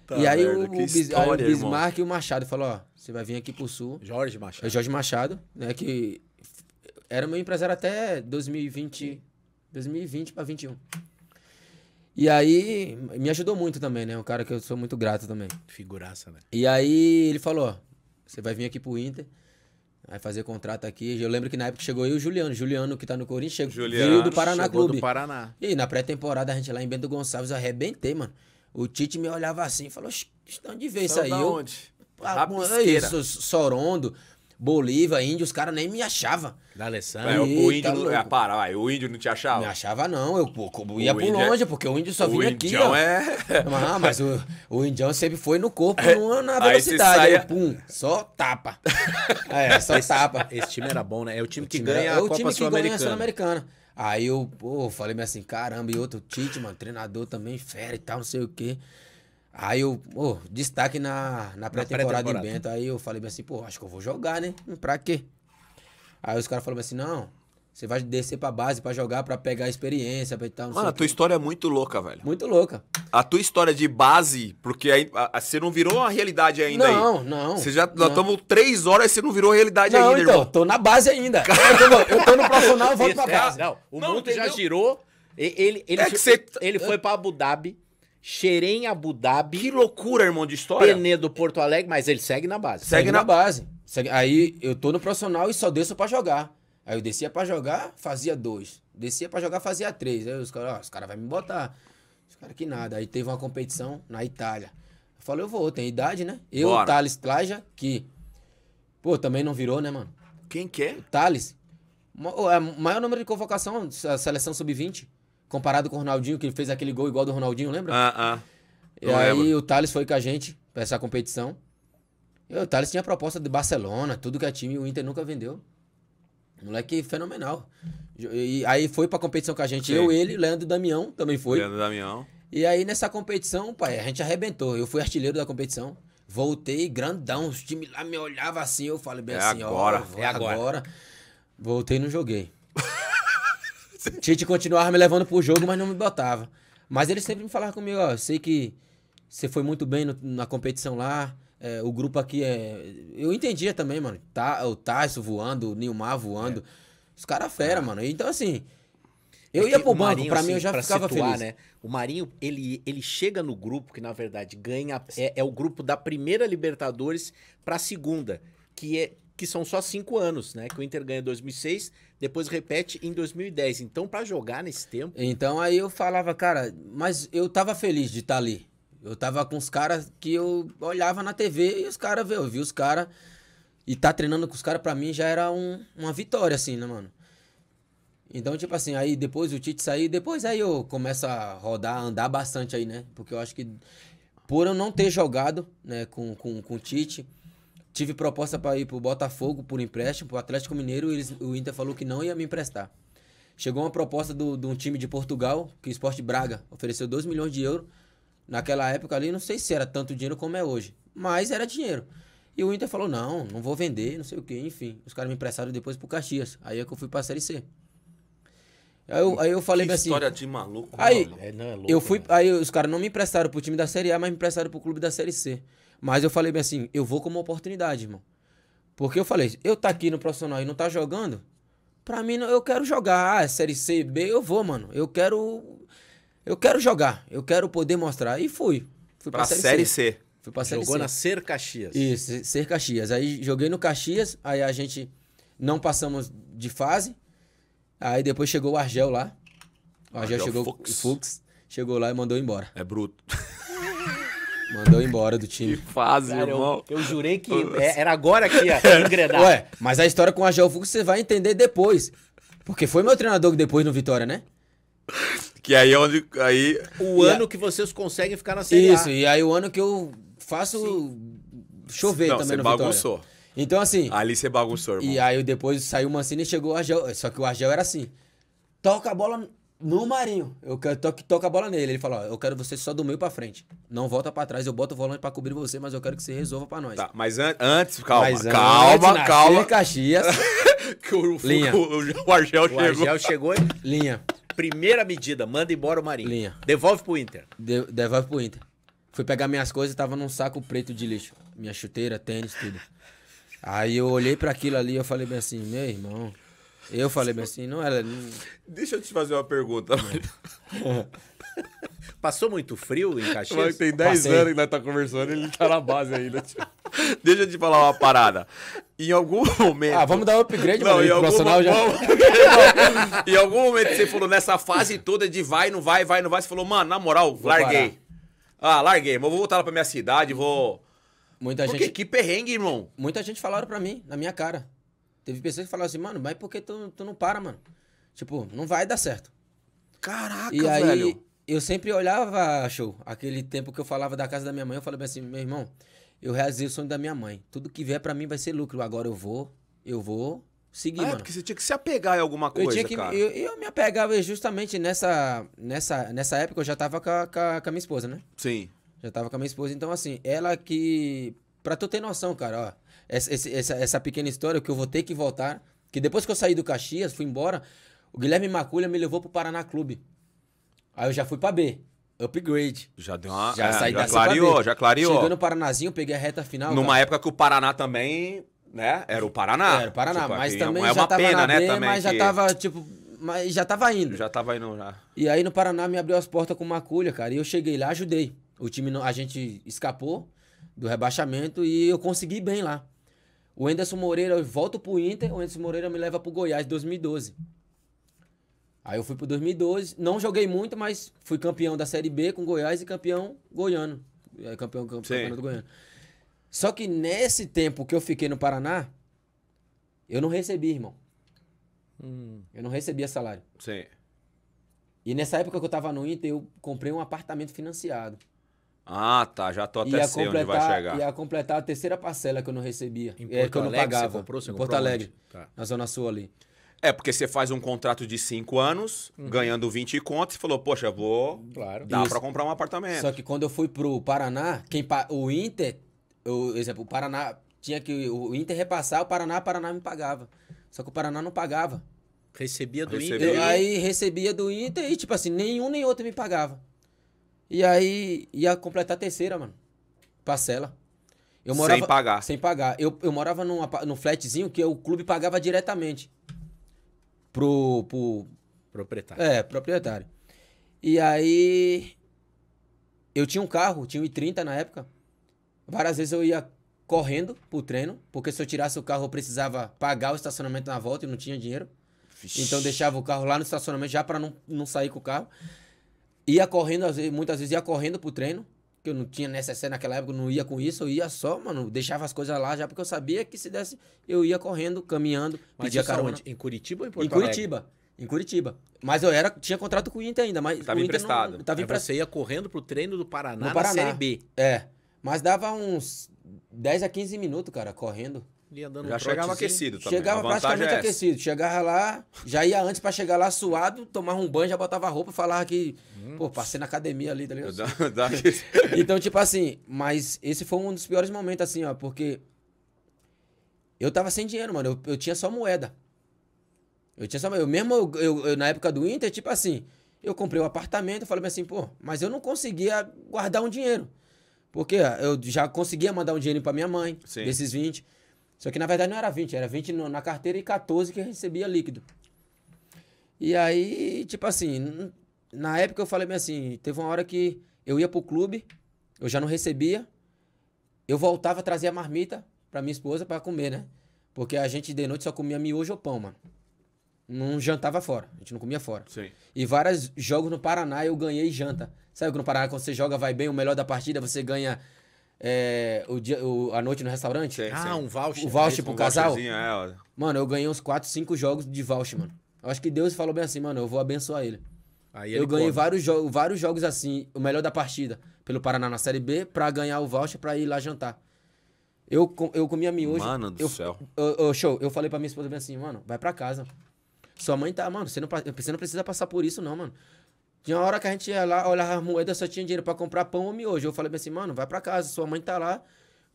Tá e aí, merda, o, história, aí o, Bismarck irmão. e o Machado falou, ó, você vai vir aqui pro Sul. Jorge Machado. É Jorge Machado, né, que era meu empresário até 2020, 2020 para 21. E aí, me ajudou muito também, né? Um cara que eu sou muito grato também. Figuraça, né? E aí, ele falou, ó, você vai vir aqui pro Inter. Aí fazer contrato aqui. Eu lembro que na época chegou eu e o Juliano. Juliano, que tá no Corinthians, chegou, Juliano veio do Paraná Clube. Do Paraná. E na pré-temporada a gente lá em Bento Gonçalves eu arrebentei, mano. O Tite me olhava assim e falou: de ver isso aí. Da eu, onde? Ah, isso, Sorondo. Bolívia, Índio, os caras nem me achavam. Da Alessandra. É, o índio, não, é, para, vai, o índio não te achava? Não achava, não. Eu, eu ia por é- longe, é... porque o índio só vinha aqui. Ó. É... Ah, mas o, o indião sempre foi no corpo, é, não na velocidade. Aí, saia... aí, pum, só tapa. É, só esse, tapa. Esse time era bom, né? É o time, o time que ganha era, a, é o Copa time que ganha a Sul-Americana. Aí eu, pô, falei assim, caramba, e outro Tite, mano, treinador também, fera e tal, não sei o quê. Aí eu, oh, destaque na, na pré-temporada pré em Bento. Aí eu falei bem assim, pô, acho que eu vou jogar, né? Hum, pra quê? Aí os caras falaram assim, não, você vai descer pra base pra jogar, pra pegar a experiência, pra tal. Mano, a tua história é muito louca, velho. Muito louca. A tua história de base, porque aí, a, a, você não virou a realidade ainda não, aí. Não, não. Você já, tomou três horas e você não virou realidade não, ainda, então, irmão. tô na base ainda. eu, tô, no profissional, eu volto pra base. É, não, o não, mundo entendeu? já girou. Ele, ele, ele, é você... ele foi é pra Abu Dhabi Xerém, Abu Dhabi. Que loucura, irmão de história. Penedo, Porto Alegre, mas ele segue na base. Segue, segue na... base. Segue... Aí eu tô no profissional e só desço para jogar. Aí eu descia para jogar, fazia dois. Descia para jogar, fazia três. Aí os caras, ó, os caras vão me botar. Os caras que nada. Aí teve uma competição na Itália. Eu falei, eu vou, tem idade, né? Eu, Bora. Thales Traja, que. Pô, também não virou, né, mano? Quem que é? O Thales. É, maior número de convocação, seleção sub-20 comparado com o Ronaldinho, que fez aquele gol igual do Ronaldinho, lembra? Ah, ah. E aí lembro. o Thales foi com a gente pra essa competição. E o Thales tinha proposta de Barcelona, tudo que é time, o Inter nunca vendeu. Moleque fenomenal. E aí foi pra competição com a gente. Sim. Eu, ele, Leandro Damião também foi. Leandro Damião. E aí nessa competição, pai, a gente arrebentou. Eu fui artilheiro da competição. Voltei grandão, os times lá me olhavam assim, eu falei bem é assim, agora, ó, é agora. agora. Voltei e não joguei. Tite continuava me levando pro jogo, mas não me botava. Mas ele sempre me falava comigo, ó, sei que você foi muito bem no, na competição lá, é, o grupo aqui é... Eu entendia também, mano, tá, o Tarso voando, o Nilmar voando, é. os caras fera, ah. mano. Então, assim, é eu é ia pro banco, Marinho, pra mim assim, eu já ficava situar, feliz. Né? O Marinho, ele, ele chega no grupo que, na verdade, ganha. É, é o grupo da primeira Libertadores pra segunda, que, é, que são só cinco anos, né? Que o Inter ganha 2006, depois repete em 2010. Então, para jogar nesse tempo. Então, aí eu falava, cara, mas eu tava feliz de estar tá ali. Eu tava com os caras que eu olhava na TV e os caras, eu vi os caras. E tá treinando com os caras, pra mim, já era um, uma vitória, assim, né, mano? Então, tipo assim, aí depois o Tite sair, depois aí eu começo a rodar, andar bastante aí, né? Porque eu acho que por eu não ter jogado, né, com, com, com o Tite, Tive proposta para ir pro Botafogo por empréstimo, pro Atlético Mineiro, e eles, o Inter falou que não ia me emprestar. Chegou uma proposta de um time de Portugal, que o Sport Braga ofereceu 2 milhões de euros. Naquela época ali, não sei se era tanto dinheiro como é hoje, mas era dinheiro. E o Inter falou: não, não vou vender, não sei o que, enfim. Os caras me emprestaram depois pro Caxias. Aí é que eu fui pra Série C. Aí eu, aí eu falei que assim. História de maluco, aí, é, não, é louco, eu fui, né? aí os caras não me emprestaram pro time da Série A, mas me emprestaram pro clube da Série C. Mas eu falei bem assim, eu vou como oportunidade, irmão. Porque eu falei, eu tá aqui no profissional e não tá jogando, pra mim eu quero jogar. Ah, é série C, B, eu vou, mano. Eu quero. Eu quero jogar. Eu quero poder mostrar. E fui. Fui pra, pra série, série C. C. Fui pra Jogou C. na Ser Caxias. Isso, Ser Caxias. Aí joguei no Caxias, aí a gente não passamos de fase. Aí depois chegou o Argel lá. O Argel, Argel chegou, Fux. Fux. Chegou lá e mandou embora. É bruto. Mandou embora do time. Que fase, Cara, irmão. Eu, eu jurei que é, era agora que ia é. engrenar. Ué, mas a história com o Agel Fux você vai entender depois. Porque foi meu treinador que depois no Vitória, né? Que aí é onde. Aí... O e ano a... que vocês conseguem ficar na Série Isso, e aí o ano que eu faço Sim. chover Não, também no bagunçou. Vitória. Você bagunçou. Então, assim. Ali você bagunçou, irmão. E aí depois saiu o Mancini e chegou o Argel. Só que o Argel era assim: toca a bola no Marinho. Eu quero toque, toca a bola nele. Ele fala: ó, eu quero você só do meio pra frente. Não volta pra trás, eu boto o volante pra cobrir você, mas eu quero que você resolva pra nós. Tá, mas an antes, calma, mas calma, antes, calma. Caxias. que o, linha. O, o, Argel chegou. O Argel chegou. Linha. Primeira medida, manda embora o Marinho. Linha. Devolve pro Inter. De devolve pro Inter. Fui pegar minhas coisas e tava num saco preto de lixo. Minha chuteira, tênis, tudo. Aí eu olhei para aquilo ali e eu falei bem assim, meu irmão. Eu falei bem assim, não era. Deixa eu te fazer uma pergunta. Passou muito frio em Caxias? tem 10 Passei. anos que nós tá conversando e ele tá na base ainda. Deixa eu te falar uma parada. Em algum momento. Ah, vamos dar um upgrade, não, mano. Em algum, já... em algum momento você falou, nessa fase toda de vai, não vai, vai, não vai, você falou, mano, na moral, vou larguei. Parar. Ah, larguei, mas vou voltar lá pra minha cidade, vou. Muita Porque gente. Que perrengue, irmão. Muita gente falaram pra mim, na minha cara. Teve pessoas que falaram assim, mano, mas por que tu, tu não para, mano? Tipo, não vai dar certo. Caraca, e aí, velho. Eu sempre olhava, show, aquele tempo que eu falava da casa da minha mãe, eu falava assim, meu irmão, eu realizei o sonho da minha mãe. Tudo que vier para mim vai ser lucro. Agora eu vou, eu vou seguir, ah, é, mano. É porque você tinha que se apegar em alguma coisa, eu tinha que, cara. Eu, eu me apegava justamente nessa, nessa, nessa época, eu já tava com a, com a, com a minha esposa, né? Sim. Já tava com a minha esposa, então assim, ela que... Pra tu ter noção, cara, ó essa, essa, essa pequena história que eu vou ter que voltar. Que depois que eu saí do Caxias, fui embora, o Guilherme Maculha me levou pro Paraná Clube. Aí eu já fui pra B. Upgrade. Já deu uma. Já é, saí já clareou, já clareou. Chegando no Paranazinho, peguei a reta final. Numa cara. época que o Paraná também, né? Era o Paraná. Era o Paraná, tipo, mas também é uma já tava pena, né, B, também, mas que... já tava, tipo. Mas já tava indo. Já tava indo já. E aí no Paraná me abriu as portas com Maculha, cara. E eu cheguei lá, ajudei. O time, a gente escapou do rebaixamento e eu consegui bem lá. O Enderson Moreira, eu volto pro Inter, o Enderson Moreira me leva pro Goiás 2012. Aí eu fui pro 2012, não joguei muito, mas fui campeão da Série B com Goiás e campeão goiano. É, campeão, campeão do Goiano. Só que nesse tempo que eu fiquei no Paraná, eu não recebi, irmão. Hum. Eu não recebia salário. Sim. E nessa época que eu tava no Inter, eu comprei um apartamento financiado. Ah, tá. Já tô até sei onde vai chegar. Ia completar a terceira parcela que eu não recebia. Em é, Porto é, que eu não Alegre, pagava. comprou, em Porto Alegre, tá. na Zona Sul ali. É, porque você faz um contrato de 5 anos, uhum. ganhando 20 contos, e falou, poxa, vou. Claro. Dá para comprar um apartamento. Só que quando eu fui pro Paraná, quem pa... o Inter, o exemplo, o Paraná tinha que o Inter repassar, o Paraná, o Paraná me pagava. Só que o Paraná não pagava. Recebia do recebia. Inter. Eu, aí recebia do Inter e tipo assim, nenhum nem outro me pagava. E aí ia completar a terceira, mano. Parcela. Eu morava, sem pagar. Sem pagar. Eu, eu morava numa, num flatzinho que o clube pagava diretamente pro, pro. Proprietário. É, proprietário. E aí. Eu tinha um carro, tinha um i30 na época. Várias vezes eu ia correndo pro treino, porque se eu tirasse o carro eu precisava pagar o estacionamento na volta e não tinha dinheiro. Vixe. Então deixava o carro lá no estacionamento já para não, não sair com o carro. Ia correndo, às vezes, muitas vezes ia correndo pro treino, que eu não tinha necessário naquela época, eu não ia com isso, eu ia só, mano, deixava as coisas lá já, porque eu sabia que se desse, eu ia correndo, caminhando, mas pedia carona. Onde? Em Curitiba ou em Porto Em Alegre? Curitiba. Em Curitiba. Mas eu era, tinha contrato com o Inter ainda, mas. Tava emprestado. Não, tava emprestado. Você ia correndo pro treino do Paraná, no Paraná. Série B. É. Mas dava uns 10 a 15 minutos, cara, correndo. Ia dando já chegava assim. aquecido também. Chegava praticamente é aquecido. Chegava lá, já ia antes para chegar lá suado, tomava um banho, já botava roupa e falava que, hum. pô, passei na academia ali, tá ligado? então, tipo assim, mas esse foi um dos piores momentos, assim, ó, porque eu tava sem dinheiro, mano. Eu, eu tinha só moeda. Eu tinha só moeda. Eu mesmo, eu, eu, eu, na época do Inter, tipo assim, eu comprei um apartamento, eu falei assim, pô, mas eu não conseguia guardar um dinheiro. Porque eu já conseguia mandar um dinheiro para minha mãe, Sim. desses 20. Só que na verdade não era 20, era 20 na carteira e 14 que recebia líquido. E aí, tipo assim, na época eu falei assim, teve uma hora que eu ia pro clube, eu já não recebia, eu voltava, a trazer a marmita pra minha esposa para comer, né? Porque a gente de noite só comia miojo ou pão, mano. Não jantava fora, a gente não comia fora. Sim. E vários jogos no Paraná eu ganhei janta. Sabe que no Paraná quando você joga vai bem, o melhor da partida, você ganha é, o dia, o, a noite no restaurante. ah, um voucher. O voucher é pro um casal. É, mano, eu ganhei uns 4, 5 jogos de voucher, mano. Eu acho que Deus falou bem assim, mano, eu vou abençoar ele. Aí eu ele ganhei vários, jo vários jogos assim, o melhor da partida, pelo Paraná na Série B, pra ganhar o voucher pra ir lá jantar. Eu, eu comi a hoje Mano do eu, céu. Eu, eu, show, eu falei pra minha esposa bem assim, mano, vai pra casa. Sua mãe tá, mano, você não, você não precisa passar por isso não, mano. Tinha uma hora que a gente ia lá, olhava as moedas, só tinha dinheiro para comprar pão ou miojo. Eu falei assim, mano, vai para casa, sua mãe tá lá.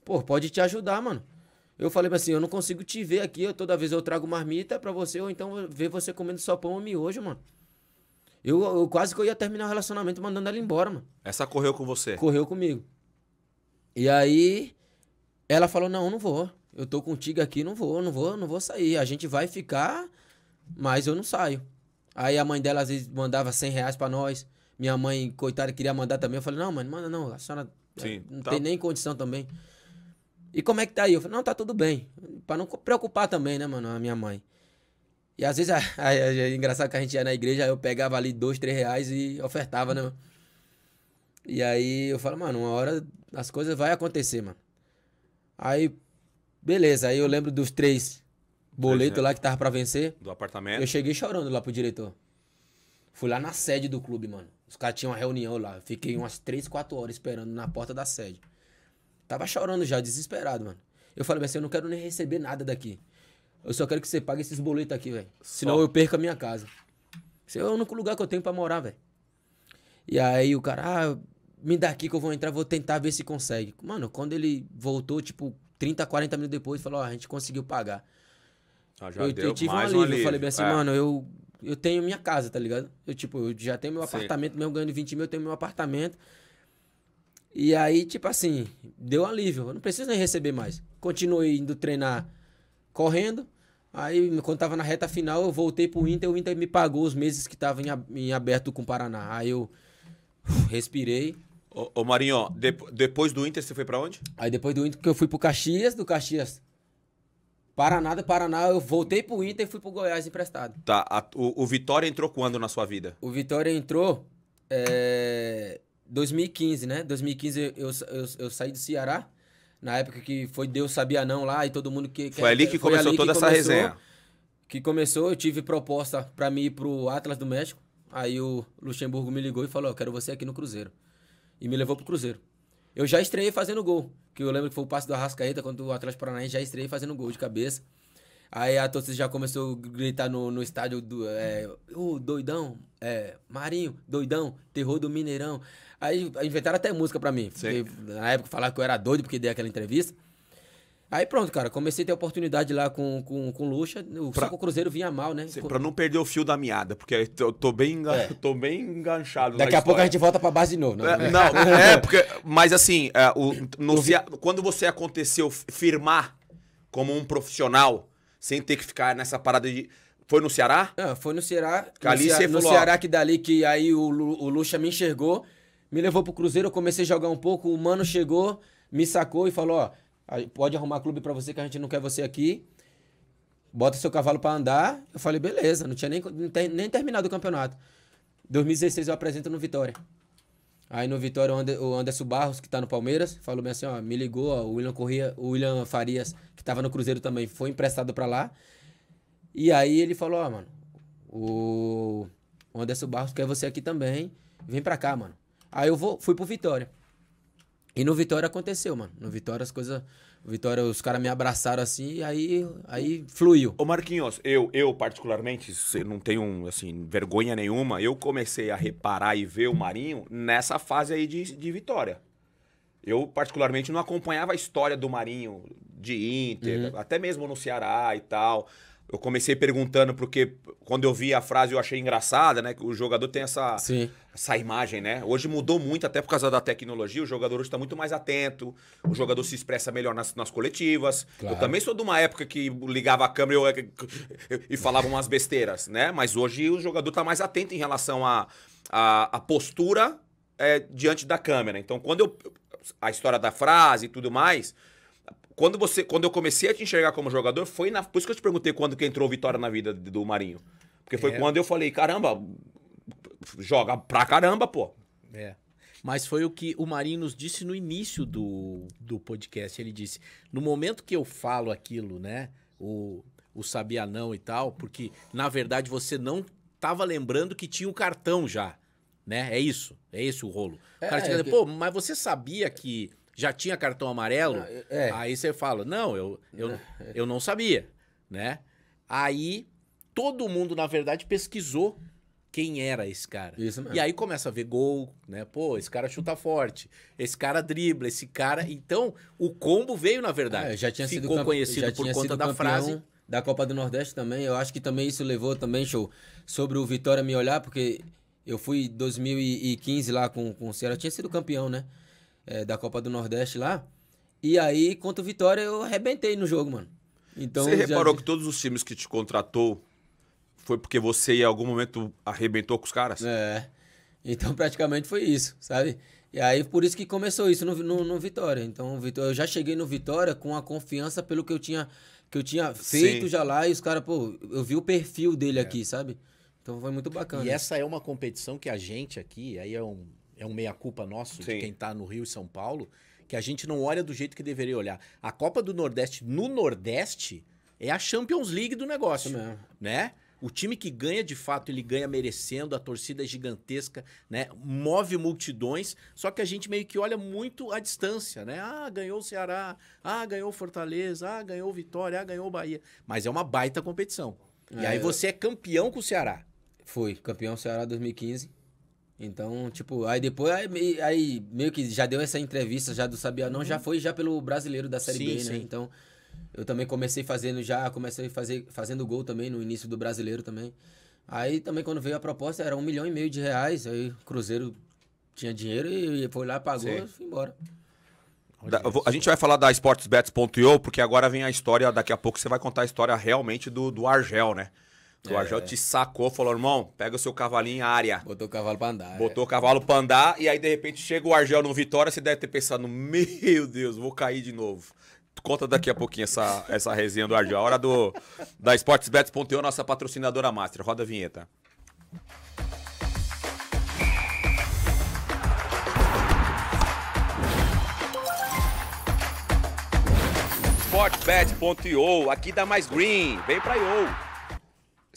Pô, pode te ajudar, mano. Eu falei assim, eu não consigo te ver aqui, eu, toda vez eu trago marmita para você, ou então ver você comendo só pão ou miojo, mano. Eu, eu, quase que eu ia terminar o relacionamento mandando ela embora, mano. Essa correu com você? Correu comigo. E aí ela falou: "Não, não vou. Eu tô contigo aqui, não vou, não vou, não vou sair. A gente vai ficar, mas eu não saio". Aí a mãe dela às vezes mandava 100 reais pra nós. Minha mãe, coitada, queria mandar também. Eu falei, não, mano, manda não. A senhora é, Sim, não tá. tem nem condição também. E como é que tá aí? Eu falei, não, tá tudo bem. Pra não preocupar também, né, mano, a minha mãe. E às vezes, é engraçado que a gente ia na igreja, eu pegava ali dois, três reais e ofertava, né? E aí eu falo, mano, uma hora as coisas vai acontecer, mano. Aí, beleza. Aí eu lembro dos três boleto lá que tava para vencer. Do apartamento. Eu cheguei chorando lá pro diretor. Fui lá na sede do clube, mano. Os caras tinham uma reunião lá. Fiquei umas 3, 4 horas esperando na porta da sede. Tava chorando já, desesperado, mano. Eu falei assim, eu não quero nem receber nada daqui. Eu só quero que você pague esses boletos aqui, velho. Senão eu perco a minha casa. Esse é o único lugar que eu tenho para morar, velho. E aí o cara, ah, me dá aqui que eu vou entrar, vou tentar ver se consegue. Mano, quando ele voltou, tipo, 30, 40 minutos depois, falou, ó, oh, a gente conseguiu pagar. Ah, já eu, deu eu tive mais um alívio. alívio. Eu falei bem assim, é. mano, eu, eu tenho minha casa, tá ligado? Eu, tipo, eu já tenho meu Sim. meu mesmo ganhando 20 mil, eu tenho meu apartamento. E aí, tipo assim, deu alívio. Eu não preciso nem receber mais. Continuei indo treinar correndo. Aí, quando tava na reta final, eu voltei pro Inter. O Inter me pagou os meses que tava em, aberto com o Paraná. Aí eu respirei. Ô, ô Marinho, de, depois do Inter você foi para onde? Aí depois do Inter que eu fui pro Caxias, do Caxias Paraná do Paraná, eu voltei pro Inter e fui pro Goiás emprestado. Tá, a, o, o, Vitória entrou quando na sua vida? O Vitória entrou. É, 2015, né? 2015 eu, eu, eu saí do Ceará na época que foi Deus Sabia Não lá e todo mundo que. que foi ali que foi começou ali toda que essa começou, resenha. Que começou, eu tive proposta para mim ir pro Atlas do México. Aí o Luxemburgo me ligou e falou: Eu quero você aqui no Cruzeiro. E me levou pro Cruzeiro. Eu já estreiei fazendo gol. Que eu lembro que foi o passe do Arrascaeta quando o Atlético Paranaense já estreiei fazendo gol de cabeça. Aí a torcida já começou a gritar no, no estádio do. É, oh, doidão, é, Marinho, doidão, terror do Mineirão. Aí inventaram até música pra mim. na época falaram que eu era doido porque dei aquela entrevista. Aí pronto, cara, comecei a ter oportunidade lá com, com, com Lucha, o pra, só que o Cruzeiro vinha mal, né? Pra não perder o fio da meada, porque eu tô bem, é. tô bem enganchado. Daqui a pouco a gente volta pra base de novo. Não, né? é, não, é porque. Mas assim, é, o, no, quando você aconteceu firmar como um profissional, sem ter que ficar nessa parada de. Foi no Ceará? É, foi no Ceará. Que no, Ceará, falou, no Ceará que dali que aí o, o Lucha me enxergou, me levou pro Cruzeiro, eu comecei a jogar um pouco, o Mano chegou, me sacou e falou, ó. Pode arrumar clube para você que a gente não quer você aqui. Bota seu cavalo para andar. Eu falei, beleza. Não tinha nem, nem terminado o campeonato. 2016 eu apresento no Vitória. Aí no Vitória, o Anderson Barros, que tá no Palmeiras, falou bem assim, ó, me ligou, ó, o William Corria, o William Farias, que tava no Cruzeiro também, foi emprestado para lá. E aí ele falou, ó, mano, o Anderson Barros quer você aqui também, vem pra cá, mano. Aí eu vou, fui pro Vitória. E no Vitória aconteceu, mano. No Vitória as coisas. Vitória, os caras me abraçaram assim e aí, aí fluiu. Ô Marquinhos, eu, eu particularmente, não tenho assim, vergonha nenhuma, eu comecei a reparar e ver o Marinho nessa fase aí de, de Vitória. Eu, particularmente, não acompanhava a história do Marinho de Inter, uhum. até mesmo no Ceará e tal eu comecei perguntando porque quando eu vi a frase eu achei engraçada, né? Que o jogador tem essa, Sim. essa imagem, né? Hoje mudou muito, até por causa da tecnologia. O jogador hoje está muito mais atento, o jogador se expressa melhor nas, nas coletivas. Claro. Eu também sou de uma época que ligava a câmera eu, é eu, e falava umas besteiras, né? Mas hoje o jogador está mais atento em relação à a, a, a, postura é, diante da câmera. Então, quando eu. A história da frase e tudo mais quando, você, quando eu comecei a te enxergar como jogador, foi na. Por isso que eu te perguntei quando que entrou vitória na vida do Marinho. Porque foi é. quando eu falei, caramba, joga pra caramba, pô. É. Mas foi o que o Marinho nos disse no início do, do podcast. Ele disse: no momento que eu falo aquilo, né? O, o sabia não e tal, porque na verdade você não estava lembrando que tinha o um cartão já. Né? É isso. É esse o rolo. O é, é, pô, mas você sabia que já tinha cartão amarelo, ah, é. aí você fala, não, eu, eu, eu não sabia, né? Aí todo mundo, na verdade, pesquisou quem era esse cara. Isso mesmo. E aí começa a ver gol, né? Pô, esse cara chuta forte, esse cara dribla, esse cara. Então, o combo veio, na verdade. Ah, já tinha Ficou sido campe... conhecido já por tinha conta sido da campeão frase. Da Copa do Nordeste também. Eu acho que também isso levou também, show, sobre o Vitória me olhar, porque eu fui em 2015 lá com, com o Ceará, tinha sido campeão, né? é, da Copa do Nordeste lá. E aí, contra o Vitória, eu arrebentei no jogo, mano. Então, você já... reparou que todos os times que te contratou foi porque você em algum momento arrebentou com os caras? É. Então praticamente foi isso, sabe? E aí por isso que começou isso no, no, no Vitória. Então Vitória, eu já cheguei no Vitória com a confiança pelo que eu tinha que eu tinha feito Sim. já lá e os caras, pô, eu vi o perfil dele é. aqui, sabe? Então foi muito bacana. E essa é uma competição que a gente aqui, aí é um, é um meia-culpa nosso, Sim. de quem está no Rio e São Paulo, que a gente não olha do jeito que deveria olhar. A Copa do Nordeste no Nordeste é a Champions League do negócio, né? O time que ganha de fato, ele ganha merecendo, a torcida é gigantesca, né? Move multidões, só que a gente meio que olha muito à distância, né? Ah, ganhou o Ceará, ah, ganhou o Fortaleza, ah, ganhou o Vitória, ah, ganhou o Bahia. Mas é uma baita competição. E é. aí você é campeão com o Ceará. Fui, campeão Ceará 2015. Então, tipo, aí depois, aí, aí, meio que já deu essa entrevista já do Sabiá, não, uhum. já foi já pelo brasileiro da Série sim, B, né? Então, eu também comecei fazendo já, comecei fazer, fazendo gol também no início do brasileiro também. Aí também quando veio a proposta era um milhão e meio de reais, aí o Cruzeiro tinha dinheiro e foi lá, pagou sim. e foi embora. Da, a gente vai falar da sportsbets.io, porque agora vem a história, daqui a pouco você vai contar a história realmente do, do Argel, né? O é. Argel te sacou, falou, irmão, pega o seu cavalinho em área. Botou o cavalo pra andar. Botou é. o cavalo pra andar, e aí de repente chega o Argel no Vitória, você deve ter pensado, meu Deus, vou cair de novo. Conta daqui a pouquinho essa, essa resenha do Argel. A hora do, da Sportsbets.eu, nossa patrocinadora master. Roda a vinheta. Sportbet.io, aqui dá mais green. Vem pra IO.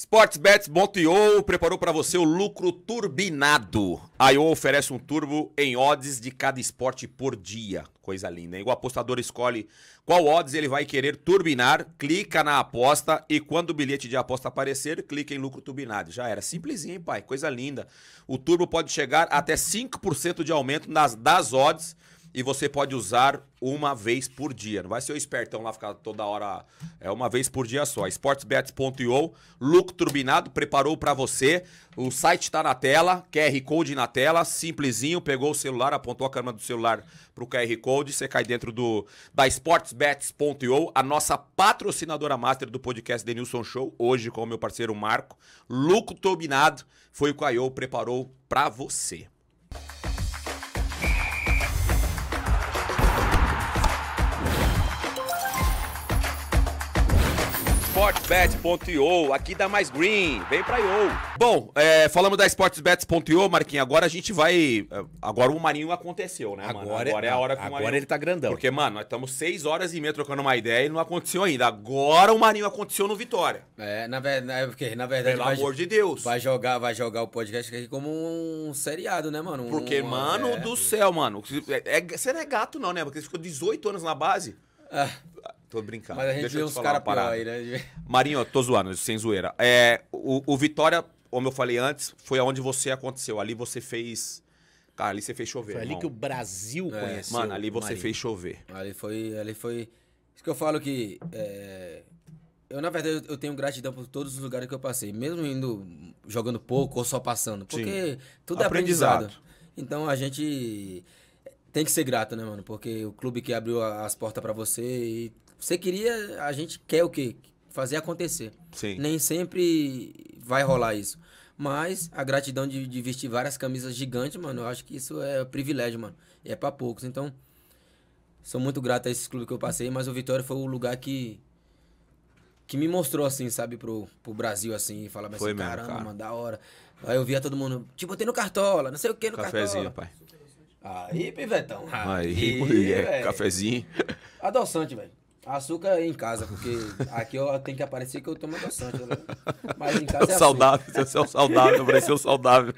Sportsbets.io preparou para você o lucro turbinado. A IO oferece um turbo em odds de cada esporte por dia. Coisa linda, hein? O apostador escolhe qual odds ele vai querer turbinar, clica na aposta e quando o bilhete de aposta aparecer, clica em lucro turbinado. Já era. Simplesinho, hein, pai? Coisa linda. O turbo pode chegar até 5% de aumento nas, das odds e você pode usar uma vez por dia. Não vai ser o espertão lá ficar toda hora. É uma vez por dia só. Sportsbets.io, lucro turbinado, preparou para você. O site está na tela, QR Code na tela, simplesinho. Pegou o celular, apontou a câmera do celular para o QR Code. Você cai dentro do da Sportsbets.io, a nossa patrocinadora master do podcast Denilson Show, hoje com o meu parceiro Marco. Lucro turbinado foi o que a IO preparou para você. sportsbet.io, aqui dá mais green, vem pra IO. Bom, é, falamos da sportsbet.io, Marquinhos, agora a gente vai... É, agora o Marinho aconteceu, né, agora, mano? É- agora é a hora que Agora Marinho... ele tá grandão. Porque, mano, nós estamos seis horas e meia trocando uma ideia e não aconteceu ainda. Agora o Marinho aconteceu no Vitória. É, na, é porque na verdade... Pelo vai, amor de Deus. Vai jogar, vai jogar o podcast aqui como um seriado, né, mano? Porque, mano é... do céu, mano. É, é, você não é gato não, né? Porque você ficou 18 anos na base... É. Tô brincando. Mas a gente Deixa vê caras pior aí, né? Marinho, tô zoando, sem zoeira. É, o, o Vitória, como eu falei antes, foi aonde você aconteceu. Ali você fez. Cara, ali você fez chover. Foi irmão. ali que o Brasil é, conheceu. Mano, ali você Marinho. fez chover. Ali foi. Ali foi. Isso que eu falo que. É... Eu, na verdade, eu tenho gratidão por todos os lugares que eu passei, mesmo indo jogando pouco ou só passando. Porque Sim. tudo é aprendizado. Então a gente tem que ser grato, né, mano? Porque o clube que abriu as portas para você e você queria, a gente quer o quê? Fazer acontecer. Sim. Nem sempre vai rolar isso. Mas a gratidão de, de, vestir várias camisas gigantes, mano, eu acho que isso é privilégio, mano. E é para poucos. Então, sou muito grato a esse clube que eu passei, mas o Vitória foi o lugar que que me mostrou assim, sabe, pro, pro Brasil assim, e falava assim, caramba, cara. mano, da hora. Aí eu via todo mundo, eu tipo, tenho no cartola, não sei o que no Cafézinho, cartola. Cafézinho, pai. Aí, pivetão. Aí, aí é, cafezinho. Adoçante, velho. Açúcar em casa, porque aqui eu tenho que aparecer que eu tomo adoçante. Né? Mas em casa é saudável, assim. seu é saudável, apareceu saudável.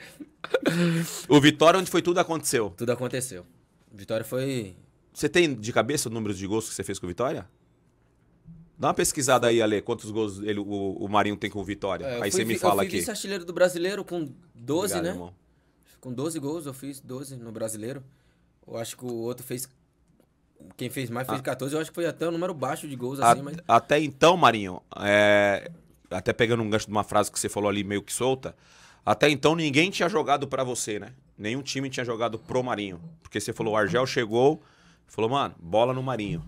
O Vitória, onde foi tudo aconteceu? Tudo aconteceu. Vitória foi. Você tem de cabeça o número de gols que você fez com o Vitória? Dá uma pesquisada aí, Ale, quantos gols ele, o, o Marinho tem com o Vitória. É, aí fui, você me fala eu fui aqui. vice-artilheiro do brasileiro com 12, Obrigado, né? Irmão com 12 gols, eu fiz 12 no brasileiro. Eu acho que o outro fez. Quem fez mais fez 14, ah. eu acho que foi até um número baixo de gols, assim, a, mas... Até então, Marinho, é, até pegando um gancho de uma frase que você falou ali meio que solta, até então ninguém tinha jogado para você, né? Nenhum time tinha jogado pro Marinho. Porque você falou, o Argel chegou, falou, mano, bola no Marinho.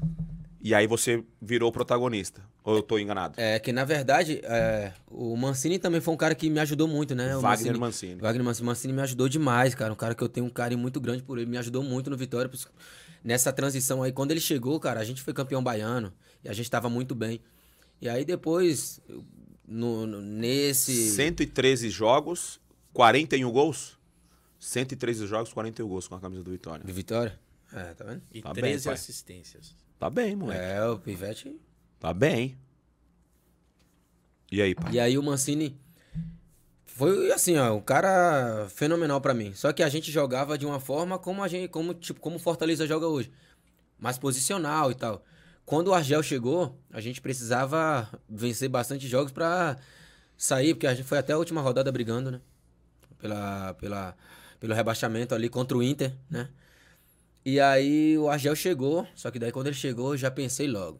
E aí você virou protagonista. Ou eu estou enganado? É, que na verdade, é, o Mancini também foi um cara que me ajudou muito, né? O Wagner Mancini, Mancini. Wagner Mancini, Mancini me ajudou demais, cara. Um cara que eu tenho um carinho muito grande por ele. Me ajudou muito no Vitória. Nessa transição aí, quando ele chegou, cara, a gente foi campeão baiano. E a gente estava muito bem. E aí depois, no, no, nesse... 113 jogos, 41 gols? 113 jogos, 41 gols com a camisa do Vitória. Do Vitória? É, tá vendo? E tá 13 bem, assistências. Tá bem, moleque. É, o Pivete. Tá bem. E aí, pai? E aí o Mancini foi assim, ó, um cara fenomenal para mim. Só que a gente jogava de uma forma como a gente, como tipo, como Fortaleza joga hoje, mais posicional e tal. Quando o Argel chegou, a gente precisava vencer bastante jogos para sair, porque a gente foi até a última rodada brigando, né? Pela, pela, pelo rebaixamento ali contra o Inter, né? E aí o Argel chegou, só que daí quando ele chegou, eu já pensei logo.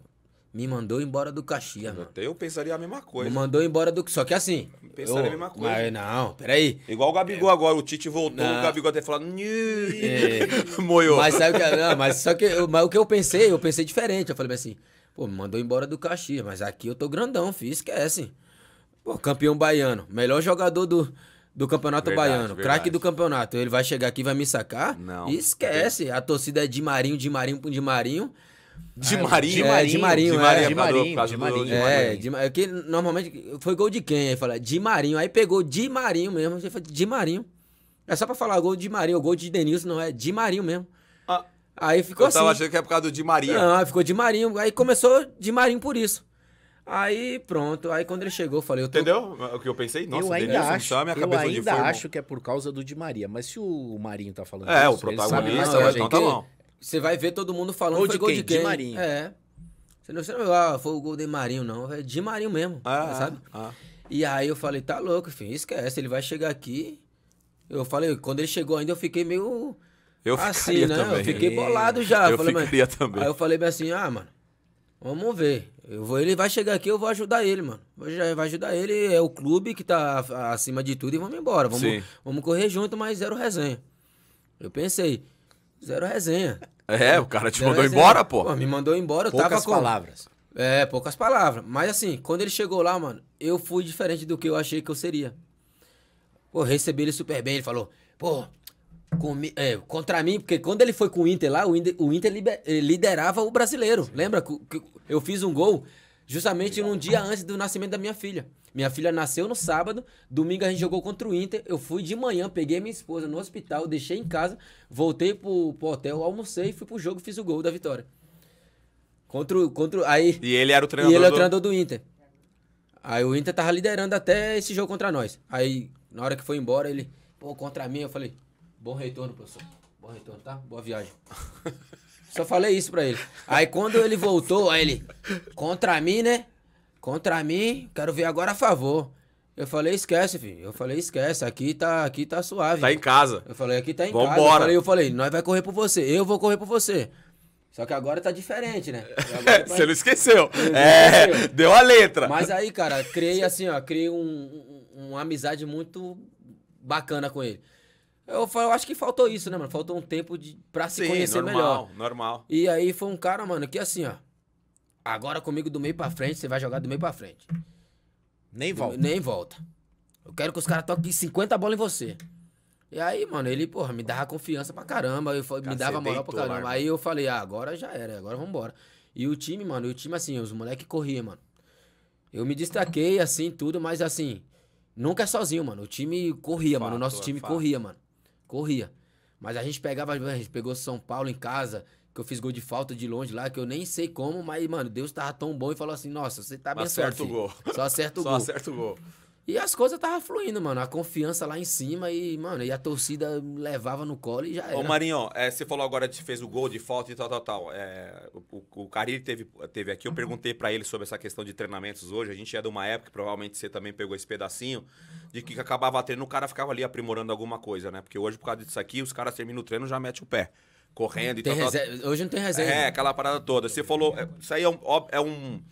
Me mandou embora do Caxias, mano. Eu pensaria a mesma coisa. Me mandou embora do. Só que assim. Pensaria eu... a mesma coisa. Mas não, peraí. Igual o Gabigol é... agora, o Tite voltou, não. o Gabigol até falando. É. Moiou. Mas sabe que. É? Não, mas só que. Eu... Mas o que eu pensei, eu pensei diferente. Eu falei assim, pô, me mandou embora do Caxias, mas aqui eu tô grandão, filho, esquece. Pô, campeão baiano, melhor jogador do do Campeonato verdade, Baiano, craque do campeonato, ele vai chegar aqui e vai me sacar? Não. esquece, a torcida é de Marinho, de Marinho, de Marinho. De Marinho? É, de Marinho, é, de Marinho, é. é. De Marinho, de Marinho. É, de Marinho. É que normalmente foi gol de quem? Aí fala, de Marinho. Aí pegou de Marinho mesmo, você fala, de Marinho. É só pra falar gol de Marinho, gol de Denilson, não é de Marinho mesmo. Ah, aí ficou eu assim. Eu tava achando que é por causa do de marinho Não, ficou de Marinho. Aí começou de Marinho por isso. Aí pronto, aí quando ele chegou, eu falei, eu tô... Entendeu? O que eu pensei? Nossa, eu ainda acho, a cabeça eu ainda acho que é por causa do Di Maria, mas se o Marinho tá falando É, isso, o protagonista, não, né? então tá bom. Você vai ver todo mundo falando, foi de gol quem? de quem? Di Marinho. É. Você não sabe, ah, foi o gol de Marinho, não, é Di Marinho mesmo, ah, é? sabe? Ah. E aí eu falei, tá louco, enfim, esquece, ele vai chegar aqui. Eu falei, quando ele chegou ainda eu fiquei meio... Eu assim, né? Também. Eu fiquei bolado já. Eu falei, ficaria mas... também. Aí eu falei assim, ah, mano... Vamos ver. Eu vou, ele vai chegar aqui, eu vou ajudar ele, mano. Vou, vai ajudar ele, é o clube que tá acima de tudo e vamos embora. Vamos, vamos correr junto, mas zero resenha. Eu pensei, zero resenha. É, o cara te zero mandou resenha. embora, pô. pô. Me mandou embora, poucas tava com... palavras. É, poucas palavras. Mas assim, quando ele chegou lá, mano, eu fui diferente do que eu achei que eu seria. Pô, recebi ele super bem, ele falou, pô, com, é, contra mim, porque quando ele foi com o Inter lá, o Inter, o Inter liber, eh, liderava o brasileiro. Sim. Lembra que eu fiz um gol justamente num dia antes do nascimento da minha filha. Minha filha nasceu no sábado, domingo a gente jogou contra o Inter. Eu fui de manhã, peguei minha esposa no hospital, deixei em casa, voltei pro, pro hotel, almocei, fui pro jogo, fiz o gol da vitória. Contra, contra aí. E ele era o treinador. E ele era o treinador do, do Inter. Aí o Inter tava liderando até esse jogo contra nós. Aí, na hora que foi embora, ele, pô, contra mim, eu falei, Bom retorno, professor. Bom retorno, tá? Boa viagem. Só falei isso pra ele. Aí quando ele voltou, aí ele, contra mim, né? Contra mim, quero ver agora a favor. Eu falei, esquece, filho. Eu falei, esquece. Aqui tá, aqui tá suave. Tá em casa. Eu falei, aqui tá em Vambora. casa. Eu eu falei, nós vai correr por você. Eu vou correr por você. Só que agora tá diferente, né? Agora, você não esqueceu. É, deu a letra. Mas aí, cara, criei assim, ó, criei um, um, uma amizade muito bacana com ele. Eu, eu acho que faltou isso, né, mano? Faltou um tempo de, pra se Sim, conhecer normal, melhor. normal. E aí foi um cara, mano, que assim, ó. Agora comigo do meio pra frente, você vai jogar do meio pra frente. Nem volta. Do, nem volta. Eu quero que os caras toquem 50 bolas em você. E aí, mano, ele, porra, me dava confiança pra caramba, eu, me dava moral pra caramba. Aí eu falei, ah, agora já era, agora vambora. E o time, mano, e o time, assim, os moleques corriam, mano. Eu me destaquei, assim, tudo, mas assim, nunca é sozinho, mano. O time corria, fato, mano. O nosso time fato. corria, mano. Corria. Mas a gente pegava, a gente pegou São Paulo em casa, que eu fiz gol de falta de longe lá, que eu nem sei como, mas, mano, Deus tava tão bom e falou assim: nossa, você tá bem Só acerta assim. o gol. Só acerta o gol. Só acerta o gol. E as coisas tava fluindo, mano. A confiança lá em cima e, mano, e a torcida levava no colo e já era. Ô, Marinho, é, você falou agora que fez o gol de falta e tal, tal, tal. É, o, o teve, teve aqui, eu perguntei para ele sobre essa questão de treinamentos hoje. A gente é de uma época, provavelmente você também pegou esse pedacinho, de que acabava treino, o cara ficava ali aprimorando alguma coisa, né? Porque hoje, por causa disso aqui, os caras terminam o treino já mete o pé correndo e tem tal, tal. Hoje não tem reserva É, aquela parada toda. Você falou. É, isso aí é um. É um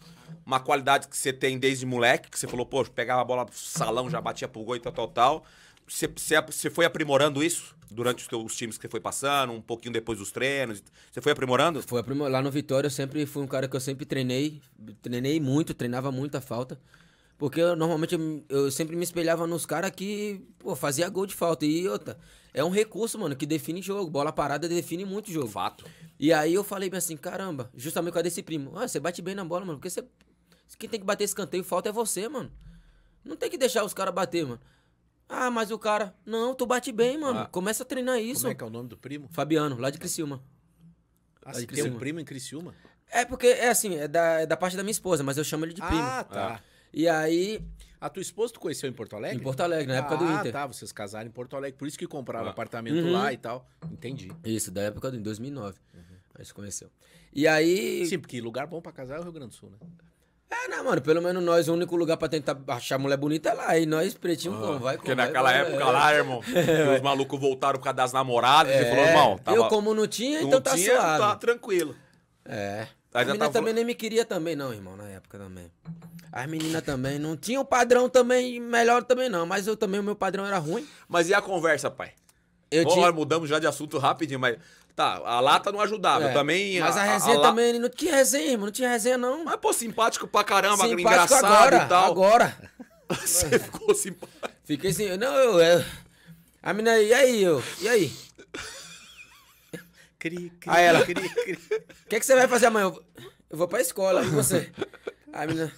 uma qualidade que você tem desde moleque, que você falou, pô, pegava a bola salão, já batia pro gol e tal, tal, tal. Você, você, você foi aprimorando isso durante os, os times que você foi passando, um pouquinho depois dos treinos? Você foi aprimorando? Foi Lá no Vitória eu sempre fui um cara que eu sempre treinei, treinei muito, treinava muita falta. Porque eu, normalmente eu, eu, sempre me espelhava nos caras que pô, fazia gol de falta. E outra, é um recurso, mano, que define jogo. Bola parada define muito jogo. Fato. E aí eu falei bem assim, caramba, justamente com a desse primo. Ah, você bate bem na bola, mano, porque você... Quem tem que bater esse canteio falta é você, mano. Não tem que deixar os caras bater, mano. Ah, mas o cara... Não, tu bate bem, mano. Ah. Começa a treinar isso. Como é que é o nome do primo? Fabiano, lá de Criciúma. Ah, você tem um primo em Criciúma? É porque, é assim, é da, é da parte da minha esposa, mas eu chamo ele de primo. Ah, tá. Ah. E aí... A tua esposa tu conheceu em Porto Alegre? Em Porto Alegre, na época do ah, Inter. Ah, tá. Vocês casaram em Porto Alegre. Por isso que compraram ah. apartamento uhum. lá e tal. Entendi. Isso, da época do... Em 2009. Uhum. A gente conheceu. E aí... Sim, porque lugar bom pra casar é o Rio Grande do Sul, né? É, não, né, mano, pelo menos nós, o único lugar pra tentar achar mulher bonita é lá. E nós, pretinho, ah, como vai Porque como naquela vai, época é. lá, irmão, os malucos voltaram por causa das namoradas. É, e falou, irmão, tava... Eu, como não tinha, então não então tá tinha, tá suave. tá tranquilo. É. A menina também nem me queria também, não, irmão, na época também. As meninas também não tinham padrão também, melhor também não, mas eu também, o meu padrão era ruim. Mas e a conversa, pai? Eu Bom, tinha... mudamos já de assunto rapidinho, mas. Tá, a lata não ajudava. É, também. Mas a, a resenha a também. La... Não tinha resenha, irmão. Não tinha resenha, não. Mas, pô, simpático pra caramba, simpático engraçado agora, e tal. Agora. Você ficou simpático. Fiquei assim. Não, eu. eu... A menina, e aí, eu? E aí? Cri, cri, Aí ela, cri, cri. O que, é que você vai fazer amanhã? Eu vou pra escola, com você? Aí menina.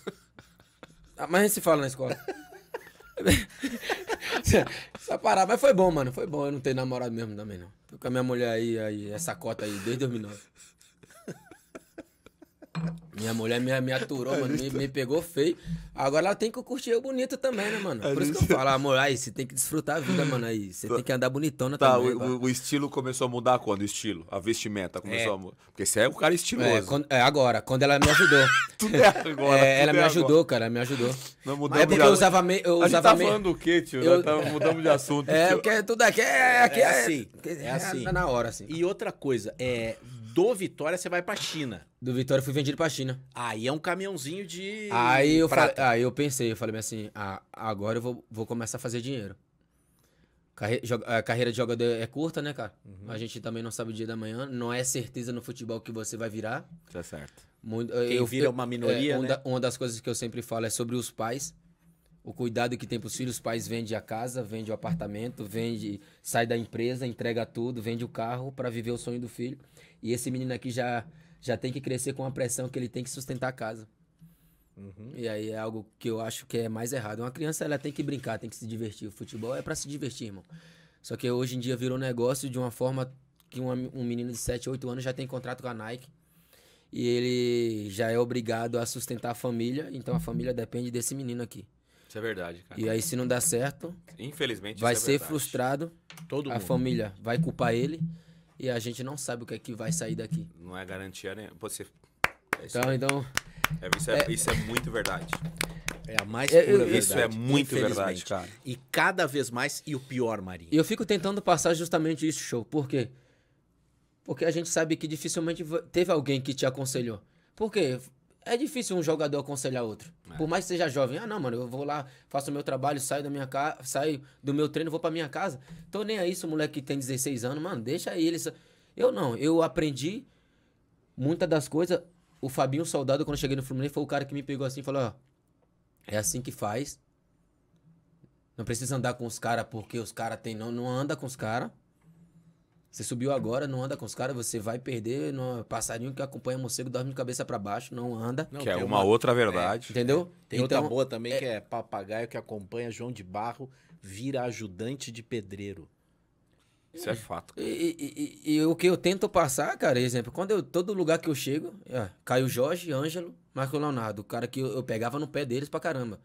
Amanhã ah, a gente se fala na escola. Só parar, mas foi bom, mano. Foi bom. Eu não tenho namorado mesmo também, não. Tô com a minha mulher aí, aí essa cota aí, desde 2009. Minha mulher me, me aturou, mano, me, tá- me, pegou feio. Agora ela tem que curtir eu bonito também, né, mano? Por isso que eu falo, amor, aí você tem que desfrutar a vida, mano. Aí você tá. tem que andar bonitona tá, também. Tá, o, o, estilo começou a mudar quando? O estilo, a vestimenta começou é. a mudar. Porque você é um cara estiloso. É, quando, é agora, quando ela me ajudou. tudo é agora. É, ela é me ajudou, agora. cara, me ajudou. Não mudamos é porque eu usava meio. Eu usava a gente tá falando o quê, tio? Eu... Tá, mudamos de assunto. É, tio. porque tudo aqui é, aqui é, assim. É, assim. Tá na hora, assim. E outra coisa, é do Vitória você vai pra China. Do Vitória eu fui vendido pra China. Aí é um caminhãozinho de. Aí eu, aí eu pensei, eu falei assim: ah, agora eu vou, vou começar a fazer dinheiro. Carre... A carreira de jogador é curta, né, cara? Uhum. A gente também não sabe o dia da manhã. Não é certeza no futebol que você vai virar. Tá certo. Muito, Quem eu, vira é uma minoria, é, um né? Da, uma das coisas que eu sempre falo é sobre os pais. O cuidado que tem para os filhos. Os pais vendem a casa, vendem o apartamento, vende, sai da empresa, entrega tudo, vende o carro para viver o sonho do filho. E esse menino aqui já, já tem que crescer com a pressão que ele tem que sustentar a casa. Uhum. E aí é algo que eu acho que é mais errado. Uma criança ela tem que brincar, tem que se divertir. O futebol é para se divertir, irmão. Só que hoje em dia virou negócio de uma forma que uma, um menino de 7, 8 anos já tem contrato com a Nike. E ele já é obrigado a sustentar a família, então a família depende desse menino aqui. Isso é verdade, cara. E aí se não dá certo, infelizmente vai é ser verdade. frustrado. Todo a mundo. família vai culpar ele e a gente não sabe o que é que vai sair daqui. Não é garantia nem. Você. É isso então, então. É, isso, é, é, isso é muito verdade. É a mais é, pura eu, verdade. Isso é muito verdade, cara. E cada vez mais, e o pior, Maria. Eu fico tentando passar justamente isso, show. Por quê? Porque a gente sabe que dificilmente teve alguém que te aconselhou. Por quê? É difícil um jogador aconselhar outro. É. Por mais que seja jovem. Ah, não, mano, eu vou lá, faço o meu trabalho, saio da minha casa, saio do meu treino, vou pra minha casa. Tô nem aí, se o moleque que tem 16 anos, mano, deixa aí ele. Eu não, eu aprendi muitas das coisas. O Fabinho Soldado, quando eu cheguei no Fluminense, foi o cara que me pegou assim e falou: ó, é assim que faz. Não precisa andar com os caras porque os caras tem. Não, não anda com os caras. Você subiu agora, não anda com os caras, você vai perder no passarinho que acompanha morcego, dorme de cabeça para baixo, não anda. Não, que é uma, uma outra é, verdade. É, entendeu? Tem então, outra boa também é... que é papagaio que acompanha João de Barro vira ajudante de pedreiro. Isso é fato. E, e, e, e, o que eu tento passar, cara, é exemplo, quando eu, todo lugar que eu chego, é, Jorge, Ângelo, Marco Leonardo, o cara que eu, eu pegava no pé deles pra caramba.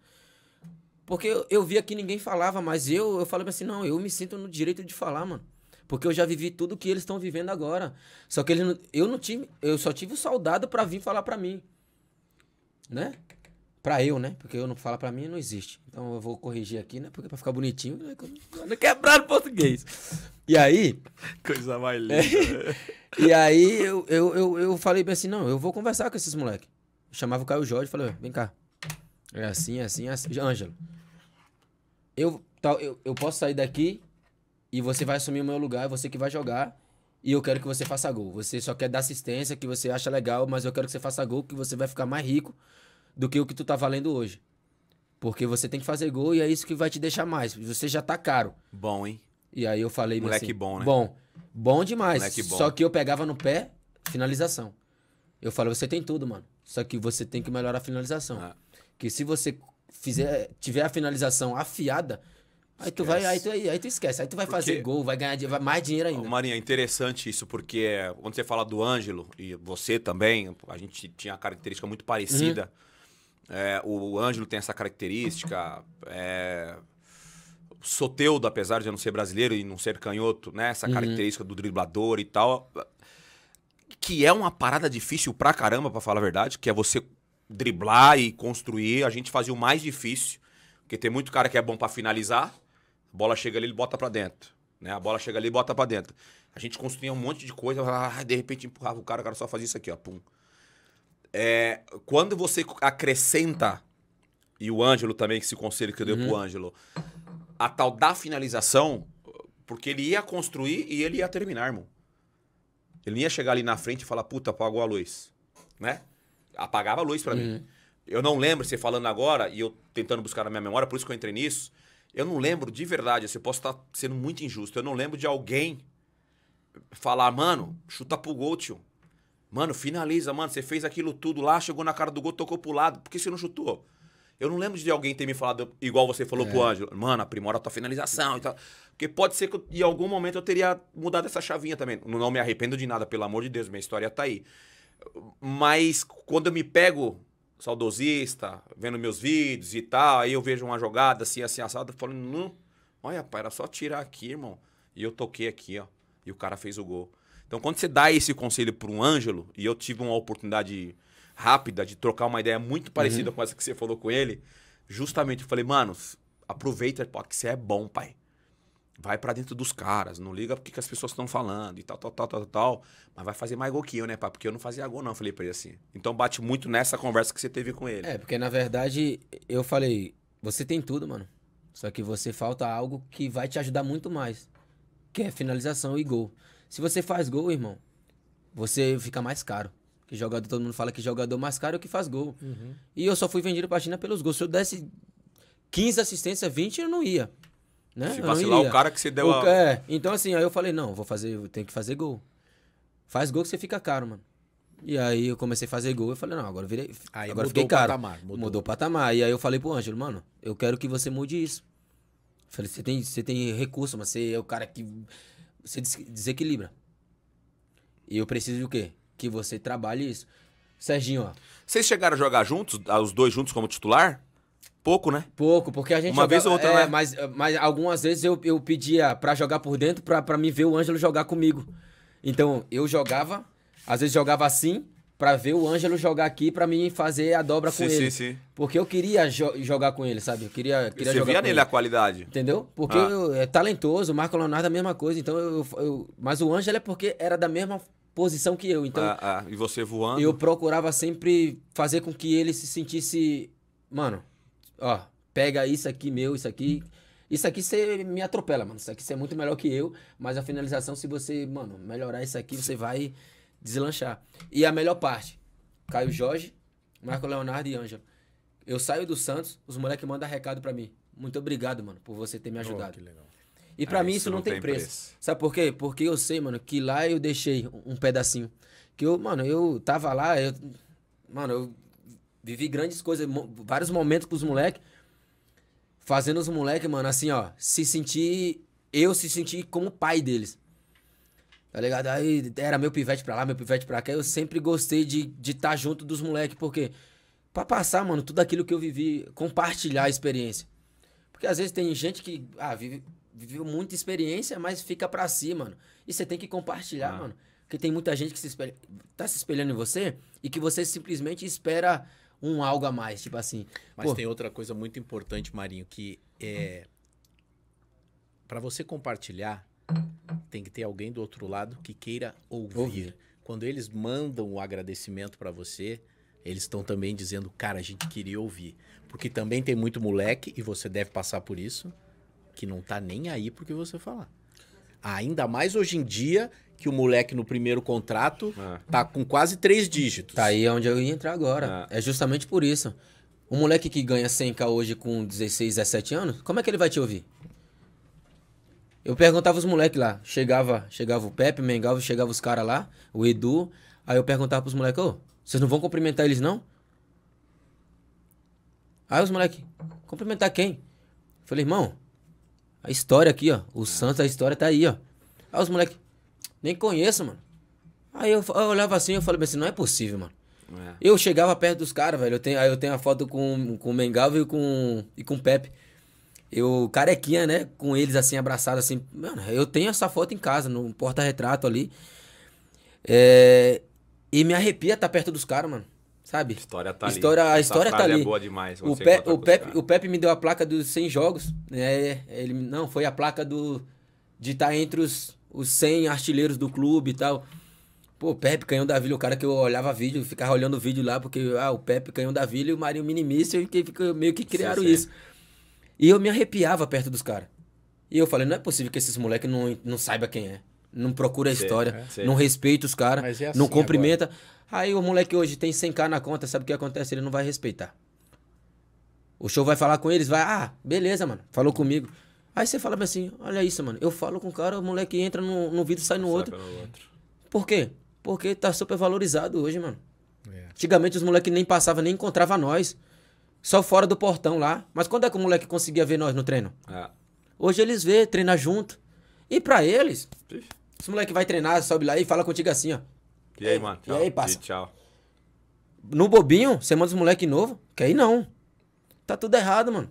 Porque eu, eu via que ninguém falava, mas eu, eu falava assim, não, eu me sinto no direito de falar, mano. Porque eu já vivi tudo que eles estão vivendo agora. Só que eles não, eu não tive, eu só tive o soldado para vir falar para mim. Né? Pra eu, né? Porque eu não falar pra mim, não existe. Então eu vou corrigir aqui, né? Porque pra ficar bonitinho, né? não quebrar quebraram português. E aí. Coisa mais é. linda. É, e aí eu, eu, eu, eu falei bem assim: não, eu vou conversar com esses moleques. Chamava o Caio Jorge e falei: vem cá. É assim, é assim, é assim. Ângelo, eu, tal, eu, eu posso sair daqui e você vai assumir o meu lugar, é você que vai jogar. E eu quero que você faça gol. Você só quer dar assistência que você acha legal, mas eu quero que você faça gol, que você vai ficar mais rico do que o que tu tá valendo hoje. Porque você tem que fazer gol e é isso que vai te deixar mais. Você já tá caro. Bom, hein? E aí eu falei, moleque assim, bom, né? Bom. Bom demais. Moleque bom. Só que eu pegava no pé, finalização. Eu falei, você tem tudo, mano. Só que você tem que melhorar a finalização. Ah. Que se você fizer, tiver a finalização afiada, Aí tu, vai, aí, tu, aí, aí tu esquece, aí tu vai porque fazer gol, vai ganhar vai mais dinheiro ainda. Marinha, é interessante isso, porque quando você fala do Ângelo, e você também, a gente tinha uma característica muito parecida. Uhum. É, o Ângelo tem essa característica. É, Soteudo, apesar de eu não ser brasileiro e não ser canhoto, né? Essa uhum. característica do driblador e tal. Que é uma parada difícil pra caramba, pra falar a verdade, que é você driblar e construir. A gente fazia o mais difícil. Porque tem muito cara que é bom para finalizar, a bola chega ali, ele bota para dentro. Né? A bola chega ali e bota para dentro. A gente construía um monte de coisa, ah, de repente empurrava o cara, o cara só fazia isso aqui, ó, pum. É, quando você acrescenta, e o Ângelo também, que esse conselho que eu dei uhum. pro Ângelo, a tal da finalização, porque ele ia construir e ele ia terminar, irmão. Ele ia chegar ali na frente e falar, puta, apagou a luz. Né? Apagava a luz para uhum. mim. Eu não lembro, você falando agora, e eu tentando buscar na minha memória, por isso que eu entrei nisso, eu não lembro de verdade, assim, eu posso estar sendo muito injusto. Eu não lembro de alguém falar, mano, chuta pro gol, tio. Mano, finaliza, mano. Você fez aquilo tudo lá, chegou na cara do gol, tocou pro lado. Por que você não chutou? Eu não lembro de alguém ter me falado, igual você falou é. pro Ângelo, mano, aprimora a tua finalização e tal. Porque pode ser que em algum momento eu teria mudado essa chavinha também. Não me arrependo de nada, pelo amor de Deus, minha história tá aí. Mas quando eu me pego saudosista, vendo meus vídeos e tal, aí eu vejo uma jogada assim, assim, assada, falando, não, olha, pai, era só tirar aqui, irmão. E eu toquei aqui, ó, e o cara fez o gol. Então, quando você dá esse conselho para um Ângelo, e eu tive uma oportunidade rápida de trocar uma ideia muito uhum. parecida uhum. com essa que você falou com ele, justamente eu falei, mano, aproveita, pô, que você é bom, pai vai para dentro dos caras, não liga porque que as pessoas estão falando e tal, tal, tal, tal, tal. Mas vai fazer mais gol que eu, né, pá? Porque eu não fazia gol, não, falei pra ele assim. Então bate muito nessa conversa que você teve com ele. É, porque na verdade eu falei, você tem tudo, mano. Só que você falta algo que vai te ajudar muito mais. Que é finalização e gol. Se você faz gol, irmão, você fica mais caro. Que jogador, todo mundo fala que jogador mais caro é o que faz gol. Uhum. E eu só fui vendido pra China pelos gols. Se eu desse 15 assistências, 20, eu não ia. Né? Se vacilar o cara que você deu o, a... É, então assim, aí eu falei, não, vou fazer, tem que fazer gol. Faz gol que você fica caro, mano. E aí eu comecei a fazer gol, eu falei, não, agora virei. Aí agora fiquei caro. Patamar, mudou. mudou o patamar. E aí eu falei pro Ângelo, mano, eu quero que você mude isso. Eu falei, você tem, você tem recurso, mas você é o cara que. Você desequilibra. E eu preciso de o quê? Que você trabalhe isso. Serginho, ó. Vocês chegaram a jogar juntos, ah, os dois juntos como titular? Pouco, né? Pouco, porque a gente. Uma joga... vez ou outra, é, né? Mas, mas algumas vezes eu, eu pedia para jogar por dentro pra, pra me ver o Ângelo jogar comigo. Então, eu jogava, às vezes jogava assim, para ver o Ângelo jogar aqui para mim fazer a dobra sim, com ele. Sim, sim. Porque eu queria jo jogar com ele, sabe? Eu queria, queria Você jogar via nele ele. a qualidade. Entendeu? Porque ah. eu, é talentoso, o Marco Leonardo é a mesma coisa. Então eu, eu, mas o Ângelo é porque era da mesma posição que eu. Então, ah, ah. E você voando? Eu procurava sempre fazer com que ele se sentisse. Mano, ó, pega isso aqui meu, isso aqui. Isso aqui você me atropela, mano. Isso aqui você é muito melhor que eu, mas a finalização, se você, mano, melhorar isso aqui, você vai deslanchar. E a melhor parte, Caio Jorge, Marco Leonardo e Ângelo. Eu saio do Santos, os moleques mandam recado para mim. Muito obrigado, mano, por você ter me ajudado. Oh, e para ah, mim isso, isso não, não tem, tem preço. preço. Sabe por quê? Porque eu sei, mano, que lá eu deixei um pedacinho. Que eu, mano, eu tava lá, eu, mano, eu Vivi grandes coisas, vários momentos com os moleques. Fazendo os moleques, mano, assim, ó, se sentir. Eu se sentir como pai deles. Tá ligado? Aí era meu pivete pra lá, meu pivete pra cá. Eu sempre gostei de estar de tá junto dos moleques, porque. Pra passar, mano, tudo aquilo que eu vivi, compartilhar a experiência. Porque às vezes tem gente que. Ah, vive, viveu muita experiência, mas fica pra si, mano. E você tem que compartilhar, ah. mano. Porque tem muita gente que se espelha, tá se espelhando em você e que você simplesmente espera um algo a mais, tipo assim. Mas pô, tem outra coisa muito importante, Marinho, que é para você compartilhar, tem que ter alguém do outro lado que queira ouvir. ouvir. Quando eles mandam o agradecimento para você, eles estão também dizendo, cara, a gente queria ouvir. Porque também tem muito moleque, e você deve passar por isso, que não tá nem aí porque que você falar. Ainda mais hoje em dia, que o moleque no primeiro contrato é. tá com quase três dígitos. Tá aí onde eu ia entrar agora. É, é justamente por isso. O moleque que ganha 100k hoje com 16, 17 anos, como é que ele vai te ouvir? Eu perguntava os moleques lá. Chegava, chegava o Pepe, o Mengalvo, chegava os caras lá, o Edu. Aí eu perguntava pros moleques, ô, vocês não vão cumprimentar eles não? Aí os moleques, cumprimentar quem? falei, irmão, a história aqui, ó. O Santos, a história tá aí, ó. Aí os moleques, nem conheço, mano. Aí eu, eu olhava assim, eu falava assim, não é possível, mano. É. Eu chegava perto dos caras, velho. Eu tenho, aí eu tenho a foto com, com o Mengalvo e com, e com o Pepe. Eu, carequinha, né? Com eles assim, abraçados, assim. Mano, eu tenho essa foto em casa, no porta-retrato ali. É, e me arrepia estar tá perto dos caras, mano. Sabe? História tá história, ali. A história tá é ali. É boa demais. O, Pe o, Pepe, o Pepe me deu a placa dos 100 jogos. Né? Ele, não, foi a placa do de estar tá entre os os 100 artilheiros do clube e tal. Pô, Pepe Canhão da Vila, o cara que eu olhava vídeo, ficava olhando o vídeo lá, porque ah, o Pepe Canhão da Vila e o Marinho Minimício, que meio que criaram sim, sim. isso. E eu me arrepiava perto dos caras. E eu falei, não é possível que esses moleques não, não saibam quem é. Não procura a história, é, não respeita os caras, é assim não cumprimenta. Agora. Aí o moleque hoje tem 100k na conta, sabe o que acontece? Ele não vai respeitar. O show vai falar com eles, vai, ah, beleza, mano, falou comigo. Aí você fala assim, olha isso, mano. Eu falo com o cara, o moleque entra no, no vidro, sai no outro. no outro. Por quê? Porque tá super valorizado hoje, mano. É. Antigamente os moleques nem passavam, nem encontrava nós. Só fora do portão lá. Mas quando é que o moleque conseguia ver nós no treino? É. Hoje eles vê, treina junto. E para eles, Ixi. esse moleque vai treinar, sobe lá e fala contigo assim, ó. E aí, mano? Tchau. E aí, passa. E tchau. No bobinho, você manda os moleque novo, que aí não. Tá tudo errado, mano.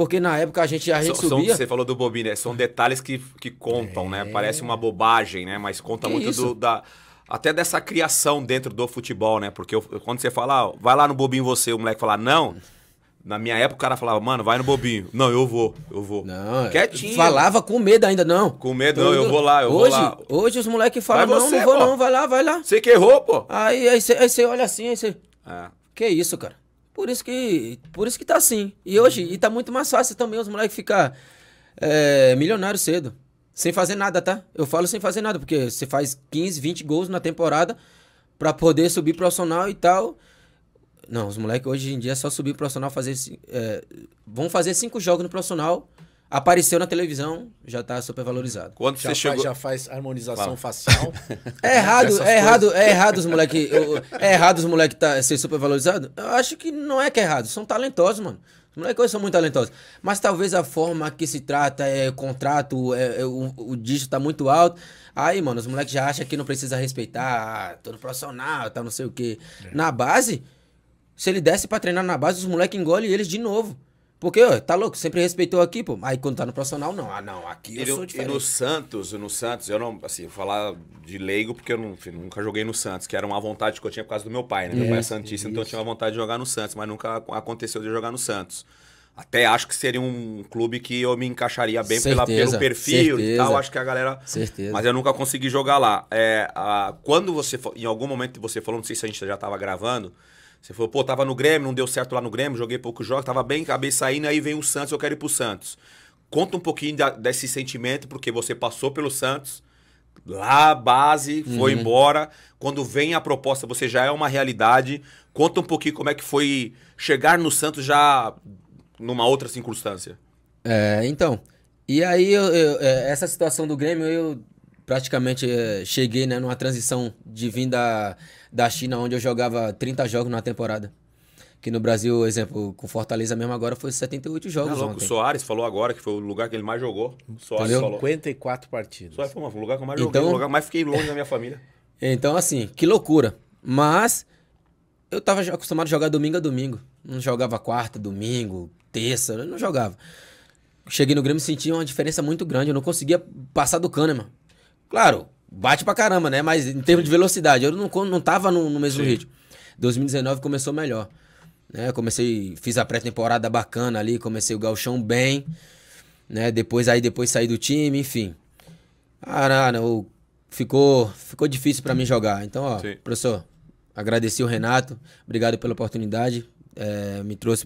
Porque na época a gente, a gente são, subia... Você falou do bobina, né? são detalhes que, que contam, né? é... né? Parece uma bobagem, né? Mas conta que muito do, da... Até dessa criação dentro do futebol, né? Porque eu, quando você fala, ah, vai lá no bobinho você, o moleque falar não... Na minha época, o cara falava, mano, vai no bobinho. Não, eu vou, eu vou. Não, é. Quietinho. Falava com medo ainda, não. Com medo, não, eu vou lá, eu hoje, vou lá. Hoje os moleques falam, não, você, não vou pô. não, vai lá, vai lá. Você que errou, pô. Aí, aí, você, aí olha assim, aí você... É. Que isso, cara. Por isso que, por isso que tá assim. E hoje, e tá muito mais fácil também os moleques ficar é, milionário cedo. Sem fazer nada, tá? Eu falo sem fazer nada, porque você faz 15, 20 gols na temporada para poder subir profissional e tal. Não, os moleques hoje em dia é só subir profissional, fazer. É, vão fazer cinco jogos no profissional Apareceu na televisão, já tá super valorizado. Quando já você faz, chegou... Já faz harmonização facial. É errado, é errado, é errado os moleque... É errado os moleque tá, ser super valorizado? Eu acho que não é que é errado. São talentosos, mano. Os moleques são muito talentosos. Mas talvez a forma que se trata é contrato, é, é o, o dígito tá muito alto. Aí, mano, os moleques já acham que não precisa respeitar, ah, todo profissional, tá não sei o quê. É. Na base, se ele desce pra treinar na base, os moleques engolem eles de novo. Porque, ó, tá louco, sempre respeitou aqui, pô. Aí quando tá no profissional, não. Ah, não, aqui eu e sou no, diferente. E no Santos, no Santos, eu não, assim, vou falar de leigo, porque eu não, enfim, nunca joguei no Santos, que era uma vontade que eu tinha por causa do meu pai, né? Meu pai é Santista, então eu tinha uma vontade de jogar no Santos, mas nunca aconteceu de jogar no Santos. Até acho que seria um clube que eu me encaixaria bem certeza, pela, pelo perfil certeza, e tal. Acho que a galera. Certeza. Mas eu nunca consegui jogar lá. É, a, quando você. Em algum momento você falou, não sei se a gente já estava gravando, você falou, pô, tava no Grêmio, não deu certo lá no Grêmio, joguei poucos jogos, tava bem, acabei saindo, aí vem o Santos, eu quero ir pro Santos. Conta um pouquinho da, desse sentimento, porque você passou pelo Santos, lá, base, foi uhum. embora. Quando vem a proposta, você já é uma realidade. Conta um pouquinho como é que foi chegar no Santos já numa outra circunstância. É, então. E aí, eu, eu, é, essa situação do Grêmio, eu praticamente eh, cheguei né, numa transição de vir da, China, onde eu jogava 30 jogos na temporada. Que no Brasil, exemplo, com Fortaleza mesmo agora foi 78 tá jogos. Não, louco, ontem. O Soares falou agora que foi o lugar que ele mais jogou. Soares falou. 54 partidas. Soares foi o lugar que eu mais então, o lugar que mais fiquei longe da minha família. Então, assim, que loucura. Mas eu estava acostumado a jogar domingo a domingo. Não jogava quarta, domingo, terça, eu não jogava. Cheguei no Grêmio e senti uma diferença muito grande. Eu não conseguia passar do Kahneman. Claro, bate pra caramba, né? Mas em termos de velocidade, eu não, não tava no, no mesmo Sim. ritmo. 2019 começou melhor. Né? Comecei, fiz a pré-temporada bacana ali, comecei o galchão bem, né? Depois aí depois saí do time, enfim. Ah, não, não ficou, ficou difícil para mim jogar. Então, ó, Sim. professor, agradeci o Renato, obrigado pela oportunidade. É, me trouxe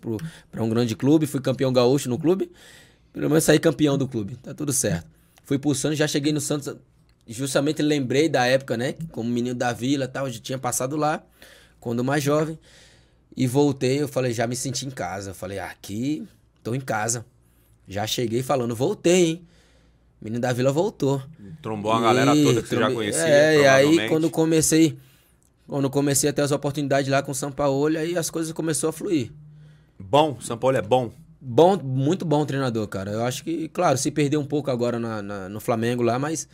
para um grande clube, fui campeão gaúcho no clube. Pelo menos saí campeão do clube, tá tudo certo. Fui pro Santos, já cheguei no Santos justamente lembrei da época, né? Como menino da vila tal, já tinha passado lá, quando mais jovem. E voltei, eu falei, já me senti em casa. Eu falei, aqui, tô em casa. Já cheguei falando, voltei, hein? Menino da Vila voltou. Trombou e... a galera toda que Trombe... você já conhecia. É, e aí quando comecei, quando comecei a ter as oportunidades lá com o São Paulo, aí as coisas começaram a fluir. Bom, São Paulo é bom. Bom, muito bom treinador, cara. Eu acho que, claro, se perdeu um pouco agora na, na, no Flamengo lá, mas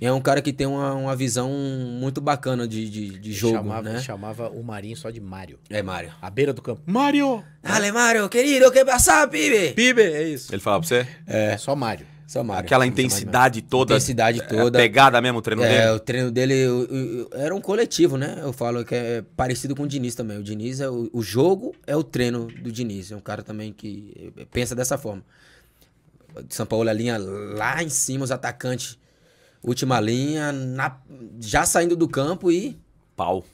é um cara que tem uma, uma visão muito bacana de, de, de jogo, chamava, né? Chamava o Marinho só de Mário. É Mário. À beira do campo. Mário! Ale, Mário, querido, que passar, Pibe? Pibe, é isso. Ele falava pra você? É. Só Mário. Só Mário. Aquela intensidade Mário. toda. Intensidade é, toda. Pegada mesmo o treino é, dele. É, o treino dele eu, eu, eu, era um coletivo, né? Eu falo que é parecido com o Diniz também. O Diniz é o, o jogo é o treino do Diniz. É um cara também que é, pensa dessa forma. São Paulo é a linha lá em cima, os atacantes última linha, na, já saindo do campo e. Pau.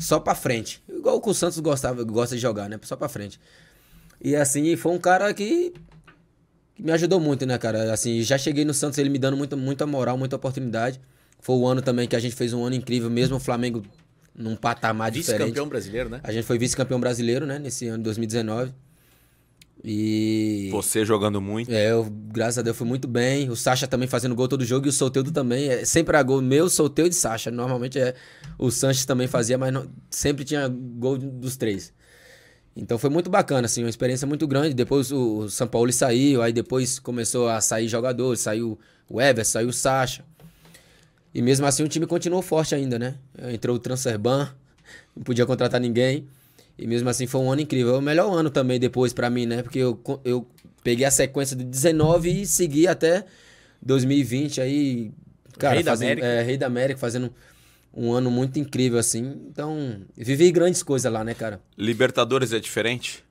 Só pra frente. Igual o Santos gostava, gosta de jogar, né? Só pra frente. E assim, foi um cara que, que me ajudou muito, né, cara? Assim, já cheguei no Santos, ele me dando muita, muita moral, muita oportunidade. Foi o ano também que a gente fez um ano incrível, mesmo o Flamengo num patamar vice diferente. Vice-campeão brasileiro, né? A gente foi vice-campeão brasileiro, né? Nesse ano de 2019. E. Você jogando muito. É, eu, graças a Deus fui muito bem. O Sacha também fazendo gol todo jogo e o Solteudo também. É, sempre a gol meu, Solteudo e Sacha. Normalmente é, o Sanches também fazia, mas não, sempre tinha gol dos três. Então foi muito bacana, assim, uma experiência muito grande. Depois o, o São Paulo saiu, aí depois começou a sair jogadores, saiu o Everson, saiu o Sacha. E mesmo assim o time continuou forte ainda, né? Entrou o Transferban, não podia contratar ninguém. E mesmo assim foi um ano incrível. É o melhor ano também depois para mim, né? Porque eu, eu peguei a sequência de 19 e segui até 2020 aí, cara, Rei fazendo, da América. É, Rei da América, fazendo um ano muito incrível assim. Então, vivi grandes coisas lá, né, cara? Libertadores é diferente?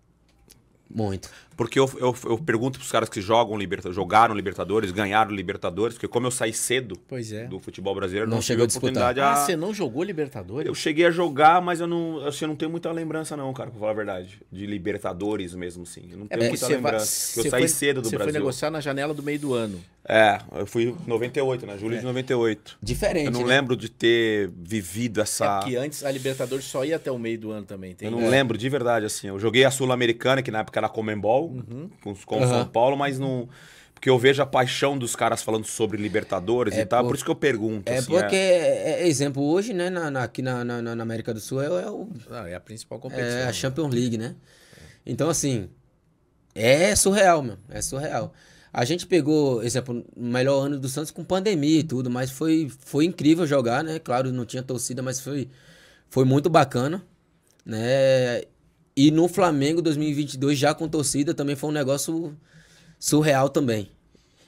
Muito. Porque eu, eu, eu pergunto pros caras que jogam liberta, jogaram Libertadores, ganharam Libertadores, porque como eu saí cedo é. do futebol brasileiro, não, não chegou a oportunidade ah, a... Ah, você não jogou Libertadores? Eu cheguei a jogar, mas eu não, assim, eu não tenho muita lembrança não, cara, pra falar a verdade. De Libertadores mesmo, sim. Eu não tenho é, muita lembrança. Vai, eu saí foi, cedo do você Brasil. Você foi negociar na janela do meio do ano. É, eu fui em 98, né? Julho é. de 98. Diferente. Eu não né? lembro de ter vivido essa. É que antes a Libertadores só ia até o meio do ano também, entendeu? Eu não é. lembro de verdade, assim. Eu joguei a Sul-Americana, que na época era Comembol, uhum. com, com uhum. São Paulo, mas não. Porque eu vejo a paixão dos caras falando sobre Libertadores é e tal, por... isso que eu pergunto. É assim, porque, é. É, é, é... exemplo, hoje, né, na, na, aqui na, na, na, América do Sul é, o. Ah, é a principal competição. É a né? Champions League, né? Então, assim. É surreal, meu. É surreal. A gente pegou, exemplo, o melhor ano do Santos com pandemia e tudo, mas foi, foi incrível jogar, né? Claro, não tinha torcida, mas foi, foi muito bacana, né? E no Flamengo 2022, já com torcida, também foi um negócio surreal também.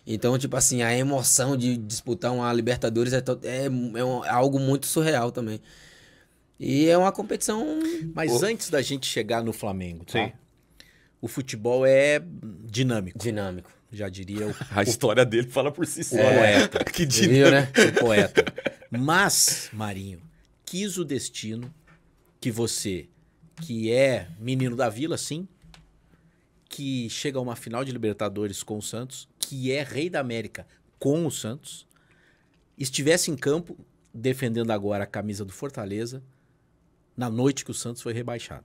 Então, tipo assim, a emoção de disputar uma Libertadores é, é, é, um, é algo muito surreal também. E é uma competição. Mas antes da gente chegar no Flamengo, tá? Sim. O futebol é dinâmico. Dinâmico já diria. O, a história o, dele fala por si só. O né? poeta. que dinheiro, né? O poeta. Mas, Marinho, quis o destino que você, que é menino da vila, sim, que chega a uma final de Libertadores com o Santos, que é rei da América com o Santos, estivesse em campo defendendo agora a camisa do Fortaleza na noite que o Santos foi rebaixado.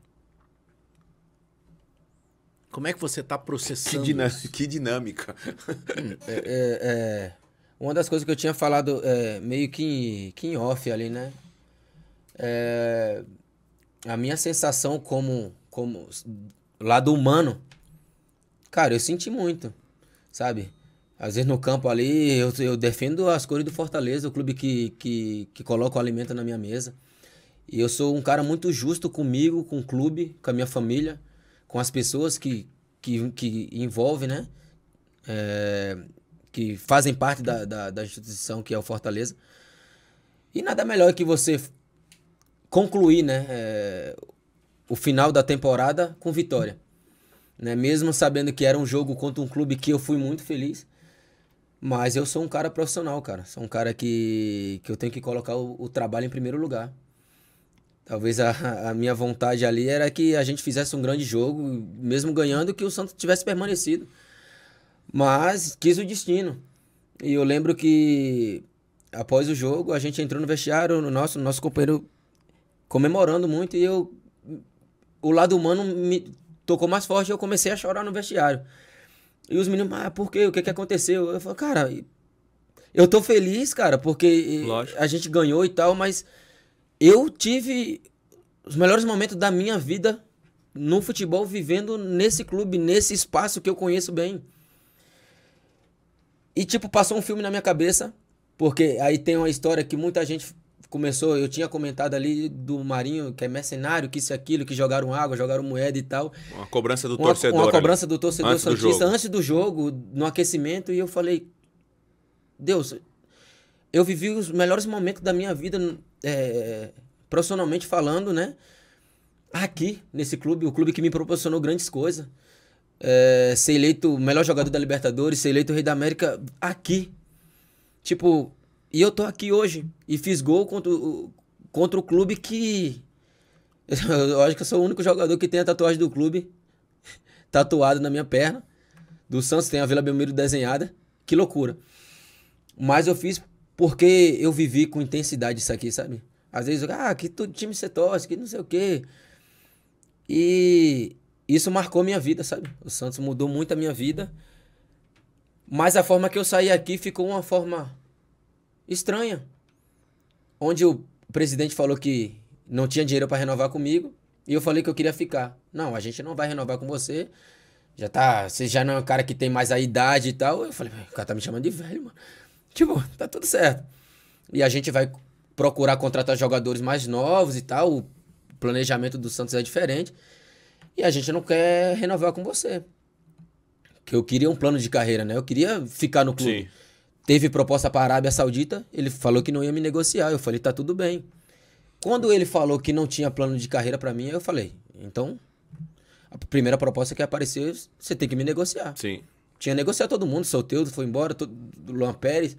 Como é que você está processando? Que, dinâmica. Que dinâmica. Hum, é, é, é, uma das coisas que eu tinha falado é, meio que, que em off ali, né? É, a minha sensação como, como lado humano, cara, eu senti muito, sabe? Às vezes no campo ali, eu, eu defendo as cores do Fortaleza, o clube que, que, que coloca o alimento na minha mesa. E eu sou um cara muito justo comigo, com o clube, com a minha família com as pessoas que, que, que né? É, que fazem parte da, da, da, instituição que é o Fortaleza. E nada melhor que você concluir né, é, o final da temporada com vitória. Né? Mesmo sabendo que era um jogo contra um clube que eu fui muito feliz. Mas eu sou um cara profissional, cara. Sou um cara que, que eu tenho que colocar o, o trabalho em primeiro lugar. Talvez a, a, minha vontade ali era que a gente fizesse um grande jogo, mesmo ganhando, que o Santos tivesse permanecido. Mas quis o destino. E eu lembro que após o jogo, a gente entrou no vestiário, no nosso, nosso companheiro comemorando muito, e eu. O lado humano me tocou mais forte e eu comecei a chorar no vestiário. E os meninos, ah, por quê? O que, que aconteceu? Eu falei, cara, eu tô feliz, cara, porque Lógico. a gente ganhou e tal, mas eu tive os melhores momentos da minha vida no futebol, vivendo nesse clube, nesse espaço que eu conheço bem. E, tipo, passou um filme na minha cabeça, porque aí tem uma história que muita gente começou, eu tinha comentado ali do Marinho, que é mercenário, que isso e aquilo, que jogaram água, jogaram moeda e tal. Uma cobrança do uma, torcedor. Uma cobrança ali. do torcedor antes santista do antes do jogo, no aquecimento, e eu falei: Deus, eu vivi os melhores momentos da minha vida é, profissionalmente falando, né? Aqui, nesse clube, o clube que me proporcionou grandes coisas. É, ser eleito o melhor jogador da Libertadores, ser eleito Rei da América aqui. Tipo, e eu tô aqui hoje e fiz gol contra o, contra o clube que. Eu acho que eu sou o único jogador que tem a tatuagem do clube tatuado na minha perna. Do Santos tem a Vila Belmiro desenhada. Que loucura. Mas eu fiz porque eu vivi com intensidade isso aqui, sabe? Às vezes, ah, que time você torce, que não sei o quê. E isso marcou minha vida, sabe? O Santos mudou muito a minha vida. Mas a forma que eu saí aqui ficou uma forma estranha. Onde o presidente falou que não tinha dinheiro para renovar comigo. E eu falei que eu queria ficar. Não, a gente não vai renovar com você. Já tá. Você já não é um cara que tem mais a idade e tal. Eu falei, o cara tá me chamando de velho, mano. Tipo, tá tudo certo. E a gente vai procurar contratar jogadores mais novos e tal. O planejamento do Santos é diferente. E a gente não quer renovar com você. Porque eu queria um plano de carreira, né? Eu queria ficar no clube. Sim. Teve proposta para a Arábia Saudita, ele falou que não ia me negociar. Eu falei, tá tudo bem. Quando ele falou que não tinha plano de carreira para mim, eu falei, então, a primeira proposta que apareceu, você tem que me negociar. Sim. Tinha negociado todo mundo, Solteudo foi embora, todo, Luan Pérez,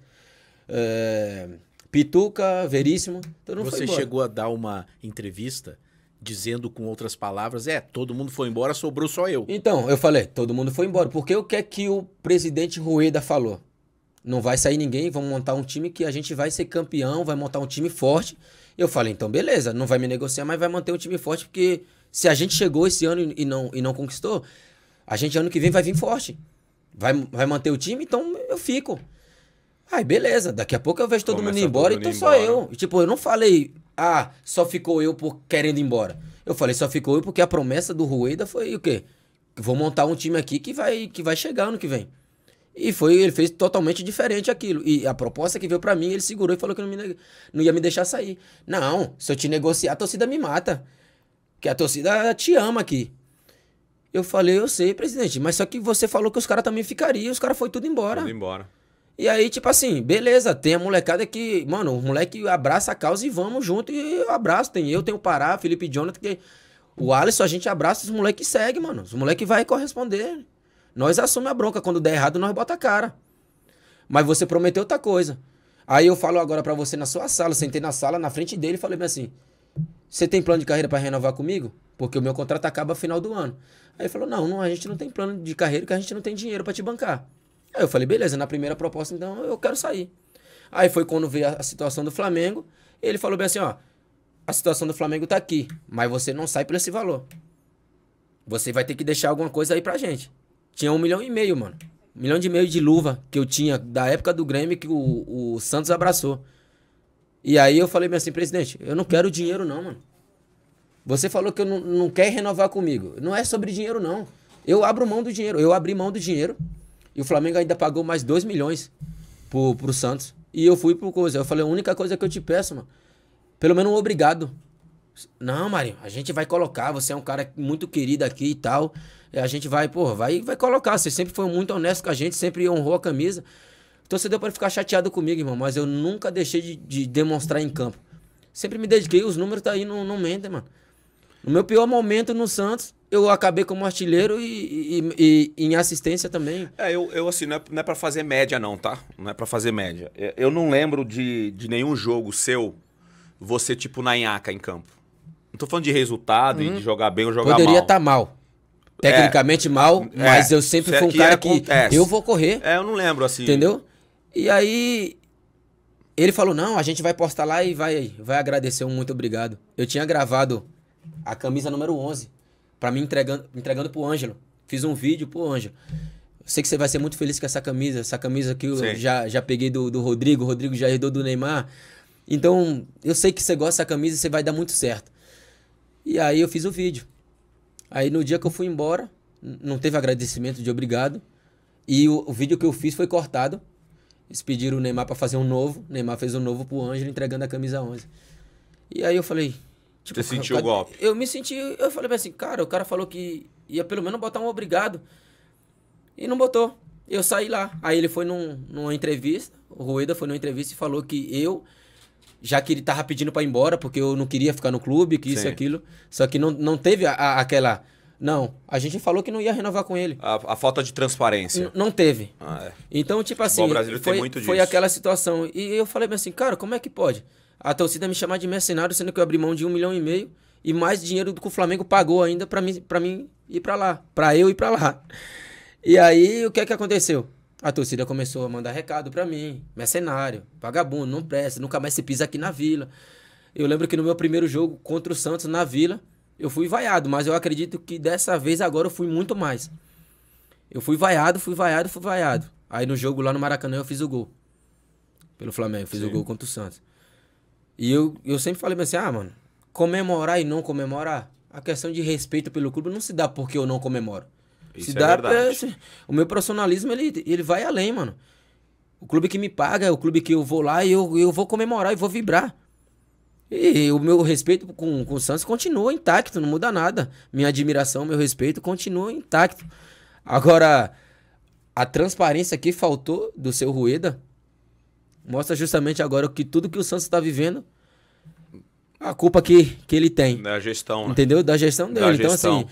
é, Pituca, Veríssimo, todo mundo Você foi embora. chegou a dar uma entrevista dizendo com outras palavras, é, todo mundo foi embora, sobrou só eu. Então, eu falei, todo mundo foi embora, porque o que é que o presidente Rueda falou? Não vai sair ninguém, vamos montar um time que a gente vai ser campeão, vai montar um time forte. Eu falei, então beleza, não vai me negociar, mas vai manter um time forte, porque se a gente chegou esse ano e não, e não conquistou, a gente ano que vem vai vir forte vai, vai manter o time, então eu fico. Aí, beleza, daqui a pouco eu vejo todo Começa mundo embora, e tô só eu. E, tipo, eu não falei, ah, só ficou eu por querendo ir embora. Eu falei, só ficou eu porque a promessa do Rueda foi o quê? Vou montar um time aqui que vai, que vai chegar ano que vem. E foi, ele fez totalmente diferente aquilo. E a proposta que veio para mim, ele segurou e falou que não, me, não ia me deixar sair. Não, se eu te negociar, a torcida me mata. Porque a torcida te ama aqui. Eu falei, eu sei, presidente, mas só que você falou que os caras também ficariam, os caras foi tudo embora. Tudo embora. E aí, tipo assim, beleza, tem a molecada que, mano, o moleque abraça a causa e vamos junto e eu abraço. Tem eu, tem o Pará, Felipe e Jonathan, que o Alisson, a gente abraça, os moleques segue, mano. Os moleques vai corresponder. Nós assume a bronca, quando der errado nós bota a cara. Mas você prometeu outra coisa. Aí eu falo agora para você na sua sala, sentei na sala, na frente dele e falei assim: você tem plano de carreira para renovar comigo? Porque o meu contrato acaba final do ano. Aí ele falou: não, não, a gente não tem plano de carreira que a gente não tem dinheiro para te bancar. Aí eu falei: beleza, na primeira proposta, então eu quero sair. Aí foi quando veio a situação do Flamengo. Ele falou bem assim: ó, a situação do Flamengo tá aqui, mas você não sai por esse valor. Você vai ter que deixar alguma coisa aí pra gente. Tinha um milhão e meio, mano. Um milhão e meio de luva que eu tinha da época do Grêmio que o, o Santos abraçou. E aí eu falei assim, presidente, eu não quero dinheiro não, mano. Você falou que eu não, não quer renovar comigo. Não é sobre dinheiro, não. Eu abro mão do dinheiro. Eu abri mão do dinheiro. E o Flamengo ainda pagou mais 2 milhões pro, pro Santos. E eu fui pro coisa. Eu falei, a única coisa que eu te peço, mano, pelo menos um obrigado. Não, Marinho, a gente vai colocar. Você é um cara muito querido aqui e tal. A gente vai, pô vai, vai colocar. Você sempre foi muito honesto com a gente, sempre honrou a camisa você torcedor pode ficar chateado comigo, irmão, mas eu nunca deixei de, de demonstrar em campo. Sempre me dediquei, os números tá aí, não, não mentem, mano. No meu pior momento no Santos, eu acabei como artilheiro e, e, e, em assistência também. É, eu, eu assim, não é, não é pra fazer média, não, tá? Não é pra fazer média. Eu não lembro de, de nenhum jogo seu, você tipo na nhaca em campo. Não tô falando de resultado uhum. e de jogar bem ou jogar Poderia mal. Poderia tá mal. Tecnicamente é, mal, é. mas é, eu sempre fui é um cara é que, que eu vou correr. É, eu não lembro, assim. Entendeu? E aí ele falou: "Não, a gente vai postar lá e vai vai agradecer um muito obrigado". Eu tinha gravado a camisa número 11 para mim entregando entregando pro Ângelo. Fiz um vídeo pro Ângelo. Sei que você vai ser muito feliz com essa camisa, essa camisa que eu já, já peguei do, do Rodrigo, o Rodrigo já herdou do Neymar. Então, eu sei que você gosta dessa camisa e você vai dar muito certo. E aí eu fiz o vídeo. Aí no dia que eu fui embora, não teve agradecimento de obrigado. E o, o vídeo que eu fiz foi cortado eles pediram o Neymar para fazer um novo. O Neymar fez um novo pro Ângelo, entregando a camisa 11. E aí eu falei. Tipo, Você sentiu cara, o golpe? Eu me senti. Eu falei assim, cara, o cara falou que ia pelo menos botar um obrigado. E não botou. Eu saí lá. Aí ele foi num, numa entrevista. O Rueda foi numa entrevista e falou que eu já que ele tava pedindo para ir embora, porque eu não queria ficar no clube, que isso e aquilo. Só que não, não teve a, a, aquela. Não, a gente falou que não ia renovar com ele. A, a falta de transparência. N não teve. Ah, é. Então, tipo assim, Bom, foi, foi aquela situação. E eu falei assim, cara, como é que pode? A torcida me chamar de mercenário, sendo que eu abri mão de um milhão e meio e mais dinheiro do que o Flamengo pagou ainda para mim, pra mim ir para lá, para eu ir para lá. E aí, o que é que aconteceu? A torcida começou a mandar recado para mim, mercenário, vagabundo, não presta, nunca mais se pisa aqui na Vila. Eu lembro que no meu primeiro jogo contra o Santos na Vila, eu fui vaiado, mas eu acredito que dessa vez agora eu fui muito mais. Eu fui vaiado, fui vaiado, fui vaiado. Aí no jogo lá no Maracanã eu fiz o gol. Pelo Flamengo, eu fiz Sim. o gol contra o Santos. E eu, eu sempre falei pra assim, ah, mano, comemorar e não comemorar, a questão de respeito pelo clube não se dá porque eu não comemoro. Isso se é dá pra, o meu profissionalismo ele, ele vai além, mano. O clube que me paga, é o clube que eu vou lá e eu, eu vou comemorar e vou vibrar. E o meu respeito com, com o Santos continua intacto, não muda nada. Minha admiração, meu respeito continua intacto. Agora, a transparência que faltou do seu Rueda mostra justamente agora que tudo que o Santos está vivendo, a culpa que, que ele tem. Da gestão. Né? Entendeu? Da gestão dele. Da então, assim,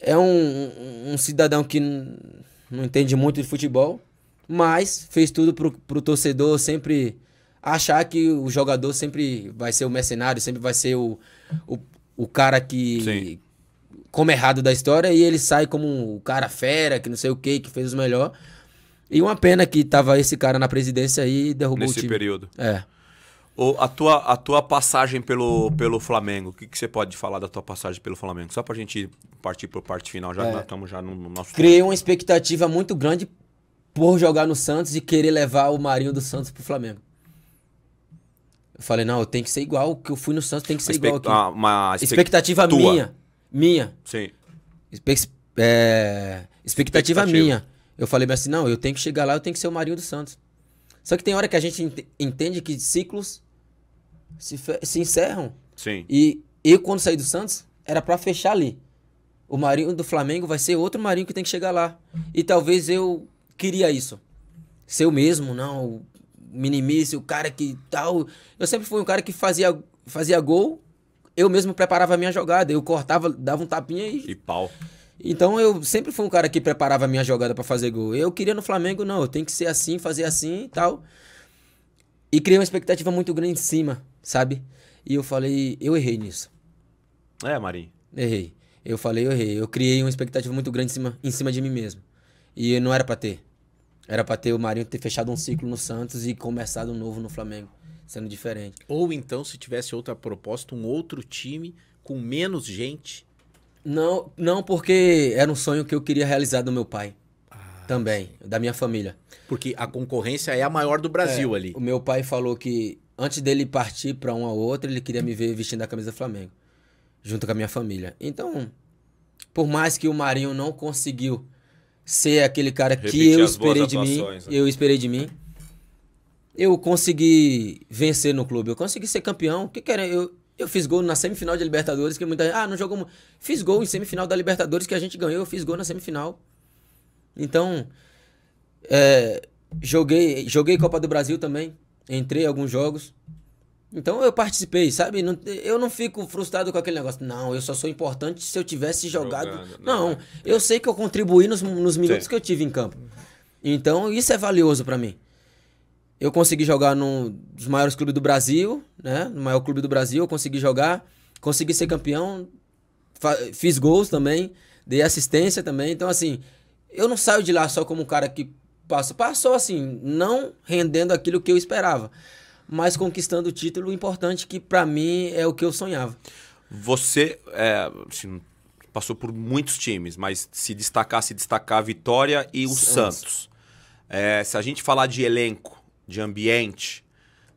é um, um cidadão que não entende muito de futebol, mas fez tudo para pro torcedor sempre achar que o jogador sempre vai ser o mercenário, sempre vai ser o, o, o cara que Sim. come errado da história e ele sai como o cara fera, que não sei o que, que fez o melhor. E uma pena que tava esse cara na presidência e derrubou Nesse o time. esse período. É. O, a, tua, a tua passagem pelo, pelo Flamengo, o que, que você pode falar da tua passagem pelo Flamengo? Só pra gente partir para parte final, já é. estamos já no, no nosso... Criei uma expectativa muito grande por jogar no Santos e querer levar o Marinho do Santos pro Flamengo. Eu falei, não, eu tenho que ser igual. O que eu fui no Santos tem que ser igual aqui. Ah, uma expectativa Tua. minha. Minha. Sim. Espe... É... Expectativa, expectativa, minha. Eu falei assim, não, eu tenho que chegar lá, eu tenho que ser o Marinho do Santos. Só que tem hora que a gente entende que ciclos se, se encerram. Sim. E eu, quando saí do Santos, era para fechar ali. O Marinho do Flamengo vai ser outro Marinho que tem que chegar lá. E talvez eu queria isso. Ser o mesmo, não, minimize, o cara que tal. Eu sempre fui um cara que fazia, fazia gol, eu mesmo preparava a minha jogada, eu cortava, dava um tapinha e. E pau. Então eu sempre fui um cara que preparava a minha jogada para fazer gol. Eu queria no Flamengo, não, tem que ser assim, fazer assim e tal. E criei uma expectativa muito grande em cima, sabe? E eu falei, eu errei nisso. É, Marinho. Errei. Eu falei, eu errei. Eu criei uma expectativa muito grande em cima, em cima de mim mesmo. E não era para ter. Era pra ter o Marinho ter fechado um ciclo no Santos e começado um novo no Flamengo, sendo diferente. Ou então, se tivesse outra proposta, um outro time com menos gente. Não, não, porque era um sonho que eu queria realizar do meu pai. Ah, também, da minha família. Porque a concorrência é a maior do Brasil é, ali. O meu pai falou que antes dele partir para uma ou outra, ele queria me ver vestindo a camisa do Flamengo, junto com a minha família. Então, por mais que o Marinho não conseguiu ser aquele cara Repetir que eu esperei de mim, né? eu esperei de mim. Eu consegui vencer no clube, eu consegui ser campeão. o que querem? Eu, eu fiz gol na semifinal de Libertadores, que muita gente, ah, não jogou, fiz gol em semifinal da Libertadores que a gente ganhou, eu fiz gol na semifinal. Então, é, joguei, joguei Copa do Brasil também, entrei em alguns jogos. Então eu participei, sabe? Não, eu não fico frustrado com aquele negócio. Não, eu só sou importante se eu tivesse jogado. não, né? não, eu sei que eu contribuí nos, nos minutos Sim. que eu tive em campo. Então isso é valioso para mim. Eu consegui jogar num dos maiores clubes do Brasil, né? No maior clube do Brasil, eu consegui jogar, consegui ser campeão, fiz gols também, dei assistência também. Então assim, eu não saio de lá só como um cara que passou, passou assim, não rendendo aquilo que eu esperava mas conquistando o título importante que para mim é o que eu sonhava. Você é, assim, passou por muitos times, mas se destacar, se destacar a Vitória e o Santos. Santos. É, se a gente falar de elenco, de ambiente,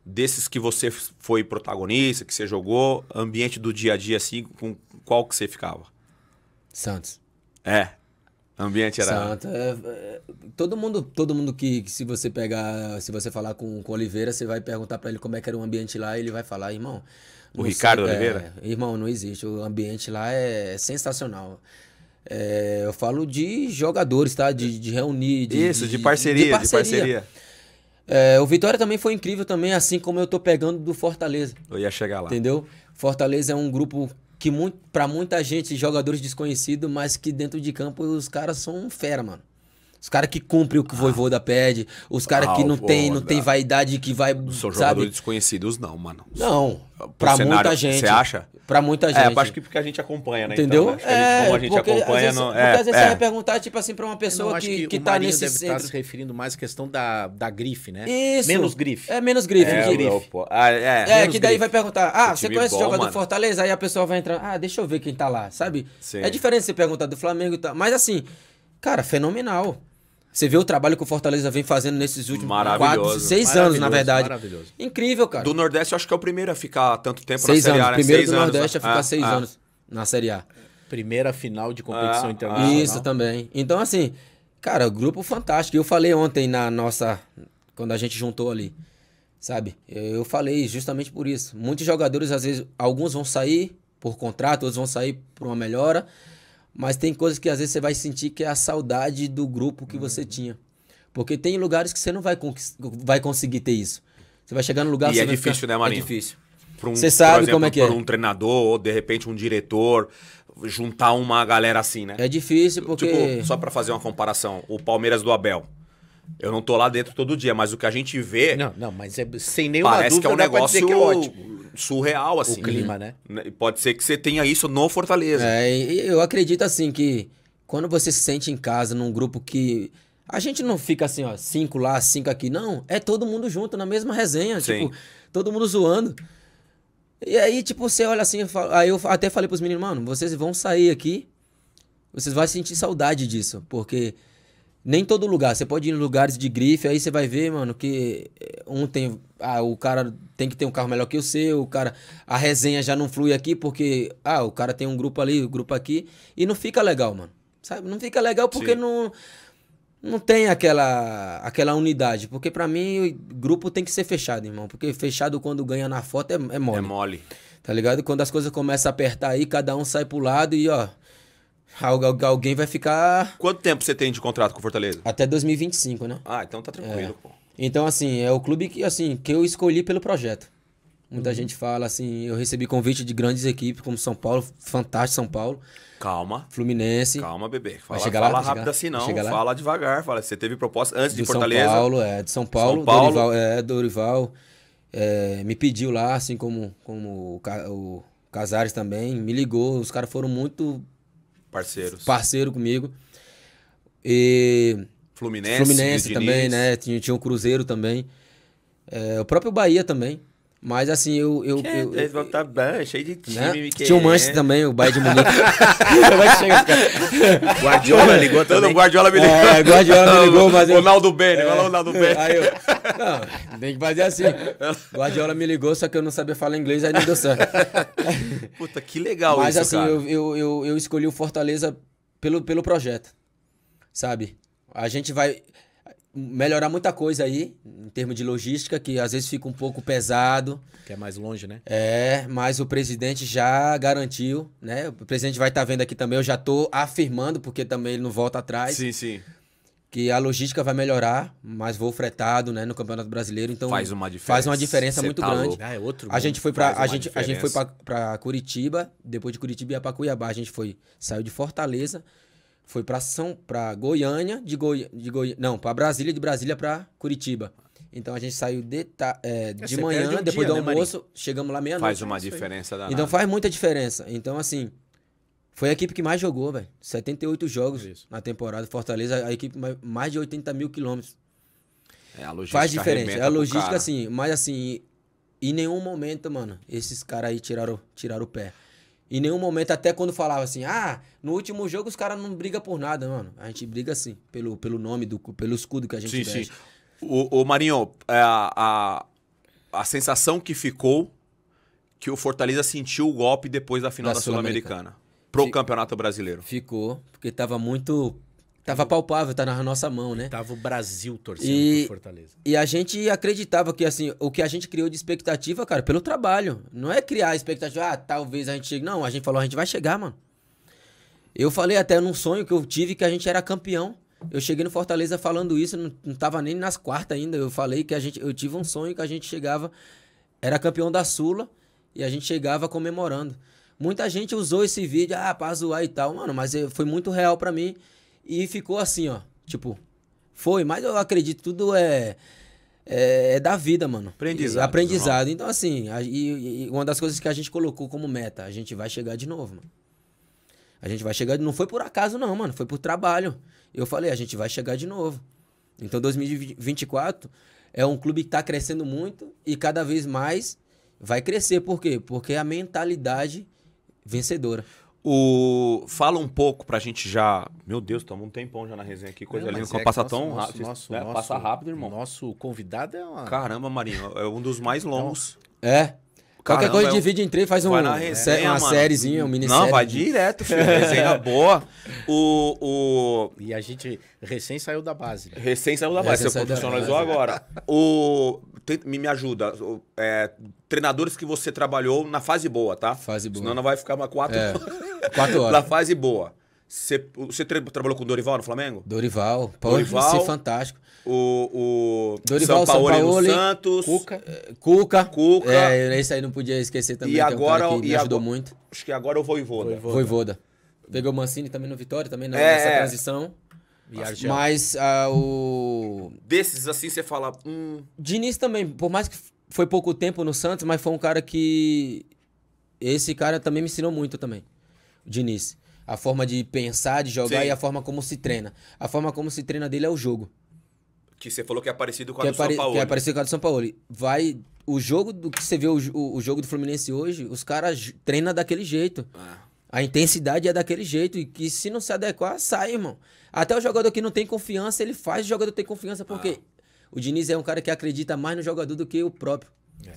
desses que você foi protagonista, que você jogou, ambiente do dia a dia assim, com qual que você ficava? Santos. É, ambiente era. É, é, todo mundo, todo mundo que, que, se você pegar, se você falar com, com Oliveira, você vai perguntar para ele como é que era o ambiente lá, ele vai falar, irmão. O Ricardo sei, é, Oliveira? É, irmão, não existe. O ambiente lá é sensacional. eu falo de jogadores, tá? De, de reunir. De, Isso, de, de, parceria, de parceria. De parceria. o Vitória também foi incrível também, assim como eu tô pegando do Fortaleza. Eu ia chegar lá. Entendeu? Fortaleza é um grupo que muito, pra muita gente, jogadores desconhecidos, mas que dentro de campo os caras são fera, mano. Os caras que cumprem o que o ah. Voivoda pede, os caras ah, que não tem, não tem vaidade, que vai. São jogadores desconhecidos, não, mano. Não, pra cenário, muita gente. Você acha? Pra muita é, gente. É, acho que porque a gente acompanha, né? Entendeu? Então, é, como a é, gente porque, acompanha. Às vezes, não, é, porque às vezes é. você vai é. perguntar, tipo assim, pra uma pessoa que, que, que, que tá nesse deve tá centro. se referindo mais à questão da, da grife, né? Isso. Menos grife. É, menos grife. É, grife. Não, ah, é, é que daí grife. vai perguntar, ah, você conhece bom, o jogador do Fortaleza? Aí a pessoa vai entrar, ah, deixa eu ver quem tá lá, sabe? Sim. É diferente você perguntar do Flamengo e tal. Mas assim, cara, fenomenal. Você vê o trabalho que o Fortaleza vem fazendo nesses últimos quatro, seis anos, na verdade. Maravilhoso. Incrível, cara. Do Nordeste, eu acho que é o primeiro a ficar tanto tempo seis na Série anos. A. Né? Primeiro seis do anos, Nordeste a ficar é, seis é. anos na Série A. Primeira final de competição ah, internacional. Isso também. Então, assim, cara, grupo fantástico. Eu falei ontem na nossa. Quando a gente juntou ali, sabe? Eu falei justamente por isso. Muitos jogadores, às vezes, alguns vão sair por contrato, outros vão sair por uma melhora. Mas tem coisas que às vezes você vai sentir que é a saudade do grupo que uhum. você tinha. Porque tem lugares que você não vai, vai conseguir ter isso. Você vai chegar no lugar... E é difícil, ficar... né, é Marinho? É difícil. Um, você sabe exemplo, como é que é. um treinador ou, de repente, um diretor juntar uma galera assim, né? É difícil porque... Tipo, só para fazer uma comparação, o Palmeiras do Abel. Eu não tô lá dentro todo dia, mas o que a gente vê. Não, não, mas é, sem nenhuma parece dúvida, que é um negócio que é ótimo. surreal, assim. O clima, né? né pode ser que você tenha isso no Fortaleza. É, eu acredito, assim, que quando você se sente em casa, num grupo que. A gente não fica assim, ó, cinco lá, cinco aqui. Não, é todo mundo junto, na mesma resenha. Sim. Tipo, todo mundo zoando. E aí, tipo, você olha assim, aí eu até falei pros meninos, mano, vocês vão sair aqui, vocês vão sentir saudade disso, porque nem todo lugar. Você pode ir em lugares de grife, aí você vai ver, mano, que eh, um tem. Ah, o cara tem que ter um carro melhor que o seu, o cara. A resenha já não flui aqui porque. Ah, o cara tem um grupo ali, o um grupo aqui. E não fica legal, mano. Sabe? Não fica legal porque Sim. não. Não tem aquela aquela unidade. Porque para mim, grupo tem que ser fechado, irmão. Porque fechado quando ganha na foto é, é mole. É mole. Tá ligado? Quando as coisas começam a apertar aí, cada um sai pro lado e, ó alguém vai ficar. Quanto tempo você tem de contrato com o Fortaleza? Até 2025, né? Ah, então tá tranquilo, é. pô. Então, assim, é o clube que, assim, que eu escolhi pelo projeto. Muita uhum. gente fala assim, eu recebi convite de grandes equipes como São Paulo, fantástico São Paulo. Calma. Fluminense. Calma, bebê. Fala, vai chegar lá, rápido chegar, assim não, fala devagar, fala. Você teve proposta antes de Fortaleza? São Paulo, é, de São Paulo, São Paulo. Dorival, é, Dorival é, me pediu lá, assim como, como o, o Casares também, me ligou, os caras foram muito Parceiros. Parceiro comigo. E. Fluminense. Fluminense também, né? Tinha, tinha o Cruzeiro também. É, o próprio Bahia também. Mas assim, eu. eu, que eu, eu, eu tá bem, cheio de time. Né? Tinha o Manchester também, o Bayern de Munique. Como é que chega esse cara? Guardiola ligou também. Guardiola me é, ligou. É, Guardiola me ligou, mas. Ronaldo Bene, é, Ronaldo Bene. Aí eu. Não, tem que fazer assim. Guardiola me ligou, só que eu não sabia falar inglês, aí não deu certo. Puta, que legal mas, isso, assim, cara. Mas assim, eu, eu, eu escolhi o Fortaleza pelo, pelo projeto, sabe? A gente vai melhorar muita coisa aí, em termos de logística, que às vezes fica um pouco pesado. Que é mais longe, né? É, mas o presidente já garantiu, né? O presidente vai estar tá vendo aqui também, eu já estou afirmando, porque também ele não volta atrás. Sim, sim. Que a logística vai melhorar, mas voo fretado, né, no Campeonato Brasileiro, então faz uma diferença, faz uma diferença muito tá grande. Ah, é outro. A gente foi para a gente diferença. a gente foi para Curitiba, depois de Curitiba ia para Cuiabá, a gente foi saiu de Fortaleza foi para São, para Goiânia, de, Goi, de Goi, não, para Brasília, de Brasília para Curitiba. Então a gente saiu de, ta, é, de manhã, um depois dia, do né, almoço, chegamos lá meia-noite. Faz uma diferença da Então faz muita diferença. Então assim, foi a equipe que mais jogou, velho. 78 jogos isso. na temporada. Fortaleza, a equipe mais de 80 mil quilômetros. É, a logística Faz diferença. É a logística, assim. Mas, assim, em nenhum momento, mano, esses caras aí tiraram, tiraram o pé. Em nenhum momento, até quando falava assim, ah, no último jogo os caras não brigam por nada, mano. A gente briga sim, pelo, pelo nome, do, pelo escudo que a gente sim, veste. Sim. O, o Marinho, é, a, a, a sensação que ficou que o Fortaleza sentiu o golpe depois da final da, da Sul-Americana. Sul pro Campeonato Brasileiro. Ficou, porque tava muito Tava palpável, tá na nossa mão, né? Tava o Brasil torcendo e, pro Fortaleza. E a gente acreditava que, assim, o que a gente criou de expectativa, cara, pelo trabalho. Não é criar expectativa, ah, talvez a gente chegue. Não, a gente falou, a gente vai chegar, mano. Eu falei até num sonho que eu tive que a gente era campeão. Eu cheguei no Fortaleza falando isso, não, não tava nem nas quartas ainda. Eu falei que a gente. Eu tive um sonho que a gente chegava. Era campeão da Sula e a gente chegava comemorando. Muita gente usou esse vídeo, ah, pra zoar e tal. Mano, mas foi muito real para mim e ficou assim, ó. Tipo, foi, mas eu acredito tudo é. É, é da vida, mano. Aprendizado. E, aprendizado. Então, assim, a, e, e uma das coisas que a gente colocou como meta, a gente vai chegar de novo, mano. A gente vai chegar. Não foi por acaso, não, mano. Foi por trabalho. Eu falei, a gente vai chegar de novo. Então, 2024 é um clube que tá crescendo muito e cada vez mais vai crescer. Por quê? Porque a mentalidade vencedora. O... Fala um pouco pra gente já. Meu Deus, estamos um tempão já na resenha aqui, coisa linda. É passa tão rápido. Nosso, é, né, nosso, passa rápido, irmão. Nosso convidado é uma. Caramba, Marinho, é um dos mais é longos. é. Caramba, Qualquer coisa é divide em três, faz um, resenha, uma mano. sériezinha, um minissérie. Não, vai direto, filho. Resenha boa. O, o... E a gente recém saiu da base. Né? Recém saiu da base, você profissionalizou agora. o... Me, me ajuda. É, treinadores que você trabalhou na fase boa, tá? Fase boa. Senão não vai ficar uma quatro... É. Quatro horas. Na fase boa. Você, trabalhou com o Dorival no Flamengo? Dorival, Paulo Dorival, é fantástico. O, o Dorival, São Paulo, São Paulo no Santos. Cuca. Cuca. Cuca. É, esse aí não podia esquecer também. E agora, é um e ajudou agora, muito. Acho que agora é o Voivoda. Voivoda. Voivoda. Pegou o Mancini também no Vitória, também é, nessa transição. Viagem. Mas uh, o. Desses assim você fala. Hum. Diniz também, por mais que foi pouco tempo no Santos, mas foi um cara que. Esse cara também me ensinou muito também. Diniz. A forma de pensar, de jogar Sim. e a forma como se treina. A forma como se treina dele é o jogo. Que você falou que é parecido com a do é pare... São Paulo. Que é parecido com a do São Paulo. Vai. O jogo do que você vê, o, o jogo do Fluminense hoje, os caras treinam daquele jeito. Ah. A intensidade é daquele jeito. E que se não se adequar, sai, irmão. Até o jogador que não tem confiança, ele faz o jogador ter confiança. Porque ah. o Diniz é um cara que acredita mais no jogador do que o próprio. É.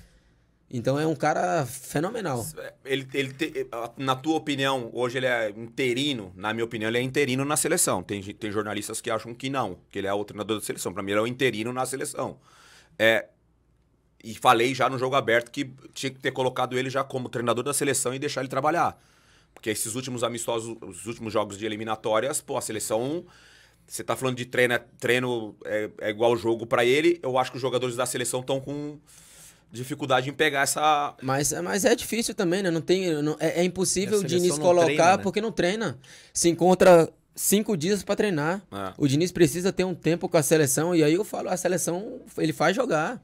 Então é um cara fenomenal. É, ele, ele te, eh, na tua opinião, hoje ele é interino. Na minha opinião, ele é interino na seleção. Tem, tem jornalistas que acham que não, que ele é o treinador da seleção. Para mim, ele é o interino na seleção. É, e falei já no jogo aberto que tinha que ter colocado ele já como treinador da seleção e deixar ele trabalhar. Porque esses últimos amistosos, os últimos jogos de eliminatórias, pô, a seleção você tá falando de treino, é, treino é, é igual jogo para ele. Eu acho que os jogadores da seleção estão com dificuldade em pegar essa. Mas, é, mas é difícil também, né? Não tem, não, é, é, impossível o Diniz colocar treina, né? porque não treina. Se encontra cinco dias para treinar. É. O Diniz precisa ter um tempo com a seleção. E aí eu falo, a seleção ele faz jogar.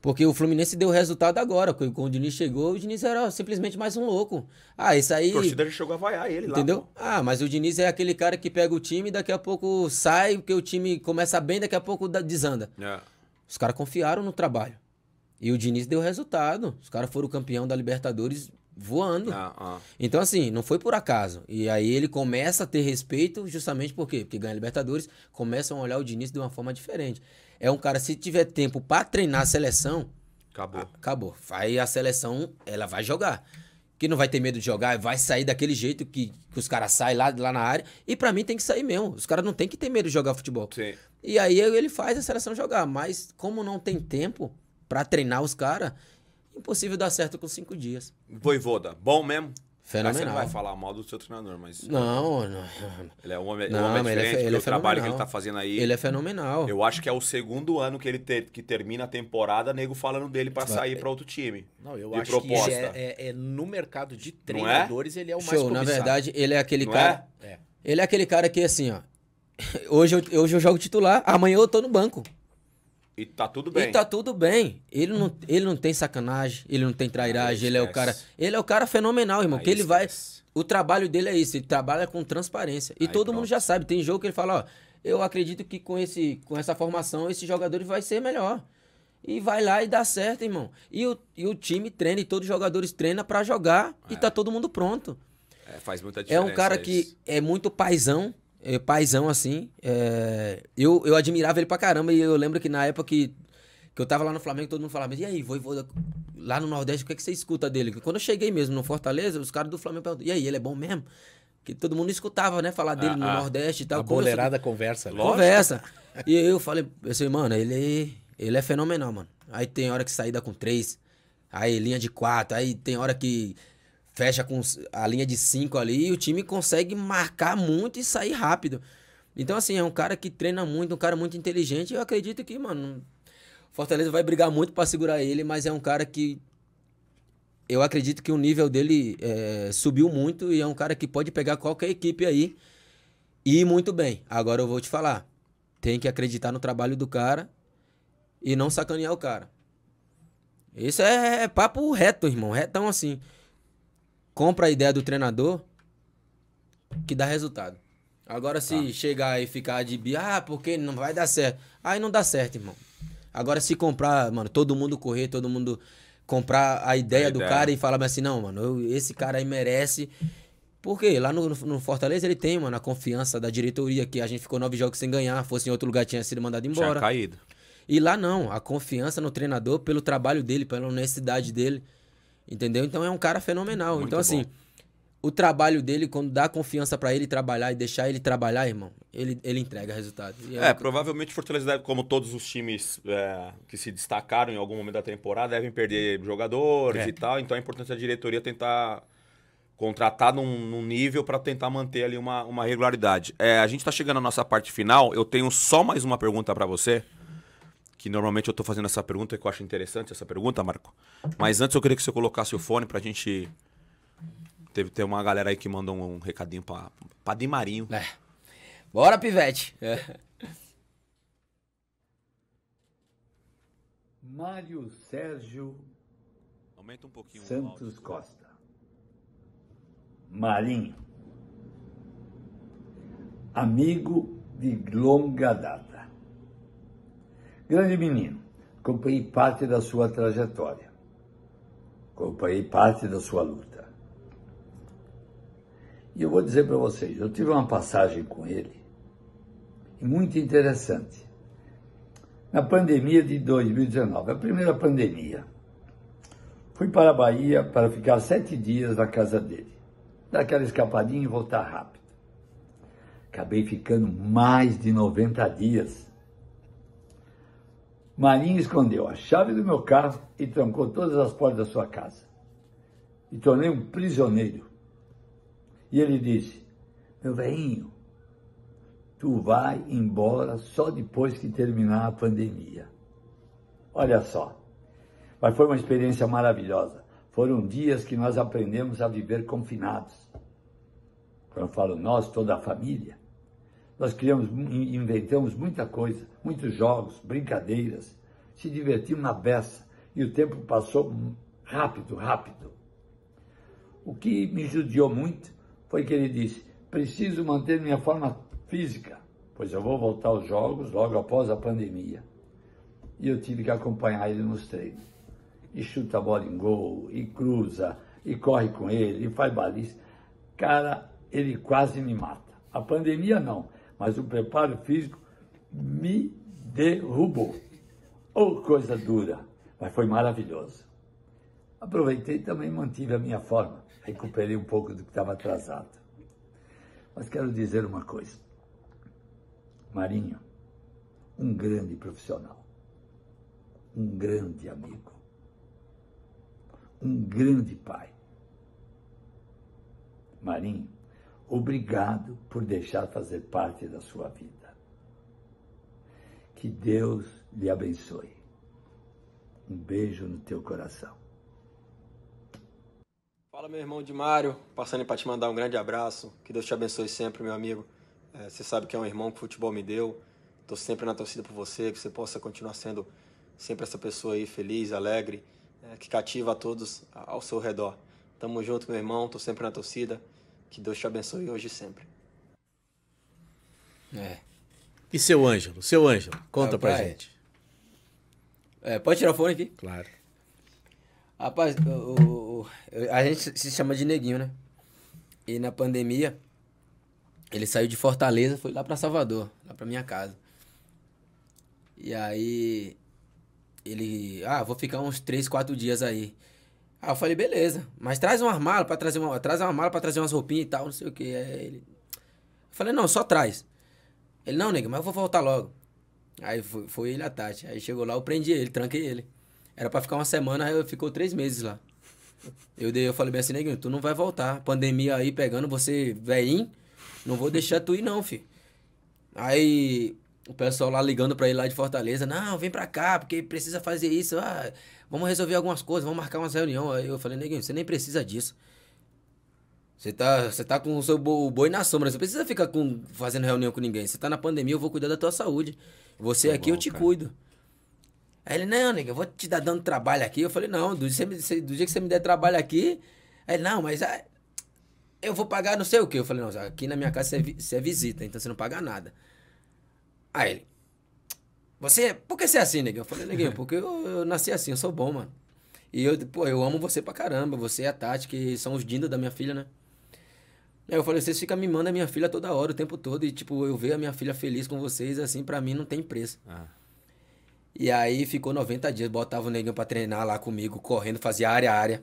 Porque o Fluminense deu resultado agora. Quando o Diniz chegou, o Diniz era simplesmente mais um louco. Ah, isso aí. A torcida chegou a vaiar ele Entendeu? lá. Entendeu? Ah, mas o Diniz é aquele cara que pega o time e daqui a pouco sai, porque o time começa bem, daqui a pouco desanda. É. Os caras confiaram no trabalho. E o Diniz deu resultado. Os caras foram campeão da Libertadores voando. Ah, ah. Então, assim, não foi por acaso. E aí ele começa a ter respeito justamente por quê? Porque ganha Libertadores, começam a olhar o Diniz de uma forma diferente. É um cara, se tiver tempo para treinar a seleção. Acabou. Acabou. Aí a seleção, ela vai jogar. Que não vai ter medo de jogar, vai sair daquele jeito que, que os caras saem lá, lá na área. E para mim tem que sair mesmo. Os caras não tem que ter medo de jogar futebol. Sim. E aí ele faz a seleção jogar. Mas como não tem tempo, para treinar os caras, impossível dar certo com cinco dias. Voivoda, bom mesmo? Fenomenal. você não vai falar mal do seu treinador, mas. Não, não. Ele é um homem, não, um homem é diferente, ele é, ele é trabalho que ele tá fazendo aí. Ele é fenomenal. Eu acho que é o segundo ano que ele que termina a temporada, nego falando dele para sair para outro time. Não, eu acho proposta. que é, é, é, no mercado de é? treinadores, ele é o mais Show, na verdade, ele é aquele não cara. É? Ele é aquele cara que, assim, ó. Hoje eu, hoje eu jogo titular, amanhã eu tô no banco. E tá tudo bem. E tá tudo bem. Ele não, ele não tem sacanagem, ele não tem trairagem, ele é o cara. Ele é o cara fenomenal, irmão. Aí que ele esquece. vai. O trabalho dele é isso, ele trabalha com transparência. E Aí todo pronto. mundo já sabe. Tem jogo que ele fala, ó, eu acredito que com, esse, com essa formação esse jogador vai ser melhor. E vai lá e dá certo, irmão. E o, e o time treina, e todos os jogadores treinam para jogar é. e tá todo mundo pronto. É, faz muita diferença. É um cara que é muito paisão é, paizão, assim. É, eu, eu admirava ele pra caramba e eu lembro que na época que, que eu tava lá no Flamengo, todo mundo falava, e aí, vou, vou lá no Nordeste, o que, é que você escuta dele? Quando eu cheguei mesmo no Fortaleza, os caras do Flamengo perguntaram, e aí, ele é bom mesmo? Que todo mundo escutava, né, falar dele ah, no ah, Nordeste e tal. A boleirada conversa. Né? Conversa. e eu falei, eu sei, mano, ele, ele é fenomenal, mano. Aí tem hora que saída com três, aí linha de quatro, aí tem hora que fecha com a linha de cinco ali e o time consegue marcar muito e sair rápido. Então, assim, é um cara que treina muito, um cara muito inteligente. eu acredito que, mano, Fortaleza vai brigar muito para segurar ele, mas é um cara que. Eu acredito que o nível dele é, subiu muito e é um cara que pode pegar qualquer equipe aí e ir muito bem. Agora eu vou te falar. Tem que acreditar no trabalho do cara e não sacanear o cara. Isso é, é papo reto, irmão. Retão assim compra a ideia do treinador que dá resultado. Agora, se tá. chegar e ficar de bi, ah, porque não vai dar certo. Aí não dá certo, irmão. Agora, se comprar, mano, todo mundo correr, todo mundo comprar a ideia, a do cara e falar assim, não, mano, eu, esse cara aí merece. Porque lá no, no, Fortaleza ele tem, mano, a confiança da diretoria, que a gente ficou nove jogos sem ganhar, fosse em outro lugar tinha sido mandado embora. Tinha caído. E lá não, a confiança no treinador pelo trabalho dele, pela honestidade dele. Entendeu? Então é um cara fenomenal. Muito então, assim, o trabalho dele, quando dá confiança para ele trabalhar e deixar ele trabalhar, irmão, ele, ele entrega resultado. E é, é provavelmente Fortaleza deve, como todos os times é, que se destacaram em algum momento da temporada, devem perder jogadores é. e tal. Então é importante a diretoria tentar contratar num, num nível para tentar manter ali uma, uma regularidade. É, a gente está chegando à nossa parte final. Eu tenho só mais uma pergunta para você que normalmente eu estou fazendo essa pergunta, que eu acho interessante essa pergunta, Marco. Mas antes eu queria que você colocasse o fone para a gente. Teve ter uma galera aí que mandou um recadinho para pra Dimarinho. É. Bora, pivete! É. Mário Sérgio Aumenta um pouquinho Santos Costa. Marinho. Amigo de longa data. Grande menino, acompanhei parte da sua trajetória, acompanhei parte da sua luta. E eu vou dizer para vocês, eu tive uma passagem com ele, muito interessante. Na pandemia de 2019, a primeira pandemia, fui para a Bahia para ficar sete dias na casa dele, dar aquela escapadinha e voltar rápido. Acabei ficando mais de 90 dias Marinho escondeu a chave do meu carro e trancou todas as portas da sua casa. E tornei um prisioneiro. E ele disse: Meu velhinho, tu vai embora só depois que terminar a pandemia. Olha só. Mas foi uma experiência maravilhosa. Foram dias que nós aprendemos a viver confinados. Quando eu falo nós, toda a família, nós criamos, inventamos muita coisa, muitos jogos, brincadeiras, se divertimos na beça e o tempo passou rápido, rápido. O que me judiou muito foi que ele disse: preciso manter minha forma física, pois eu vou voltar aos jogos logo após a pandemia. E eu tive que acompanhar ele nos treinos. E chuta a bola em gol, e cruza, e corre com ele, e faz baliza. Cara, ele quase me mata. A pandemia não, mas o preparo físico me derrubou. Oh, coisa dura, mas foi maravilhoso. Aproveitei e também mantive a minha forma, recuperei um pouco do que estava atrasado. Mas quero dizer uma coisa. Marinho, um grande profissional, um grande amigo, um grande pai. Marinho Obrigado por deixar fazer parte da sua vida. Que Deus lhe abençoe. Um beijo no teu coração. Fala, meu irmão de Mário, passando para te mandar um grande abraço. Que Deus te abençoe sempre, meu amigo. É, você sabe que é um irmão que o futebol me deu. Estou sempre na torcida por você, que você possa continuar sendo sempre essa pessoa aí feliz, alegre, é, que cativa a todos ao seu redor. Tamo junto, meu irmão. Estou sempre na torcida. Que Deus te abençoe hoje e sempre. É. E seu Ângelo? Seu Ângelo, conta Rapaz, pra gente. É, pode tirar o fone aqui? Claro. Rapaz, o, o, a gente se chama de neguinho, né? E na pandemia, ele saiu de Fortaleza, foi lá para Salvador, lá para minha casa. E aí ele, ah, vou ficar uns três, quatro dias aí. Aí eu falei, beleza, mas traz uma mala para trazer uma, traz uma mala para trazer umas roupinhas e tal, não sei o que. ele... Eu falei, não, só traz. Ele, não, nega, mas eu vou voltar logo. Aí foi, foi ele a Tati. Aí chegou lá, eu prendi ele, tranquei ele. Era para ficar uma semana, aí ficou três meses lá. Eu, dei, eu falei bem assim, neguinho, tu não vai voltar. Pandemia aí pegando, você velhinho, não vou deixar tu ir não, filho. Aí o pessoal lá ligando para ele lá de Fortaleza, não, vem para cá, porque precisa fazer isso, ah, vamos resolver algumas coisas, vamos marcar uma reunião. Aí eu falei, neguinho, você nem precisa disso. Você tá, você tá com o seu boi na sombra, você precisa ficar com, fazendo reunião com ninguém. Você tá na pandemia, eu vou cuidar da tua saúde. Você tá aqui, bom, eu te cara. cuido. Aí ele, não, nega, eu vou te dar dando trabalho aqui. Eu falei, não, do dia, do dia que você me der trabalho aqui. Aí ele, não, mas ah, eu vou pagar não sei o quê. Eu falei, não, aqui na minha casa você é, você é visita, então você não paga nada. Aí ele, você, por que você é assim, neguinho? Eu falei, neguinho, porque eu, eu, nasci assim, eu sou bom, mano. E eu, pô, eu amo você pra caramba, você e é a Tati, que são os dindas da minha filha, né? Aí eu falei, vocês ficam mandando a minha filha toda hora, o tempo todo, e tipo, eu vejo a minha filha feliz com vocês, assim, pra mim não tem preço. Ah. E aí ficou 90 dias, botava o neguinho pra treinar lá comigo, correndo, fazia área a área.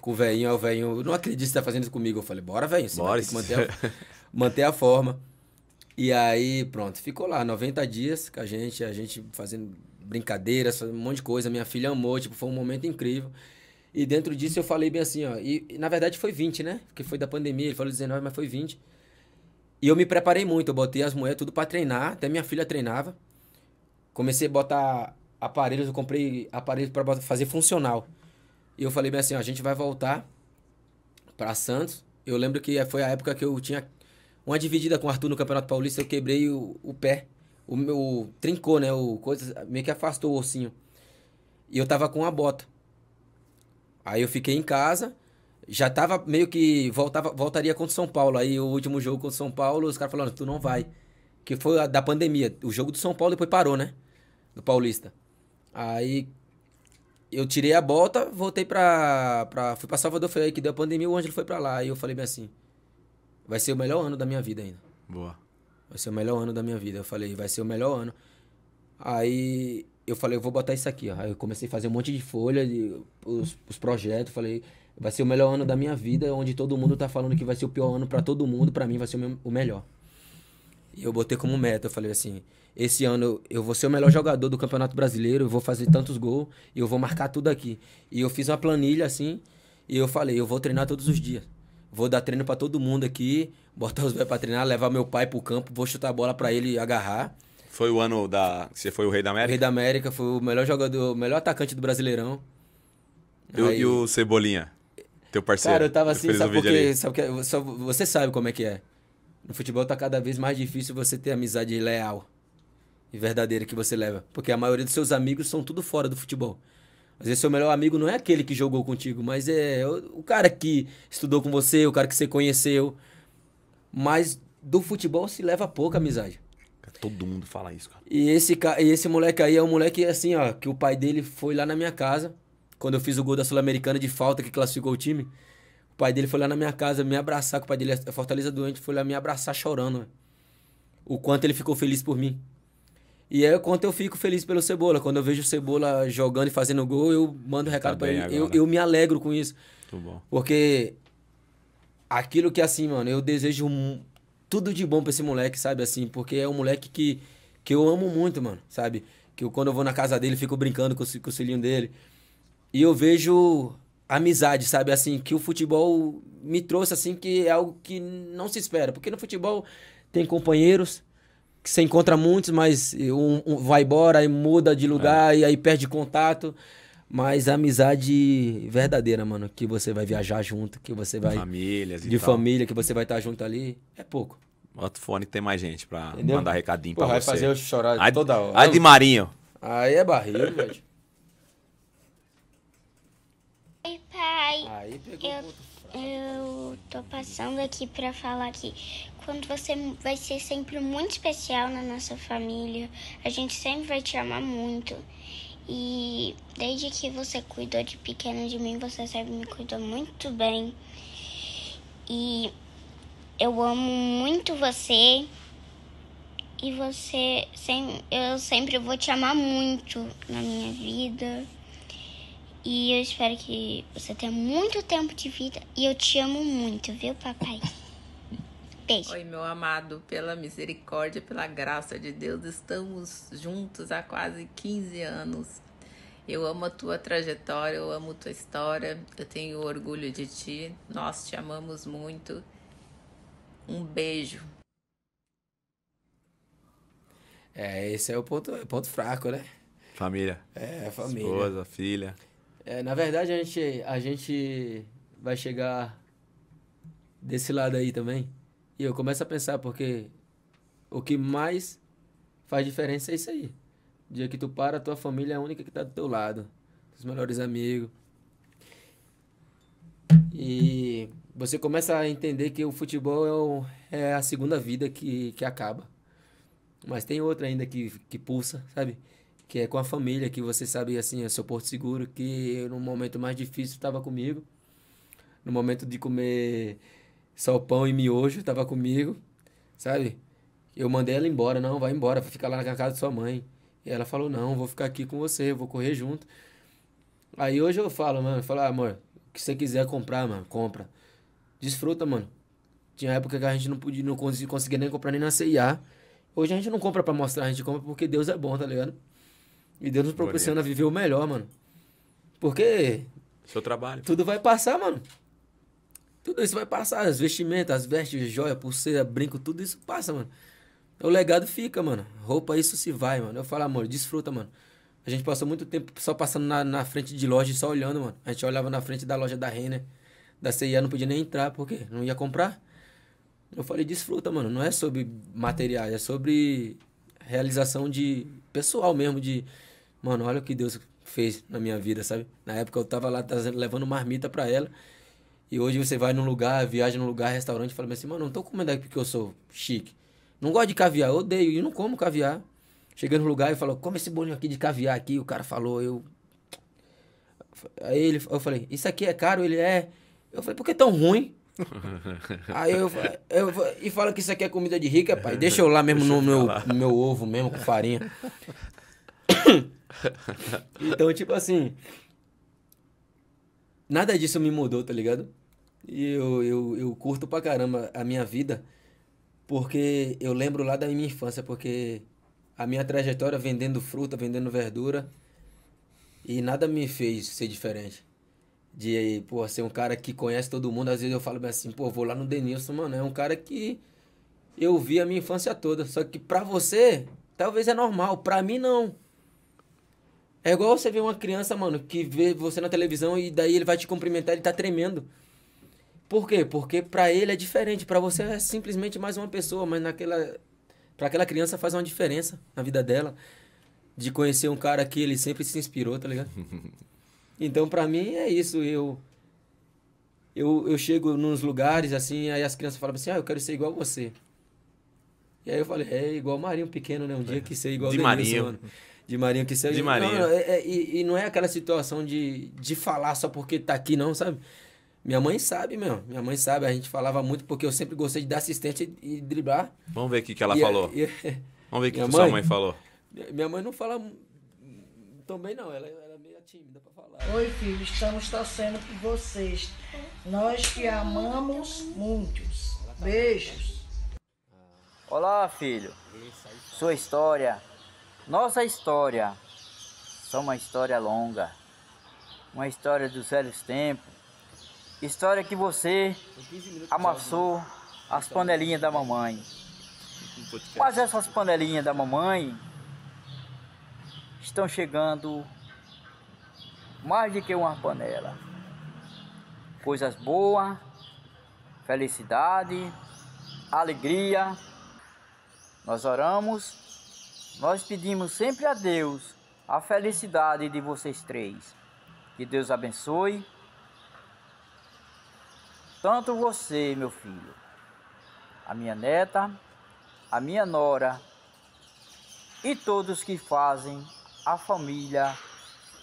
Com o velhinho, o velhinho, não acredito que você tá fazendo isso comigo. Eu falei, bora, velhinho, você Bora, manter a, manter a forma. E aí, pronto, ficou lá 90 dias com a gente, a gente fazendo brincadeiras, fazendo um monte de coisa. Minha filha amou, tipo, foi um momento incrível. E dentro disso eu falei bem assim, ó. E, e na verdade foi 20, né? Porque foi da pandemia, ele falou 19, mas foi 20. E eu me preparei muito, eu botei as moedas tudo para treinar, até minha filha treinava. Comecei a botar aparelhos, eu comprei aparelhos para fazer funcional. E eu falei bem assim, ó, a gente vai voltar para Santos. Eu lembro que foi a época que eu tinha uma dividida com o Arthur no Campeonato Paulista, eu quebrei o, o pé. O meu. Trincou, né? O coisa meio que afastou o ossinho. E eu tava com a bota. Aí eu fiquei em casa. Já tava meio que. Voltava, voltaria contra o São Paulo. Aí o último jogo contra o São Paulo, os caras falaram, tu não vai. Que foi a da pandemia. O jogo do São Paulo depois parou, né? Do Paulista. Aí eu tirei a bota, voltei pra. pra fui pra Salvador, foi aí que deu a pandemia, o Ângelo foi pra lá. Aí eu falei bem assim vai ser o melhor ano da minha vida ainda. Boa. Vai ser o melhor ano da minha vida. Eu falei, vai ser o melhor ano. Aí eu falei, eu vou botar isso aqui, ó. Aí eu comecei a fazer um monte de folha, de, os, os projetos, falei, vai ser o melhor ano da minha vida, onde todo mundo tá falando que vai ser o pior ano para todo mundo, para mim vai ser o, meu, o melhor. E eu botei como meta, eu falei assim, esse ano eu vou ser o melhor jogador do Campeonato Brasileiro, eu vou fazer tantos gols e eu vou marcar tudo aqui. E eu fiz uma planilha assim, e eu falei, eu vou treinar todos os dias vou dar treino para todo mundo aqui, botar os velhos para treinar, levar meu pai pro campo, vou chutar a bola para ele agarrar. Foi o ano da. Você foi o Rei da América? O Rei da América, foi o melhor jogador, o melhor atacante do Brasileirão. E, Aí... e o Cebolinha? Teu parceiro? Cara, eu tava assim, sabe, porque, sabe é? só, você sabe como é que é. No futebol tá cada vez mais difícil você ter amizade leal e verdadeira que você leva. Porque a maioria dos seus amigos são tudo fora do futebol. Às vezes seu melhor amigo não é aquele que jogou contigo, mas é o cara que estudou com você, o cara que você conheceu. Mas do futebol se leva pouca amizade. Todo mundo fala isso, cara. E esse, e esse moleque aí é um moleque assim, ó, que o pai dele foi lá na minha casa, quando eu fiz o gol da Sul-Americana de falta que classificou o time. O pai dele foi lá na minha casa me abraçar, que o pai dele é Fortaleza doente, foi lá me abraçar chorando. Ó. Né? O quanto ele ficou feliz por mim. E é quanto eu fico feliz pelo Cebola. Quando eu vejo o Cebola jogando e fazendo gol, eu mando um recado tá para ele. Eu, eu me alegro com isso. Muito bom. Porque aquilo que, assim, mano, eu desejo um, tudo de bom pra esse moleque, sabe? Assim, porque é um moleque que, que eu amo muito, mano, sabe? Que eu, quando eu vou na casa dele, fico brincando com, com o filhinho dele. E eu vejo amizade, sabe? Assim, que o futebol me trouxe, assim, que é algo que não se espera. Porque no futebol tem companheiros, que você encontra muitos, mas um, um vai embora e muda de lugar é. e aí perde contato. Mas a amizade verdadeira, mano, que você vai viajar junto, que você vai. Famílias e De tal. família, que você vai estar junto ali, é pouco. Bota o fone tem mais gente pra Entendeu? mandar recadinho Pô, pra vai você. Vai fazer eu chorar aí, toda hora. Aí de Marinho. Aí é barril, velho. Pai, pai. Aí pegou eu eu tô passando aqui para falar que quando você vai ser sempre muito especial na nossa família, a gente sempre vai te amar muito. E desde que você cuidou de pequeno de mim, você sempre me cuidou muito bem. E eu amo muito você. E você, sem, eu sempre vou te amar muito na minha vida. E eu espero que você tenha muito tempo de vida. E eu te amo muito, viu, papai? Beijo. Oi, meu amado, pela misericórdia, pela graça de Deus, estamos juntos há quase 15 anos. Eu amo a tua trajetória, eu amo tua história, eu tenho orgulho de ti. Nós te amamos muito. Um beijo. É, esse é o ponto, ponto fraco, né? Família. É, família. Esposa, filha. É, na verdade, a gente, a gente vai chegar desse lado aí também. E eu começo a pensar, porque o que mais faz diferença é isso aí. O dia que tu para, a tua família é a única que tá do teu lado. Os melhores amigos. E você começa a entender que o futebol é, o, é a segunda vida que, que acaba. Mas tem outra ainda que, que pulsa, sabe? que é com a família, que você sabe, assim, é seu porto seguro, que no momento mais difícil estava comigo. No momento de comer só pão e miojo, estava comigo, sabe? Eu mandei ela embora, não, vai embora, vai ficar lá na casa de sua mãe. E ela falou, não, vou ficar aqui com você, eu vou correr junto. Aí hoje eu falo, mano, eu falo, ah, amor, o que você quiser comprar, mano, compra. Desfruta, mano. Tinha época que a gente não podia, não conseguia nem comprar nem na CIA. Hoje a gente não compra para mostrar, a gente compra porque Deus é bom, tá ligado? E Deus nos proporciona Glória. viver o melhor, mano. Porque. Seu trabalho. Tudo vai passar, mano. Tudo isso vai passar. As vestimentas, as vestes, joia, pulseira, brinco, tudo isso passa, mano. Então, o legado fica, mano. Roupa, isso se vai, mano. Eu falo, amor, desfruta, mano. A gente passou muito tempo só passando na, na frente de loja e só olhando, mano. A gente olhava na frente da loja da Renner, da CIA, não podia nem entrar, porque não ia comprar. Eu falei, desfruta, mano. Não é sobre materiais, é sobre realização de pessoal mesmo de, mano, olha o que Deus fez na minha vida, sabe? Na época eu tava lá trazendo, levando marmita para ela. E hoje você vai num lugar, viaja num lugar, restaurante, fala assim, mano, não tô comendo aqui porque eu sou chique. Não gosto de caviar, eu odeio, e não como caviar. Cheguei no lugar e falou, come esse bolinho aqui de caviar aqui, o cara falou, eu. Aí ele, eu falei, isso aqui é caro? Ele é. Eu falei, por que é tão ruim? Aí eu, eu, e fala que isso aqui é comida de rica, pai. Deixa eu lá mesmo no meu, meu ovo mesmo com farinha. então, tipo assim, nada disso me mudou, tá ligado? E eu, eu, eu curto pra caramba a minha vida, porque eu lembro lá da minha infância, porque a minha trajetória vendendo fruta, vendendo verdura, e nada me fez ser diferente de, pô, ser um cara que conhece todo mundo. Às vezes eu falo bem assim, pô, vou lá no Denilson, mano, é um cara que eu vi a minha infância toda. Só que pra você, talvez é normal, pra mim não. É igual você ver uma criança, mano, que vê você na televisão e daí ele vai te cumprimentar, ele tá tremendo. Por quê? Porque para ele é diferente, para você é simplesmente mais uma pessoa, mas naquela para aquela criança faz uma diferença na vida dela de conhecer um cara que ele sempre se inspirou, tá ligado? Então, para mim, é isso. Eu, eu, eu chego nos lugares, assim, aí as crianças falam assim, ah, eu quero ser igual você. E aí eu falei, é igual Marinho pequeno, né? Um dia é. que ser igual de Marinho. Mano. Né? De Marinho que ser. De Marinho. Não, não, é, é, e não é aquela situação de, de falar só porque tá aqui, não, sabe? Minha mãe sabe, meu. Minha mãe sabe. A gente falava muito porque eu sempre gostei de dar assistente e, driblar. Vamos ver o que, que ela e, é, falou. E, é, Vamos ver o que, que mãe, sua mãe falou. Minha mãe não fala também, não. Ela, Oi, filho, estamos torcendo por vocês. Nós que amamos muitos. Beijos. Olá, filho. Sua história, nossa história, só uma história longa, uma história dos velhos tempos, história que você amassou as panelinhas da mamãe. Mas essas panelinhas da mamãe estão chegando mais do que uma panela. Coisas boas, felicidade, alegria. Nós oramos, nós pedimos sempre a Deus a felicidade de vocês três. Que Deus abençoe tanto você, meu filho, a minha neta, a minha nora e todos que fazem a família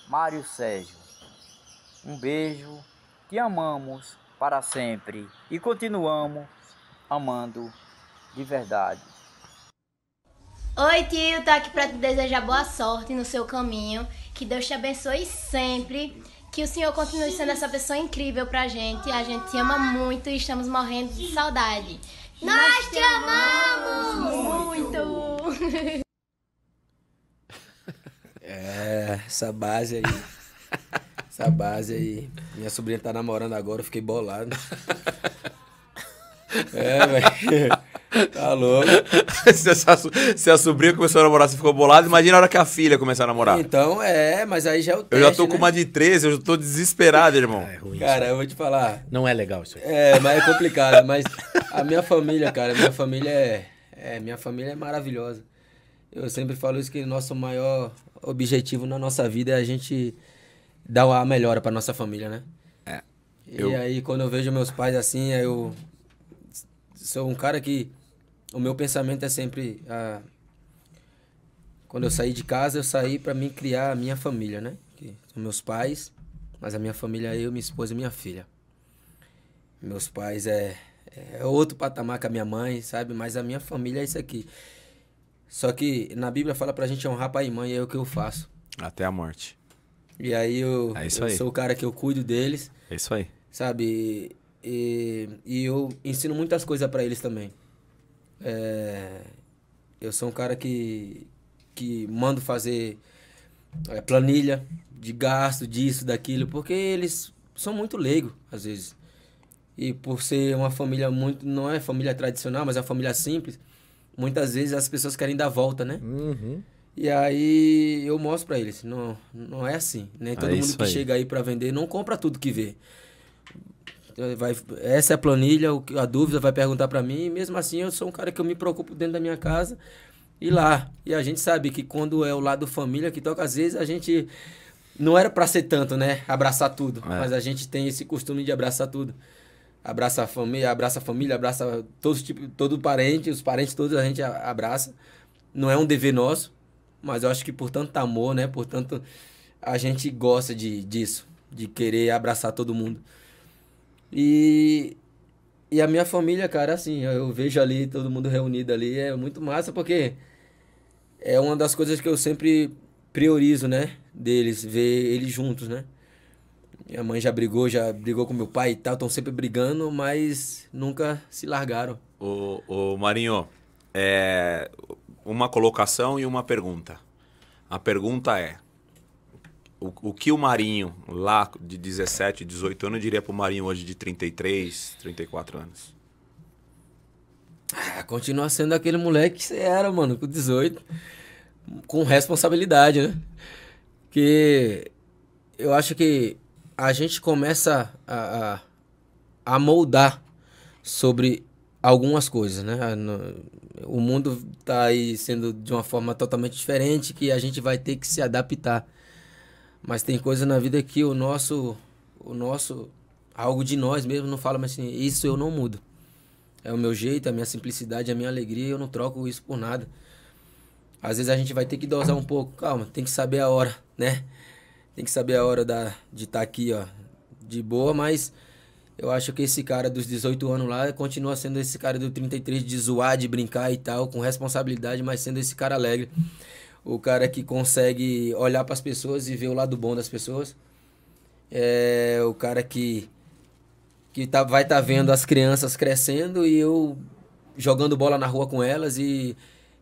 Mário Sérgio. Um beijo, te amamos para sempre e continuamos amando de verdade. Oi, tio, tô aqui para te desejar boa sorte no seu caminho, que Deus te abençoe sempre, que o Senhor continue sendo essa pessoa incrível pra gente. A gente te ama muito e estamos morrendo de saudade. Nós, te amamos muito. muito. É, essa base aí. essa base aí. Minha sobrinha tá namorando agora, eu fiquei bolado. é, velho. Tá louco. se, a, se a sobrinha começou a namorar, você ficou bolado, imagina a hora que a filha começar a namorar. Então, é, mas aí já é o teste, Eu já tô né? com uma de 13, eu já tô desesperado, irmão. É, é ruim Cara, isso. Né? eu vou te falar. Não é legal isso aí. É, mas é complicado. mas a minha família, cara, minha família é... É, minha família é maravilhosa. Eu sempre falo isso que nosso maior objetivo na nossa vida é a gente dar uma melhora para nossa família, né? É. E eu... aí, quando eu vejo meus pais assim, eu sou um cara que. O meu pensamento é sempre. Ah, quando eu saí de casa, eu saí para mim criar a minha família, né? Que são meus pais, mas a minha família é eu, minha esposa e minha filha. Meus pais é, é outro patamar com a minha mãe, sabe? Mas a minha família é isso aqui. Só que na Bíblia fala pra gente honrar pai e mãe, e é o que eu faço. Até a morte. E aí eu, é aí. sou o cara que eu cuido deles. É isso aí. Sabe? E, e eu ensino muitas coisas para eles também. É, eu sou um cara que, que mando fazer é, planilha de gasto, disso, daquilo, porque eles são muito leigos, às vezes. E por ser uma família muito. Não é família tradicional, mas é uma família simples muitas vezes as pessoas querem dar volta, né? Uhum. E aí eu mostro para eles, não, não é assim, né? Todo é mundo que aí. chega aí para vender não compra tudo que vê. Vai, essa é a planilha, a dúvida vai perguntar para mim, e mesmo assim eu sou um cara que eu me preocupo dentro da minha casa e lá. E a gente sabe que quando é o lado família que toca, às vezes a gente não era para ser tanto, né? Abraçar tudo, é. mas a gente tem esse costume de abraçar tudo abraça a família, abraça a família, abraça todos tipo, todo parente, os parentes todos a gente abraça. Não é um dever nosso, mas eu acho que por tanto amor, né? Por tanto a gente gosta de disso, de querer abraçar todo mundo. E e a minha família, cara, assim, eu vejo ali todo mundo reunido ali, é muito massa porque é uma das coisas que eu sempre priorizo, né? Deles, ver eles juntos, né? Minha mãe já brigou, já brigou com meu pai e tal, estão sempre brigando, mas nunca se largaram. O, o Marinho, é uma colocação e uma pergunta. A pergunta é: o, o que o Marinho lá de 17, 18 anos diria para o Marinho hoje de 33, 34 anos? Ah, continua sendo aquele moleque que você era, mano, com 18. Com responsabilidade, né? Que eu acho que a gente começa a, a, a moldar sobre algumas coisas, né? O mundo está aí sendo de uma forma totalmente diferente que a gente vai ter que se adaptar. Mas tem coisa na vida que o nosso, o nosso, algo de nós mesmo não fala, mais assim, isso eu não mudo. É o meu jeito, a minha simplicidade, a minha alegria, eu não troco isso por nada. Às vezes a gente vai ter que dosar um pouco, calma, tem que saber a hora, né? tem que saber a hora da, de estar tá aqui, ó, de boa, mas eu acho que esse cara dos 18 anos lá continua sendo esse cara do 33 de zoar, de brincar e tal, com responsabilidade, mas sendo esse cara alegre. O cara que consegue olhar para as pessoas e ver o lado bom das pessoas. É o cara que que tá, vai estar tá vendo as crianças crescendo e eu jogando bola na rua com elas e,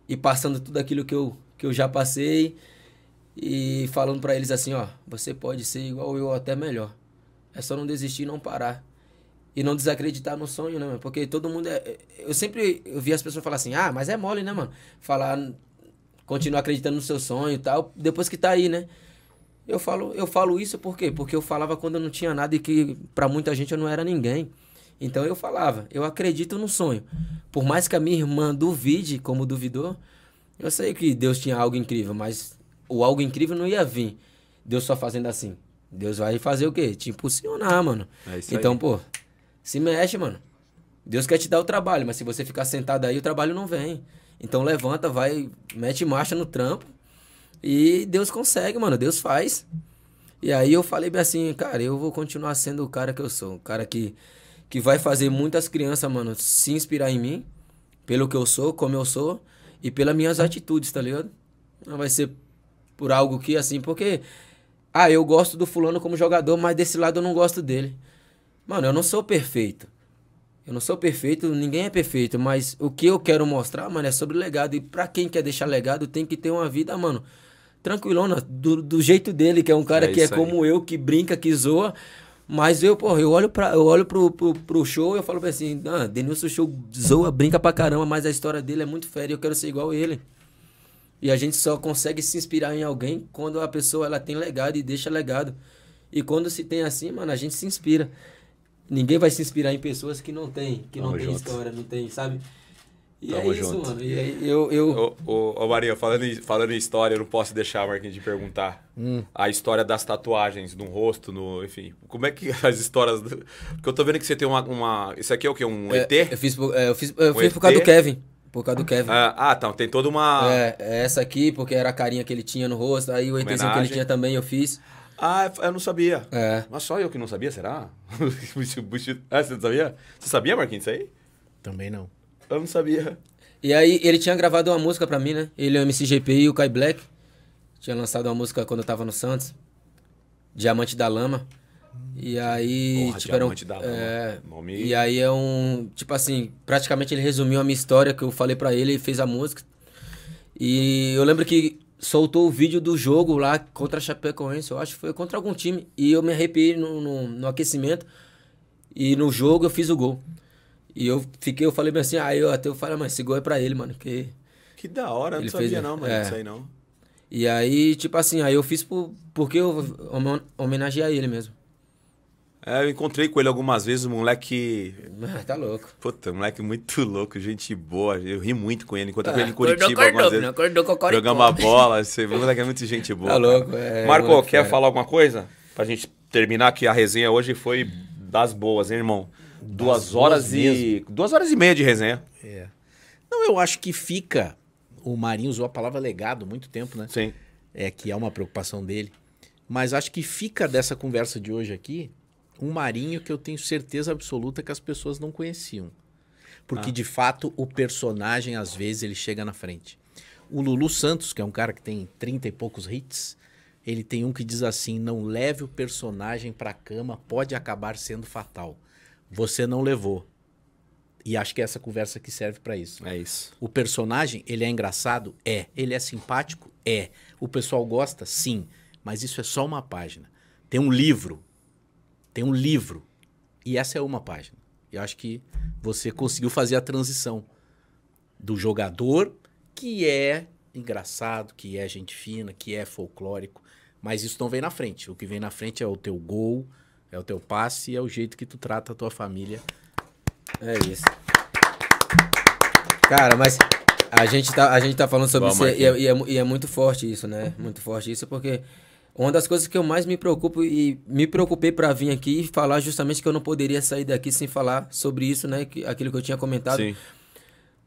e passando tudo aquilo que eu, que eu já passei e falando para eles assim, ó, você pode ser igual eu ou até melhor. É só não desistir, não parar e não desacreditar no sonho, né, mano? Porque todo mundo é, é eu sempre eu vi as pessoas falar assim: "Ah, mas é mole, né, mano? Falar continuar acreditando no seu sonho e tal, depois que tá aí, né?" Eu falo, eu falo isso por quê? Porque eu falava quando eu não tinha nada e que para muita gente eu não era ninguém. Então eu falava, eu acredito no sonho. Por mais que a minha irmã duvide, como duvidou, eu sei que Deus tinha algo incrível, mas o algo incrível não ia vir. Deus só fazendo assim. Deus vai fazer o quê? Te impulsionar, mano. É então, aí. pô, se mexe, mano. Deus quer te dar o trabalho, mas se você ficar sentado aí, o trabalho não vem. Então levanta, vai, mete marcha no trampo. E Deus consegue, mano. Deus faz. E aí eu falei bem assim, cara, eu vou continuar sendo o cara que eu sou. O cara que, que vai fazer muitas crianças, mano, se inspirar em mim. Pelo que eu sou, como eu sou. E pelas minhas atitudes, tá ligado? Não vai ser por algo que, assim, porque. Ah, eu gosto do fulano como jogador, mas desse lado eu não gosto dele. Mano, eu não sou perfeito. Eu não sou perfeito, ninguém é perfeito, mas o que eu quero mostrar, mano, é sobre legado. E pra quem quer deixar legado, tem que ter uma vida, mano, tranquilona, do, do jeito dele, que é um cara é que é aí. como eu, que brinca, que zoa. Mas eu, porra, eu olho, pra, eu olho pro, pro, pro show e eu falo assim, ah, Denilson Show zoa, brinca pra caramba, mas a história dele é muito fera e eu quero ser igual ele. E a gente só consegue se inspirar em alguém quando a pessoa ela tem legado e deixa legado. E quando se tem assim, mano, a gente se inspira. Ninguém vai se inspirar em pessoas que não tem, que Tamo não junto. tem história, não tem, sabe? E Tamo é isso, junto. mano. E aí, é, eu. eu... Ô, ô, ô, Maria, falando em, falando em história, eu não posso deixar, Marquinhos, de perguntar. Hum. A história das tatuagens no rosto, no. Enfim. Como é que as histórias. Do... Porque eu tô vendo que você tem uma. uma... Isso aqui é o quê? Um é, ET? Eu fiz, é, eu fiz, eu um fiz por causa do Kevin. Por causa do Kevin. Ah, ah então, tem toda uma. É, é, essa aqui, porque era a carinha que ele tinha no rosto, aí o ETzinho que ele tinha também eu fiz. Ah, é, eu não sabia. É. Mas só eu que não sabia, será? ah, você não sabia? Você sabia, Marquinhos, isso aí? Também não. Eu não sabia. E aí, ele tinha gravado uma música pra mim, né? Ele, o MCGP e o Kai Black. Tinha lançado uma música quando eu tava no Santos. Diamante da Lama. E aí, Porra, tipo, era um, é, Nome... E aí é um, tipo assim, praticamente ele resumiu a minha história que eu falei para ele e fez a música. E eu lembro que soltou o vídeo do jogo lá contra a Chapecoense, eu acho que foi contra algum time, e eu me arrepiei no, no, no aquecimento. E no jogo eu fiz o gol. E eu fiquei, eu falei assim, aí eu até eu falei, ah, mas esse gol é para ele, mano, que Que da hora, não sabia fez, não, mano, é. isso aí não. E aí, tipo assim, aí eu fiz por, porque eu a ele mesmo. É, eu encontrei com ele algumas vezes, o moleque. tá louco. Puta, moleque muito louco, gente boa. Eu ri muito com ele. Encontrei ah, com ele em ah, Curitiba acordou, algumas vezes. Acordou, acordou, jogamos a bola. Esse moleque é muito gente boa. Tá louco, é, Marco, quer falar alguma coisa? Pra gente terminar que a resenha hoje foi das boas, hein, irmão? Duas das horas e. Mesmo. Duas horas e meia de resenha. É. Não, eu acho que fica. O Marinho usou a palavra legado muito tempo, né? Sim. É que é uma preocupação dele. Mas acho que fica dessa conversa de hoje aqui um marinho que eu tenho certeza absoluta que as pessoas não conheciam. Porque, ah. de fato, o personagem, às vezes, ele chega na frente. O Lulu Santos, que é um cara que tem 30 e poucos hits, ele tem um que diz assim: não leve o personagem pra cama, pode acabar sendo fatal. Você não levou. E acho que é essa conversa que serve para isso. É isso. O personagem, ele é engraçado? É. Ele é simpático? É. O pessoal gosta? Sim. Mas isso é só uma página. Tem um livro, tem um livro. E essa é uma página. Eu acho que você conseguiu fazer a transição do jogador, que é engraçado, que é gente fina, que é folclórico, mas isso não vem na frente. O que vem na frente é o teu gol, é o teu passe, é o jeito que tu trata a tua família. É isso. Cara, mas a gente tá, a gente tá falando sobre Bom, isso e é, e, é, e é muito forte isso, né? Muito forte isso porque uma das coisas que eu mais me preocupo e me preocupei para vir aqui e falar justamente que eu não poderia sair daqui sem falar sobre isso, né? Que, aquilo que eu tinha comentado. Sim.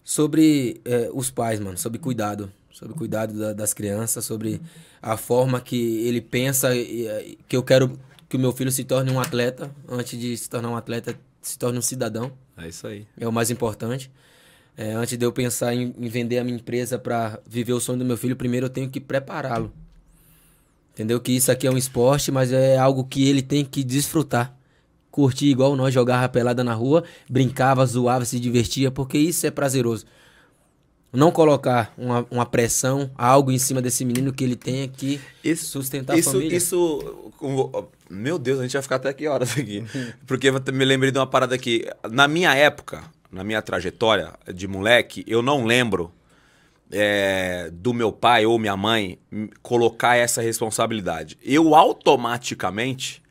Sobre é, os pais, mano, sobre cuidado. Sobre cuidado da, das crianças, sobre a forma que ele pensa e, que eu quero que o meu filho se torne um atleta. Antes de se tornar um atleta, se torne um cidadão. É isso aí. É o mais importante. É, antes de eu pensar em, em vender a minha empresa para viver o sonho do meu filho, primeiro eu tenho que prepará-lo Entendeu? Que isso aqui é um esporte, mas é algo que ele tem que desfrutar. Curtir igual nós, jogava pelada na rua, brincava, zoava, se divertia, porque isso é prazeroso. Não colocar uma, uma pressão, algo em cima desse menino que ele tenha que isso, sustentar isso, a família. Isso, meu Deus, a gente vai ficar até que horas aqui. porque eu me lembrei de uma parada aqui. Na minha época, na minha trajetória de moleque, eu não lembro é, do meu pai ou minha mãe colocar essa responsabilidade. Eu automaticamente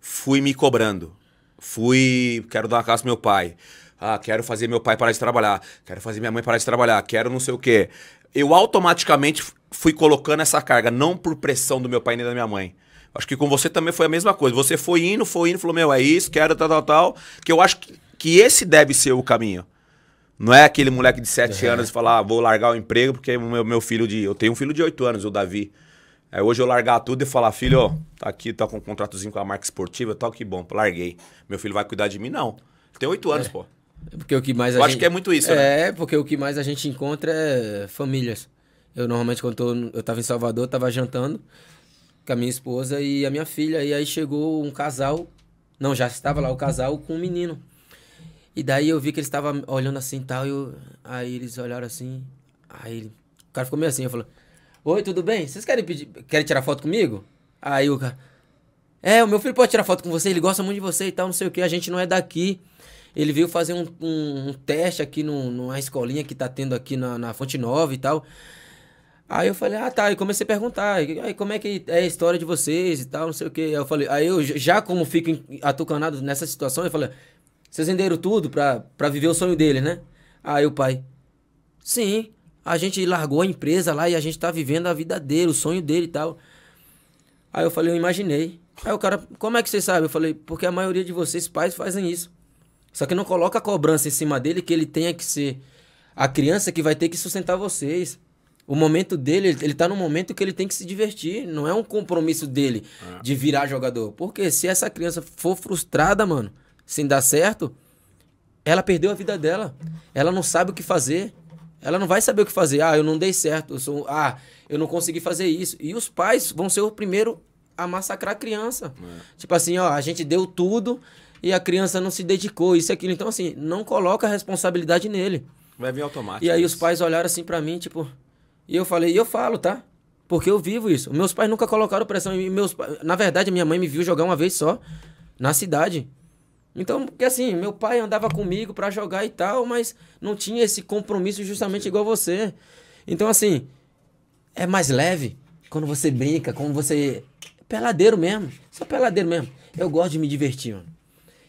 fui me cobrando. Fui, quero dar uma casa pro meu pai. Ah, quero fazer meu pai parar de trabalhar. Quero fazer minha mãe parar de trabalhar. Quero não sei o quê. Eu automaticamente fui colocando essa carga, não por pressão do meu pai nem da minha mãe. Acho que com você também foi a mesma coisa. Você foi indo, foi indo, falou: Meu, é isso, quero tal, tal, tal. Que eu acho que, que esse deve ser o caminho. Não é aquele moleque de 7 anos e falar, ah, vou largar o emprego porque meu, meu filho de. Eu tenho um filho de 8 anos, o Davi. Aí hoje eu largar tudo e falar, filho, ó, tá aqui, tá com um contratozinho com a marca esportiva, tal, tá, que bom, larguei. Meu filho vai cuidar de mim? Não. Tem 8 anos, é. pô. É porque o que mais eu acho gente... que é muito isso, né? É, porque o que mais a gente encontra é famílias. Eu normalmente, quando tô, eu tava em Salvador, tava jantando com a minha esposa e a minha filha. E aí chegou um casal. Não, já estava lá o casal com um menino. E daí eu vi que ele estava olhando assim e tal. Eu... Aí eles olharam assim. Aí ele... o cara ficou meio assim. Eu falou, Oi, tudo bem? Vocês querem, pedir... querem tirar foto comigo? Aí o cara: É, o meu filho pode tirar foto com você. Ele gosta muito de você e tal. Não sei o que. A gente não é daqui. Ele veio fazer um, um, um teste aqui no, numa escolinha que tá tendo aqui na, na Fonte Nova e tal. Aí eu falei, ah tá, e comecei a perguntar, aí como é que é a história de vocês e tal, não sei o que. Aí eu falei, aí eu já como fico atucanado nessa situação, eu falei, vocês venderam tudo pra, pra viver o sonho dele, né? Aí o pai, sim, a gente largou a empresa lá e a gente tá vivendo a vida dele, o sonho dele e tal. Aí eu falei, eu imaginei. Aí o cara, como é que você sabe? Eu falei, porque a maioria de vocês, pais, fazem isso. Só que não coloca a cobrança em cima dele que ele tenha que ser a criança que vai ter que sustentar vocês. O momento dele, ele, ele tá num momento que ele tem que se divertir. Não é um compromisso dele é. de virar jogador. Porque se essa criança for frustrada, mano, sem dar certo, ela perdeu a vida dela. Ela não sabe o que fazer. Ela não vai saber o que fazer. Ah, eu não dei certo. Eu sou, ah, eu não consegui fazer isso. E os pais vão ser o primeiro a massacrar a criança. É. Tipo assim, ó, a gente deu tudo e a criança não se dedicou, isso e aquilo. Então, assim, não coloca a responsabilidade nele. Vai vir automático. E aí os pais olharam assim para mim, tipo. E eu falei, e eu falo, tá? Porque eu vivo isso. Meus pais nunca colocaram pressão em mim. Meus, na verdade, minha mãe me viu jogar uma vez só na cidade. Então, porque assim, meu pai andava comigo para jogar e tal, mas não tinha esse compromisso justamente igual você. Então, assim, é mais leve quando você brinca, quando você. Peladeiro mesmo. Só peladeiro mesmo. Eu gosto de me divertir, mano.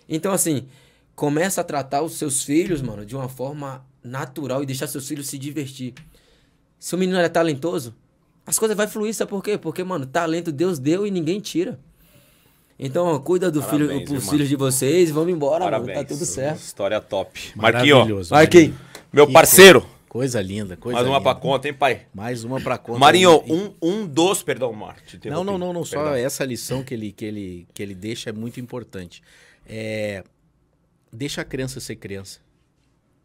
Então, assim, começa a tratar os seus filhos, mano, de uma forma natural e deixar seus filhos se divertir. Se o menino é talentoso, as coisas vai fluir, sabe por quê? Porque, mano, talento Deus deu e ninguém tira. Então, cuida do Parabéns, filho, irmão. filhos de vocês. Vamos embora, Parabéns, mano. Tá tudo certo. História top. Marquinhos, Marquinho. Meu parceiro. Coisa linda, coisa Mais uma linda. pra conta, hein, pai? Mais uma pra conta. Marinho, né? um, um dos, perdão, Marte. Não, não, não, não, só perdão. essa lição que ele, que, ele, que ele deixa é muito importante. É, deixa a criança ser criança.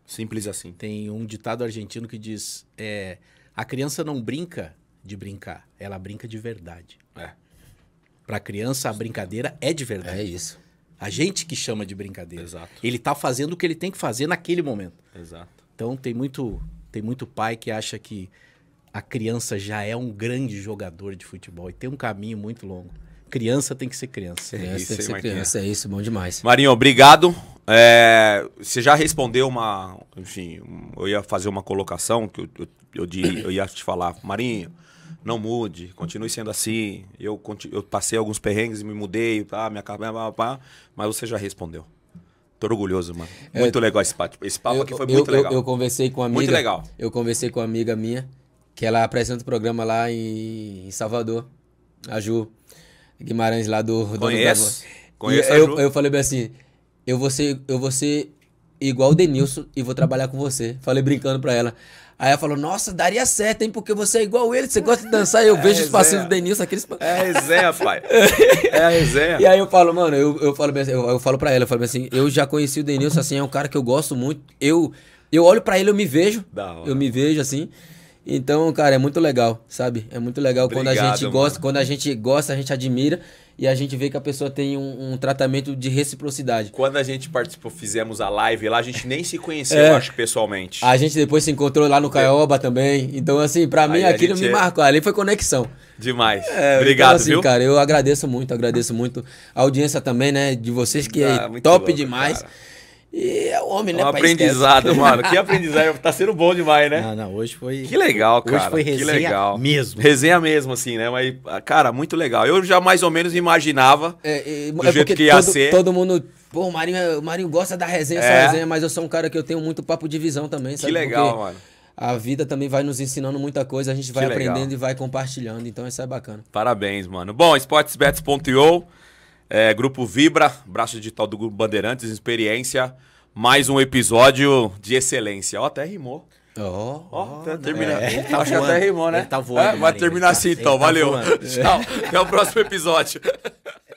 Simples assim. Tem um ditado argentino que diz: é, a criança não brinca de brincar, ela brinca de verdade. É. Para a criança, a brincadeira é de verdade. É isso. A gente que chama de brincadeira. Exato. Ele está fazendo o que ele tem que fazer naquele momento. Exato. Então tem muito, tem muito pai que acha que a criança já é um grande jogador de futebol e tem um caminho muito longo. Criança tem que ser criança. é, é isso, tem que ser criança, é isso, bom demais. Marinho, obrigado. É, você já respondeu uma. Enfim, eu ia fazer uma colocação que eu, eu, eu, eu ia te falar. Marinho, não mude, continue sendo assim. Eu, eu passei alguns perrengues e me mudei, pá, minha cabela, mas você já respondeu. Tô orgulhoso, mano. É, muito legal esse papo. Esse papo eu, aqui foi eu, muito legal. Eu, conversei com uma amiga. Muito legal. Eu conversei com uma amiga minha, que ela apresenta o programa lá em, em Salvador. A Ju Guimarães, lá do Dono Conheço. Conheço. Eu, eu falei bem assim: eu vou ser, eu vou ser igual o Denilson e vou trabalhar com você. Falei brincando pra ela. Aí ela falou, nossa, daria certo, hein? Porque você é igual ele, você gosta de dançar. E eu é vejo os passinhos do Denilson, aqueles... É resenha, pai. É resenha. e aí eu falo, mano, eu, eu falo assim, eu, eu falo pra ela, eu falo assim, eu já conheci o Denilson, assim, é um cara que eu gosto muito. Eu, eu olho pra ele, eu me vejo. Eu me vejo, assim... Então, cara, é muito legal, sabe? É muito legal Obrigado, quando a gente mano. gosta, quando a gente gosta, a gente admira e a gente vê que a pessoa tem um, um tratamento de reciprocidade. Quando a gente participou, fizemos a live lá, a gente nem se conheceu, é, acho, pessoalmente. A gente depois se encontrou lá no é. Caioba também. Então, assim, para mim aquilo me é... marcou. Ali foi conexão. Demais. É, então, Obrigado, então, assim, viu? cara, eu agradeço muito, agradeço muito a audiência também, né, de vocês que é ah, é top louco, demais. Cara. E é o homem, é né? Um aprendizado, mano. Que aprendizado. Tá sendo bom demais, né? Não, não. Hoje foi... Que legal, cara. Hoje foi resenha que legal. mesmo. Resenha mesmo, assim, né? Mas, cara, muito legal. Eu já mais ou menos imaginava é, do é jeito que ia todo, ser. Todo mundo... Pô, o Marinho, é, o Marinho gosta da resenha, é. resenha, mas eu sou um cara que eu tenho muito papo de visão também, sabe? Que legal, Porque... mano a vida também vai nos ensinando muita coisa, a gente vai aprendendo e vai compartilhando, então isso é bacana. Parabéns, mano. Bom, esportesbets.io é, Grupo Vibra, braço digital do Grupo Bandeirantes, experiência. Mais um episódio de excelência. Ó, até rimou. Ó, oh, oh, oh tá, né? termina... é, tá Acho que até rimou, né? Ele tá voando. É, vai terminar assim, então. Tá Valeu. Tchau. Até o próximo episódio.